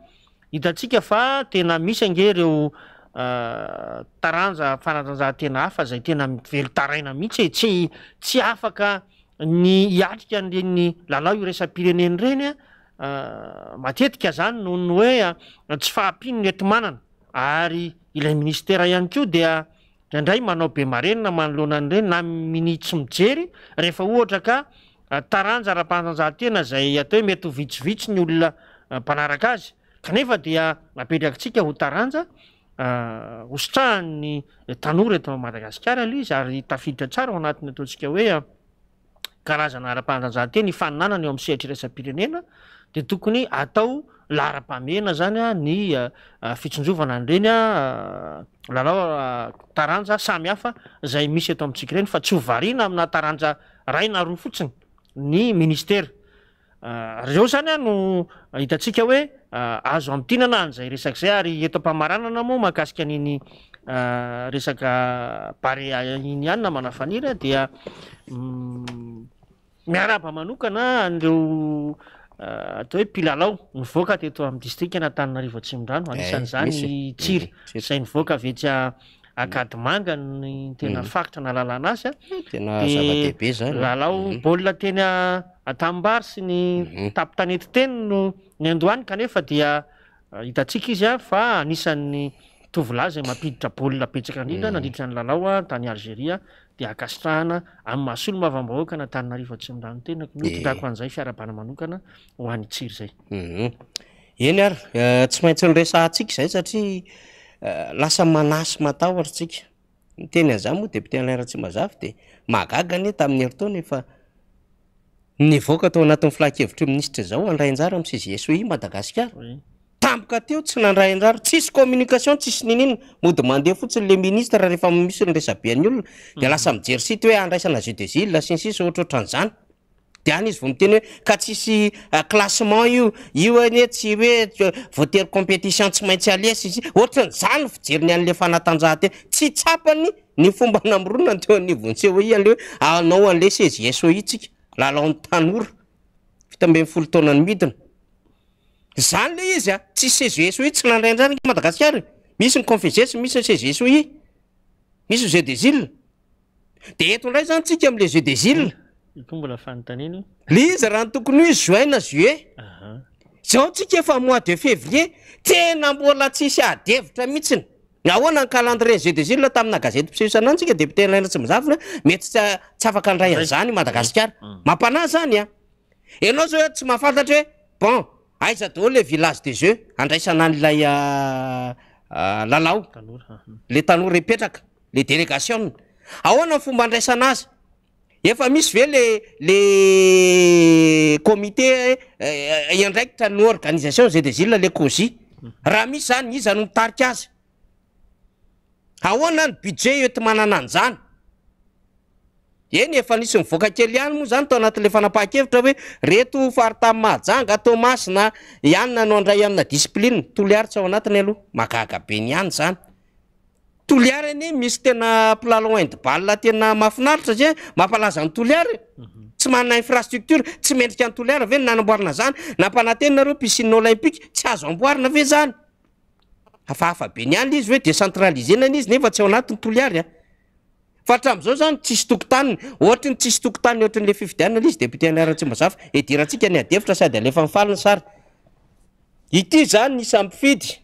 Speaker 3: hitatsika fa tena misy angereo tranjaanaanjhatena afazay tena velotaraina mihitsy tstsy e. afaka ny iarika neny lala o resa pireneny reny a mateikazanyhtyamnn eary ilay minister ihany ko ddraymaobe marenna manoloananyreny na minitsy mijery refa ohataktanja rahaanaanjahatena zay atao hoe mety ho vitsivitsy ny olona mpanaraka azy kanefa dia apetrakatsika ho taranja Ah, hosotraha'ny tanory eto a madagasikara al izy ary tafiditra tsara ho anatiny ataontsika hoe ah, karazana ara-panjanjahanteny ifaninanany eo am'ny seitriraisampirenena de tokony atao laha ara-pamena zany a ah, ny fitsonjovana any reny a lalao taranja samy hafa zay misy etao amitsiki reny fa tsy hovariana amina taranja raina roa fotsiny ny ministera Eh, reo zany a no hitatsika hoe eh, azo ami'ytiana ana any zay resak'zay ary eto ampamaranana moa mahakasika an'iny eh, resaka bare iny ihanyna manafaniry dia mm, miaraba manokana an'reo atao hoe mpilalao ny voaka teto ami'ny distrik natanina arivo an-tsimondrano anisan'zany tsiry mm, zay ny voaka avetsya akadymanganny tena mm. faitra na lalana azy aeaddibeay lalao mm-hmm. baôlia tena atamim-bary sy ny mm-hmm. tapitanety teny no ny andohany kanefa diahitatsika uh, izya fa anisan'ny olaay mampiditra baôlia petsaka mm-hmm. andridran andriditra ny lalaoa tany algeria de akasitrahana am'mahasolo mavambahoakana tanynaritsy amnranoeenyy
Speaker 2: eh. uh, tsy maintsy lyresa tsika zay satria Eh, lasa manasy matahotra tsika miteny anzay moa depte lara tsy mazafy de magagany e tami'ny hertony efa ny voaka atao anatn'ny filakevitrao ministre zao andraynjaro am' siy es hoe i madagasikara tamoka teo tsy nandrayndraro tsisy communikation tsisy ninina mody mandeha fotsiny le ministre h rehefa misy lresabeany olona de mhm. lasa mijericite hoe andraisana ajuo de jil lasinsisy ohatra ohatranzany deny izy a miteny hoe ka tsisy euh, lasement io io any e tsy oe euh, oaterycompétition tsy maintsy ales ohatrnzany fijeriny a'leanaha ts tsapany ny fombaanezany le izya tsisy soitsy nandraynzany madagasikara misy nyconfees misy ysoi misyeudeil etndray zany tsika amle zeux desile
Speaker 3: le
Speaker 2: iza raha ny tokony ho juinna juet zao tsika efa mois de février tena mbola tsisy adevitra mihitsiny aoanan alendréudl tamiaazeanatsikdet metty afadrayanaaaamana zanyaanao zaohe tsy mm, mm. mahafantatr hoebonaizadolo le village de euxandraisanaaylale ah, ah, tarepetrak leioaoananfombaandraisanaz efa misy ve lele comite eh, eh, iandraikitra no organisation gdeil le kozy raha misy zany iza no mitarika azy ahoana ny bidge ety manana anjany eny efa nisy mivoaka kely any moa zany tao anatn'le fanapahakevitra oe reto faritam mahajanga tômazna ianyna no andray amina discipline tolo aritsa ao anatiny aloha magagabe ny iany zany toli ary any misy tena plalindbal tena mafinaritra z e. mampalazanytolary sy mananainfrastrture tsy mendrika nytoliary ave nanmborina zany nampanatennareopisiôlmpike sy azo amboaina e zanyeanizy oe dceaiena izy nefa tsy anatnyoayarao anytssoys eayeny smpii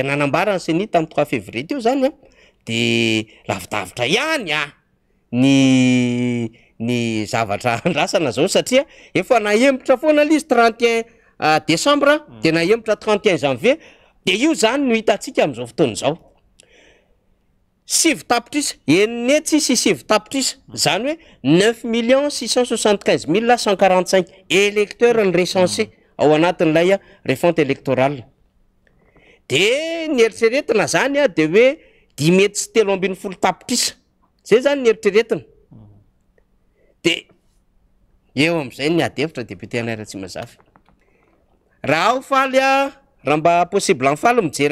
Speaker 2: enaaaany seni tam'y ti février eo zanyadelavidaitra ihany a nny zavatraandrasna zao saiaaebrana izy décembredaebtra tu janier de io zany no itantsika am'izao fotoanzao sivitapitra isa eninetsy sy sivitapitra isa zany hoe neuf million six cent soixante quinze mille a cent quarante cinq électeur ny mm. recensé mm. ao anatin'ilaya ah, refonte électorale de ny eritreretina zany a de hoe dix metrysy telo ambin'ny folo tapitrisa zay zany ny eritrreinaahsfalmijer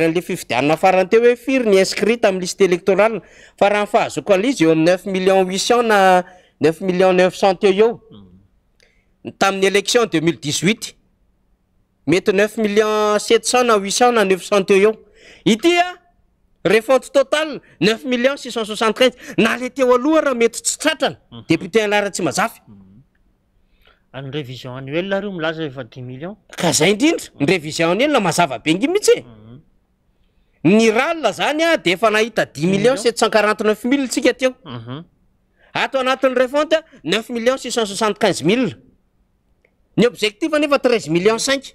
Speaker 2: an'le fividia faran teo hoe firy ny inskrit tami'y liste elektoral fa raha fahazoko nlizy eo am'ny neuf million huit cent na neuf million neuf cent teo eo tamin'ny elektion deumiledixut eu milionsept cent na huit cent na neuf cent tentneuf millin sixcentsixnteuinzn e teoha mhm. rmety s tratrandeptélatya zay
Speaker 3: indrindrany
Speaker 2: rviinaneazabe ngiitsye anyaeefahit dix million septcent quaranteneuf mill tsika eoatanat'yent mhm. neuf million sixcentsoixntequinze mil ny objetif aneefa treize million cinq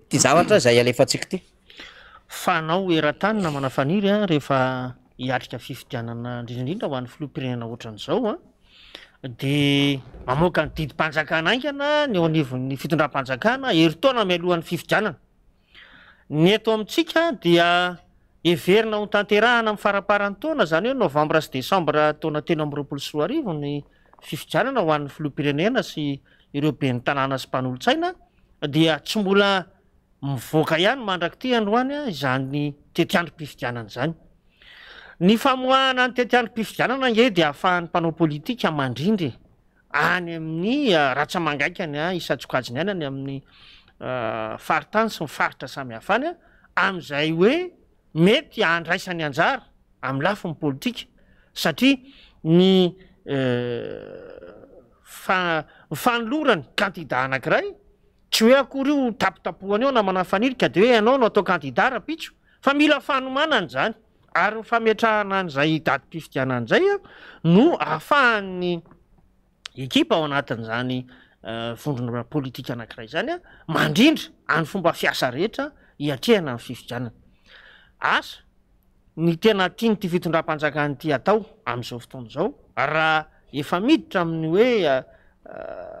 Speaker 2: ty zavatra zay alefatsika
Speaker 3: tyaetannmaaiadrindradrindrahoanny ah, loairenendidpanjakana ah. ana nyiny fitondrapanjakana eitona mialohan'nyiiatdieerinaotaerahana m faraparantona zany novambrasy desembratonateo am'roapolo sy roaarionyiiaanyloairenee mivoaka ihany mandraky ty androanya zany teti androm-pifidianany zany ny famoahana ny tetiandrom-pifidianana e di ahafahan'ny mpanao politika mandrindry any amin'ny uh, ratsa mangaikanya isantsokajiny anyany amin'ny uh, faritany sy mifaritra samy hafa any a am'izay hoe mety andraisany anjara am'y lafo ny politika satria ny uh, -fanoloranyandida aaray tsy hoe akory io tapotapohany o namanafaniika de hoe anao no atao kandidarapito fa mila fanomanany zanyary ferhna anzaydatimpifidananzay no ahafahannyei aoanatnzanyodronplitika euh, anakiray zany mandrindra ay fombafiasrhetra iatrena yfiianaany tentinytfitondraanakatyatao azao fotanaorahefa miditra aminy oe euh, euh,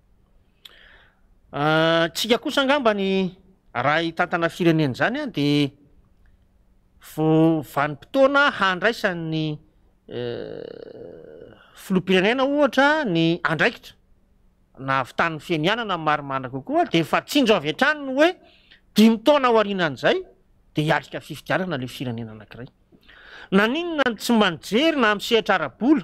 Speaker 3: Ah, tsika kosangambany raha itantana firenena zany a de vovanim-potoana handraisan'ny eh, filompirenena ohatra ny andraikitra na afitaniny fianianana nmarimanra kokoa de fa tsinro avy an-tranony hoe dimitaoana ho arinan'izay de hiatrika fifidiarana la firenena anakiray na ninona tsy manojery na amseitrarabola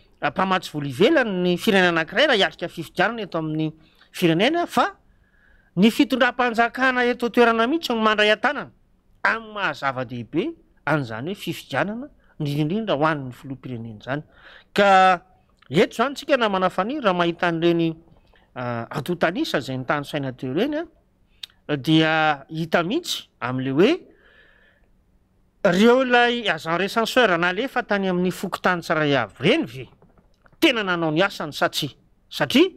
Speaker 3: mpamatsy voloivelany ny firenen anakiray raha arika fifianana eto amin'ny firenenaoehitsyayehieyoe fifiananandrindrndridra oanny loapireneny zanyysaayeyaitsy ae oeeo ay agen recenseur nalefa tany amin'ny fokotany tsiray ay reny ve tena nanao ny asany satsy satria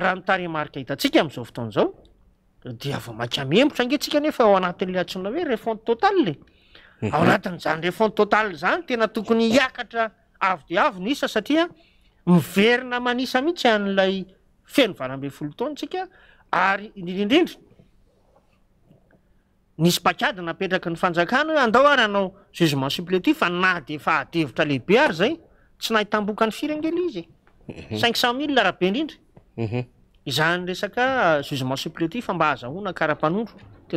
Speaker 3: raha mitaremarika hitasika amzao fotaonzaoaembotra etsika nefa aanatl atna e refnttaatzanyrefnttôtal mhm. zany tena tokonyiakatra aanhsayfenovalambe folotnsiarrridaayapetraky ny fanjakanheandaaoement fai tsy nahatamboka ny firengelizy mhm. cinq cent mille larahabe ndrindryznyesakjuement mhm. euh, uplety famba hazahoina karapanondro ty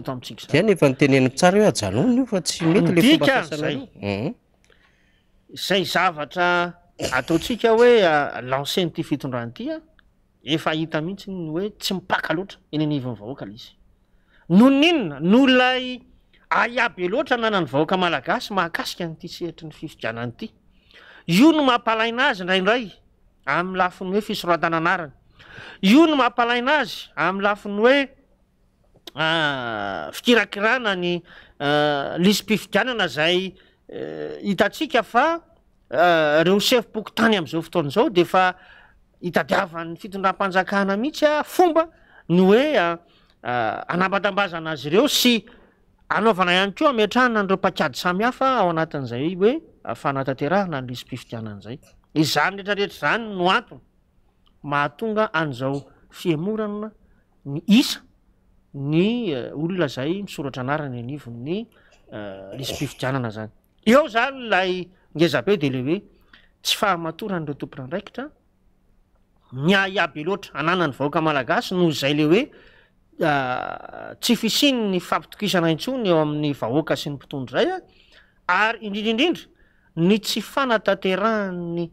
Speaker 3: atoamitsiklanenty fitondantya efahita mihitsynyoe tsy mipaka loatra enniinnyahoaka lizynoin nolay aiabe loatra nanany ahoakaaaaahaaika ntysehtryny fifianany io no mampalaina azy ndraindray amy lafiny hoe fisoratanaanarany io no mampalaina azy amy lafiny oe ah, fikirakiranany ah, lisi mpifidianana zay eh, hitatsikaareo ah, sefboky tany am'zao fotoanzao defaitaiavanny fitondram-panjakahana mihitsya fomba ny oe anambatambazana azy ireo sy anaovana ihany ko mtrahna nreopakiady samyhafa ao anatin'zay oe nyreretaany no antony mahatonga an'izao fiemorana ny isa ny eh, olona zaymisoratrieozany lay nyezabe de le oe tsy fahamatoranyreotopoanraikitany aab loata annanya noho zay le hoe tsy eh, fisiny ny fampitokisana intsony eo amin'ny vahoaka sy ny mpitondro zay a ary indrindrindrindra ny tsy fanataterany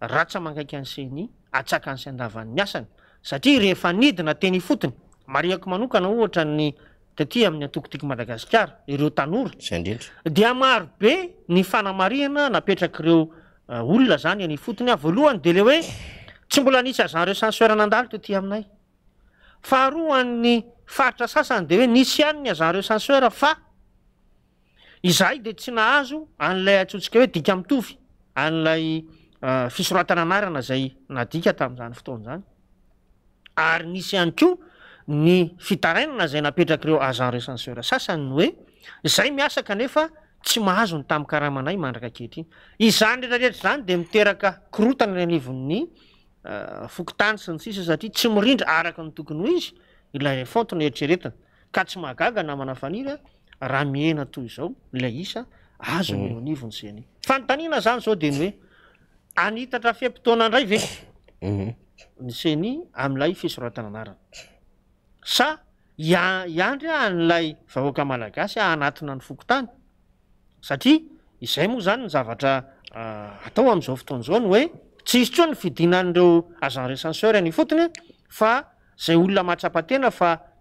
Speaker 3: ratsa mangaiky anseny atsaka nsendavanny asany sariaednnotymariako manoana ohta ny tatya ami'ny antokotiko madagasikara ireo tanora daobe ny fanamariana napetrakyreo uh, olona zany a fotiny aonere izahy de tsy nahazo an'ilay atsotsika hoe dika mitofy aayoaao ah, ny fitarainanazay napetrak reoaen recenserasanyoezay miasakanefa tsy mahazo ny tami karahamanay mandrakakehitrin izanyretraretra zany de mitekarot anyktansnyisa ah, satria tsy mirindra arakyny tokony hizy iayntnaeritreretink ty aaanamanair raha miena toyizao la isa azonnivonse mm. fantana zany zao deny oeaitatra fempitoanaindray veseny mm-hmm. a'layfioatiandry an'lay ahoakalaasyanaina nyokotanysatria izay moa zany nzavatraatao amzao fotoanzaony oe tsy isy tsoa ny ah, fidinan'reo agen recenseur ny fotiny fa zay olona mahatsapatena fa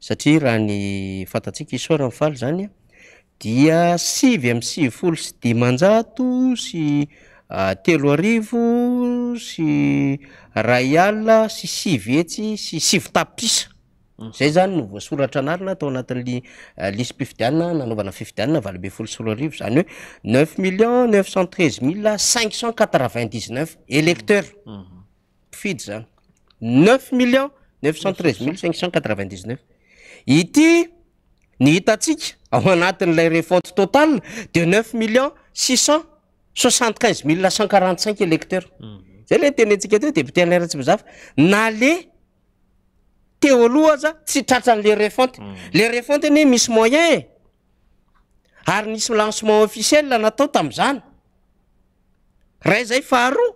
Speaker 2: satria raha ny fantatsika isora amn'yfaly zanya dia sivy am'y sivy folo sy dimanjato sy telo arivo sy rayall sy sivy etsy sy sivy tapisa mm. zay zany no voasoratra anarina atao anatin'ly lisy pifidianna nanaovana fifidianina valabe folo soro arivo zany hoe neuf million neuf cent treize mille cinq cent qatre vingt dixneuf électeur ifidy mm. mm-hmm. zany neuf million neuf cent treize mille cinqcent quatre vingt dixneuf ity nihitatsika ao anatin'lay refonte total de neuf millions six cent soixante quinze mille la cent quarante cinq électeur mhm. zay le ntenentsika tyho depiternlara tsy mizafa na le te oaloha aza tsy tratran'le refente mhm. le refente any hoe misy moyene ary nisy lancement officiel a natao tam'zany ray zay faharoa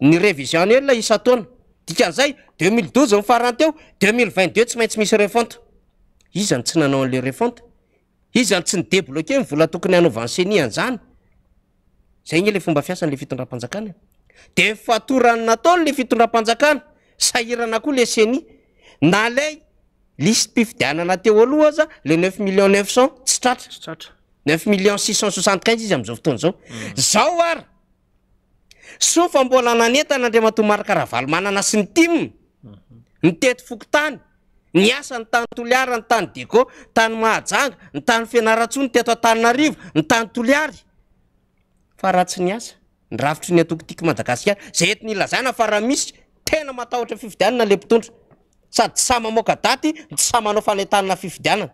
Speaker 2: ny revisionny elo la isatona dikan'zay deuxmi mi faranteo deuxmivitde tsy maintsy misy etsaole fitodra-anaahiana oa le seny na lay lise pifidianana teo aloha aza le neuf million neuf cent tsy tratraaneuf milin sientstin ao sofa mbola nanentany andr matomarakaravalo manana sy ny timna ny teto fokotany ny asa ny tany toliara ny tanydego tanymahajanga ny tany finaratso ny teto a-taninarivo ny tany toliary fa raha tsy ny asa nyrafitry ny atokotiko madagasikar zay eti ny lazana fa raha misy tena matahtra fividianana le pitondra sady tsy samamoaka daty tsy samanao fanetanna fividianana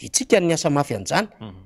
Speaker 2: de tsika ny asa mafy an'izany mhm.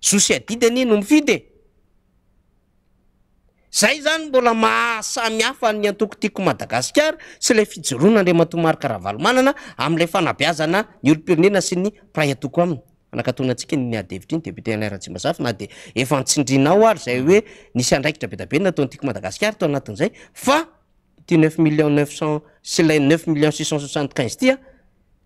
Speaker 2: zosy adidy any no mifidye zay zany mbola mahasamihafa ny atokotiako madagasikara sy lay fijoroana ndre matomary ka rahavalomanana am'lay fanabiazana ny olompirinena sy ny piray atoko aminy anakatona atsika nyadevitra iny depteratsy mbazafy na de efa ntsindrinao ary zay hoe nisy andraikitra be tabe na atony tiako madagasikara to anatin'zay fa ty neuf million neuf cent sy lay neuf million sixensoxntq5inz tya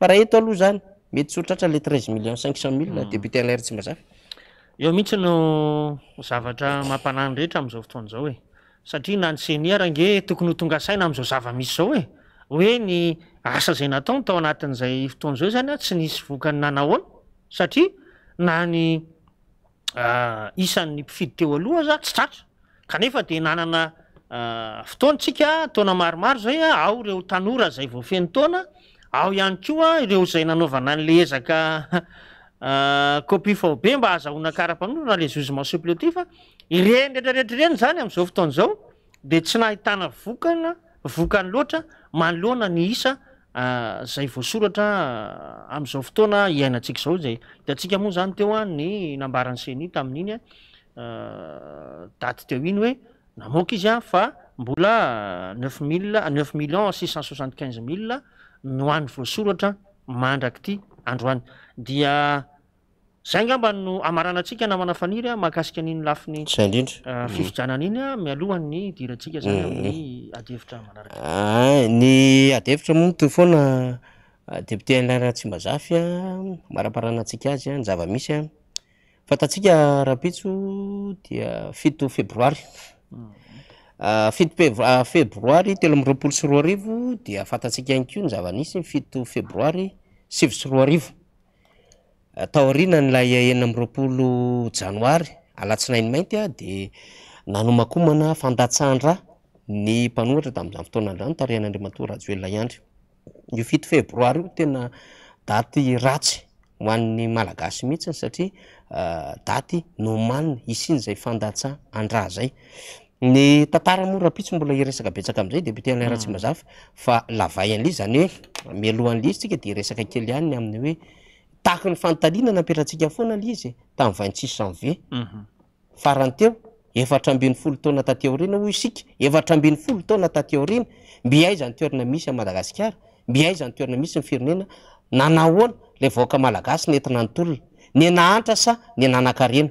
Speaker 2: araheloha zany mety tsorotrara le treize milion cin cent milleitaheaaoanaernge
Speaker 3: hmm. eh. tokonyhotonga saina amzao zava misy zao e eh. oe nyasazay nataony tao anatin'zay fotonzao zany a tsy nisy vokany nanaonasaaisanny ah, mpifidy teo aloha za tsy tratr kanefade nanana ah, fotoanytsika taona maromaro zay ao reo tanora zay vofenytona ao ihany ko a ireo zay nanaovana nle ezaka kopie ah, faobe mba azahoinakara-panofanala jument supletif irenyretraretrireny zany am'izao fotoana zao de tsy nahitna vokana vokanyloatra malona nis ah, zay vosoratra amzao ah, fotoana iainatsikzao zay hitatsika moa zany teoa ny nambaranyseni tami'inydaty teo iny hoe naoka izya fa mbola neuf mil neuf million six cent soixante quinze millea no hany voasoratra mandraky ty andro any dia zay ngamba no amaranantsika namana fanirya mahakasika an'iny lafi ny zay indrindra ah, fifojanana iny a ah, mialohany ny dirantsika zany mm-hmm. amin'ny adihevitra manarak
Speaker 2: ah, ny adihevitra mo no to foana depten'lara tsy mazafy a maraparanantsika azy a ny zavamisy a fatantsika rapitso dia fito febroary mm. Ah, fito ah, febroary tel amroapolo sy roa arivo de afatatsika anyko ny zavan'isyny fito febroary svsy rena amroapolo janoary alatsinai ny mantyandaaandraya taany ftonaraitofebroary oteadayhoayalaihitsyny saiaaoaa ah, isiny zay fandatsa andra zay nytataramorapitso mbola resakabetsaka amzaydtelayrahatsyazaaaayly mm. zanyoe ohizy sika de eaey ay aiyoetaynalina aperasikaoanaienyeara mhm. mbiny folo tona tataoreny mbiayzanytoerina misy madaaiara mbiayzantoerina misyyfirneaoka malagasy neina ntolna ny naantra sa ny nanakareno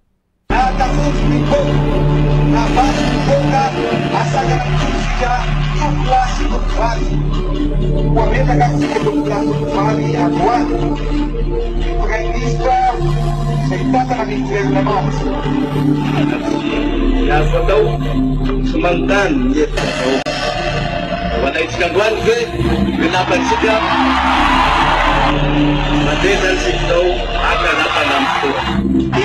Speaker 1: mata tudo em pouco, na base do
Speaker 3: boca, a saga da música e o clássico vale. O aumento da do clássico vale agora. Protagonista, é, sentada na vitrine da massa.
Speaker 1: Ya fatau, semantan ya fatau.
Speaker 2: Wadai sekarang ke, kenapa mas Mati dan então, sikap, akan apa nampak.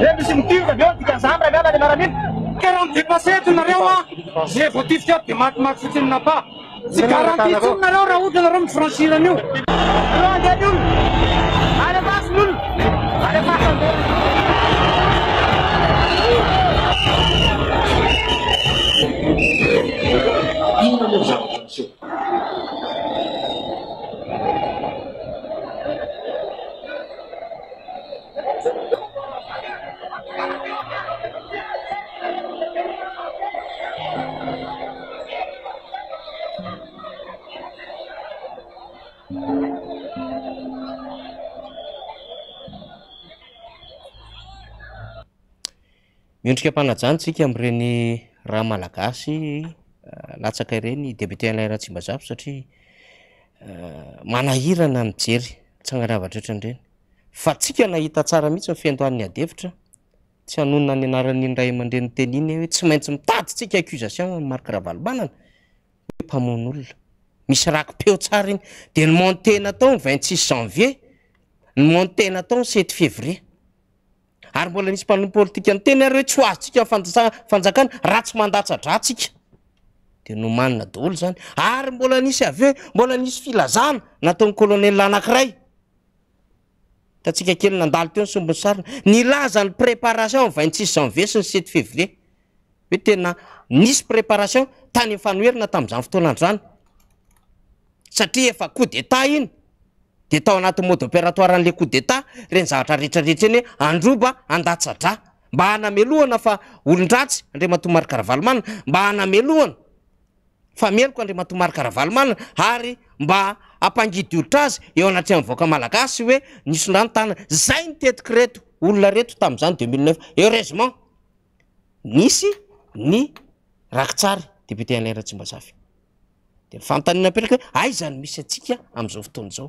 Speaker 3: re misy mitivoa abeikaamraal maraminykeraha midépassé tonareo a zey votivotra ay di makimaky fotsi minapa tsy garantie toninareo raha otra lareo mi francirny io aely olo aleasnyoloaa
Speaker 2: ndriaaansika amreny aaaatnaeyrkaahita sara mihitsy findoan'ny adevitra tsy anonna nyanaran'iny ray mandrenteniny hoe tsy maintsy mitadytsika azation ay marikarahavalmananaamon' olona misy rakpeo tsara iny de ny monte naatao vigtsix janvier ny montenatao set fevrier ary mbola nisy mpanpôlitikany teny ar hoe tsy ho azotsika aa aha tsy andaadransiadenooloanary mbola nisy aveo mbola nisy filazana nataonyôlônel anankiray tatiakelynadal teonsobony sai nlazany préparation vantsisy janve sy ny set fevrier hoe tena nisy préparation tany fanoeina tam'zanyfotoalantranosatria efaco deta iny detaoanatmode opératoireale co deta renzaatra reetrarehetra eny androba andasdramba aameloanafaolodrayadrmamaamaaymba apangidy olitra azy eo anatr amvoaka malagasy oe nisondranotana zay nytetiky reto olona reto tamzany dumnuf eureement nisy ny asbaaymisy atsika amzao fotoanzao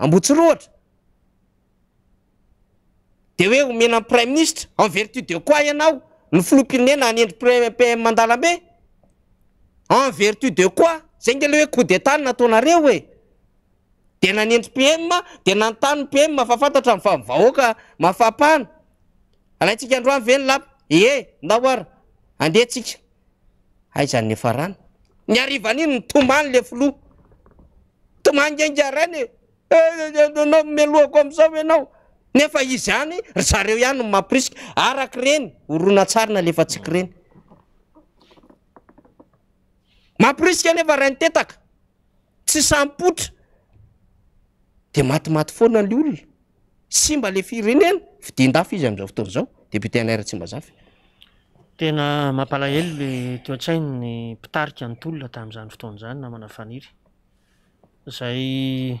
Speaker 2: ambotsy roa ohatra de hoe omenany prime ministre en vertu de coi ianao ny flopirnena anendrypmndalambe en vertu de oi zay ke le hoe co de tan nataonareo e de nanendry pm de naanpmaaana ny arivany iny ny tomany le flo tomanygengaranye anamiloako eh, amza ianao nefa izy any zareo ihany mampiriska araky reny oronatsarina lefatsik reny mampirisika anefa ra ntetaka tsy sampotra de matimaty foanan'le olona si mba le firenena fidindafy izy am'izao fotona zao debte anara tsymba zafy
Speaker 3: tena mampalahelo le ta-tsainny pitarika nytolna tam'izany fotoanzany namana faniry zay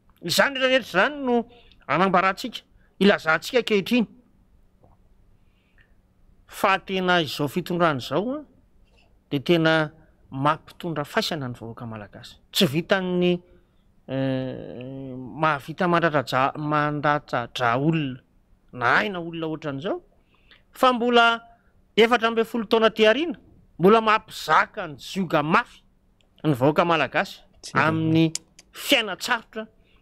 Speaker 3: izany rehtrarehetra zany no amambarantsika ilazahantsika kehitriny fa tena izao fitondran' zao a de tena mampitondra faisana ny vahoaka malagasy tsy vitany eh, mahavita mmandatadraha olona na haina olona ohatra an'izao fa mbola efatra ame folo taona diariana mbola mampizaka ny jioga mafy ny vahoaka malagasy amin'ny fiaina tsarotra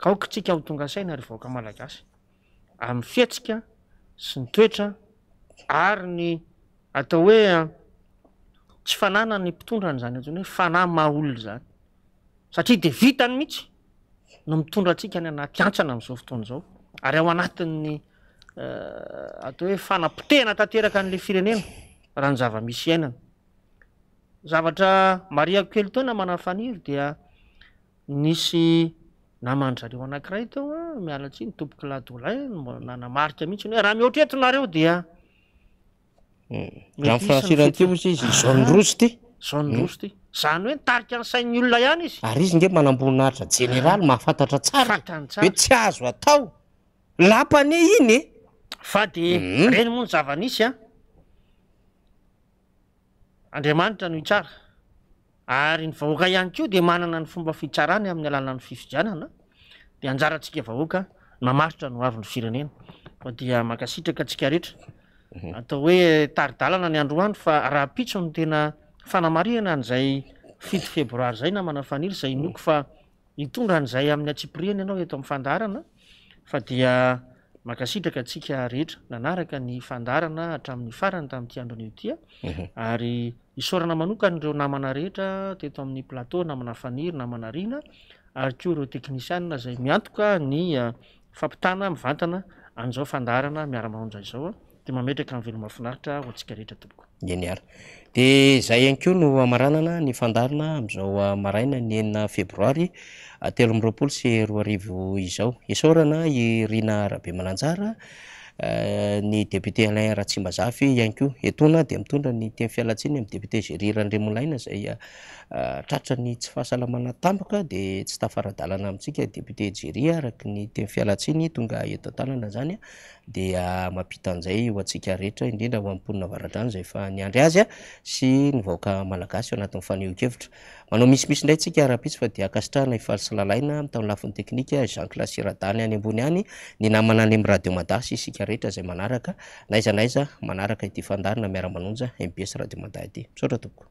Speaker 3: tsika htona na ay ihetsika sy ny toeta arnyatao oe ah, tsy fananany mpitondrany zany atny hoe fana maholny zany satria de vitany mihitsy no mitondratsika eh, ny anatyansna amzaoyayataooefanapotehnatateraka an'le firenena ahaaiamariaelytoena manafaniry dia nisy namandrareo anakiray too a mialatsyny tomboky ladolayn monanamarika mihitsy n hoe raha mihoatretonareo dia amn' fransirany ty mohtsy izy jaune rosy ty jauneros hmm. ty zany hoe nitarika nysainy olona ihany izy ary izy
Speaker 2: nge manambonina haritra jeneraly ah. mahafantatra tsara hoe tsy azo atao lampane
Speaker 3: iny e. fa de hmm. reny moa ny zavanisy a andriamanitra nohy tsara ary ny vahoaka ihany ko di manana ny fomba fitsarany amin'ny alalan'ny fifijanana di anjaraantsika vahoaka namaritra noavy nyreaaakaitrakaaikaheatao mhm. hoe taridalana ny androando fa rahapitso ny tena fanamarihana an'izay fity febroary zay na manafaniry zay mhm. noko fa hitondra an'izay amin'ny atsiprieny ianao eato ai'nyfandarana fadia makasitraka atsika rehetra nanaraka ny fandarana atramin'ny farany tami'tandrootaaokay mhm. reo namana rehetrateoamin'y plataanaina ary ko reoteknisian zay miatokayiaiiehernyara
Speaker 2: de zay hany keoa no amaranana ny fandarana am'zao uh, maraina nyenina febroary atelo amiroapolo sy roa arivo izao isôrana irina rahabe mananjara eh, ny depté hsfakoiiny amy dtéadreminaytratra ny tsy fahasalamana tamboka de tsy tafaradalana amitsikadetéjtyayakanoaponina eh. ah, varatranyzay fa nadyazy eh, sy nyvahoka malagasy o anatin'ny faniokevitra manao misimisy ndray ntsika araha-pitsy fa dea akasitrahana ifalisy lalaina mitany lafiny teknika jencle sira-dany any ambony hany ny namana any am'y radio madasy isika rehetra zay manaraka naiza naiza manaraka ity ifandarina miaramanonja imbeasy radio madahy ity misaoatra toko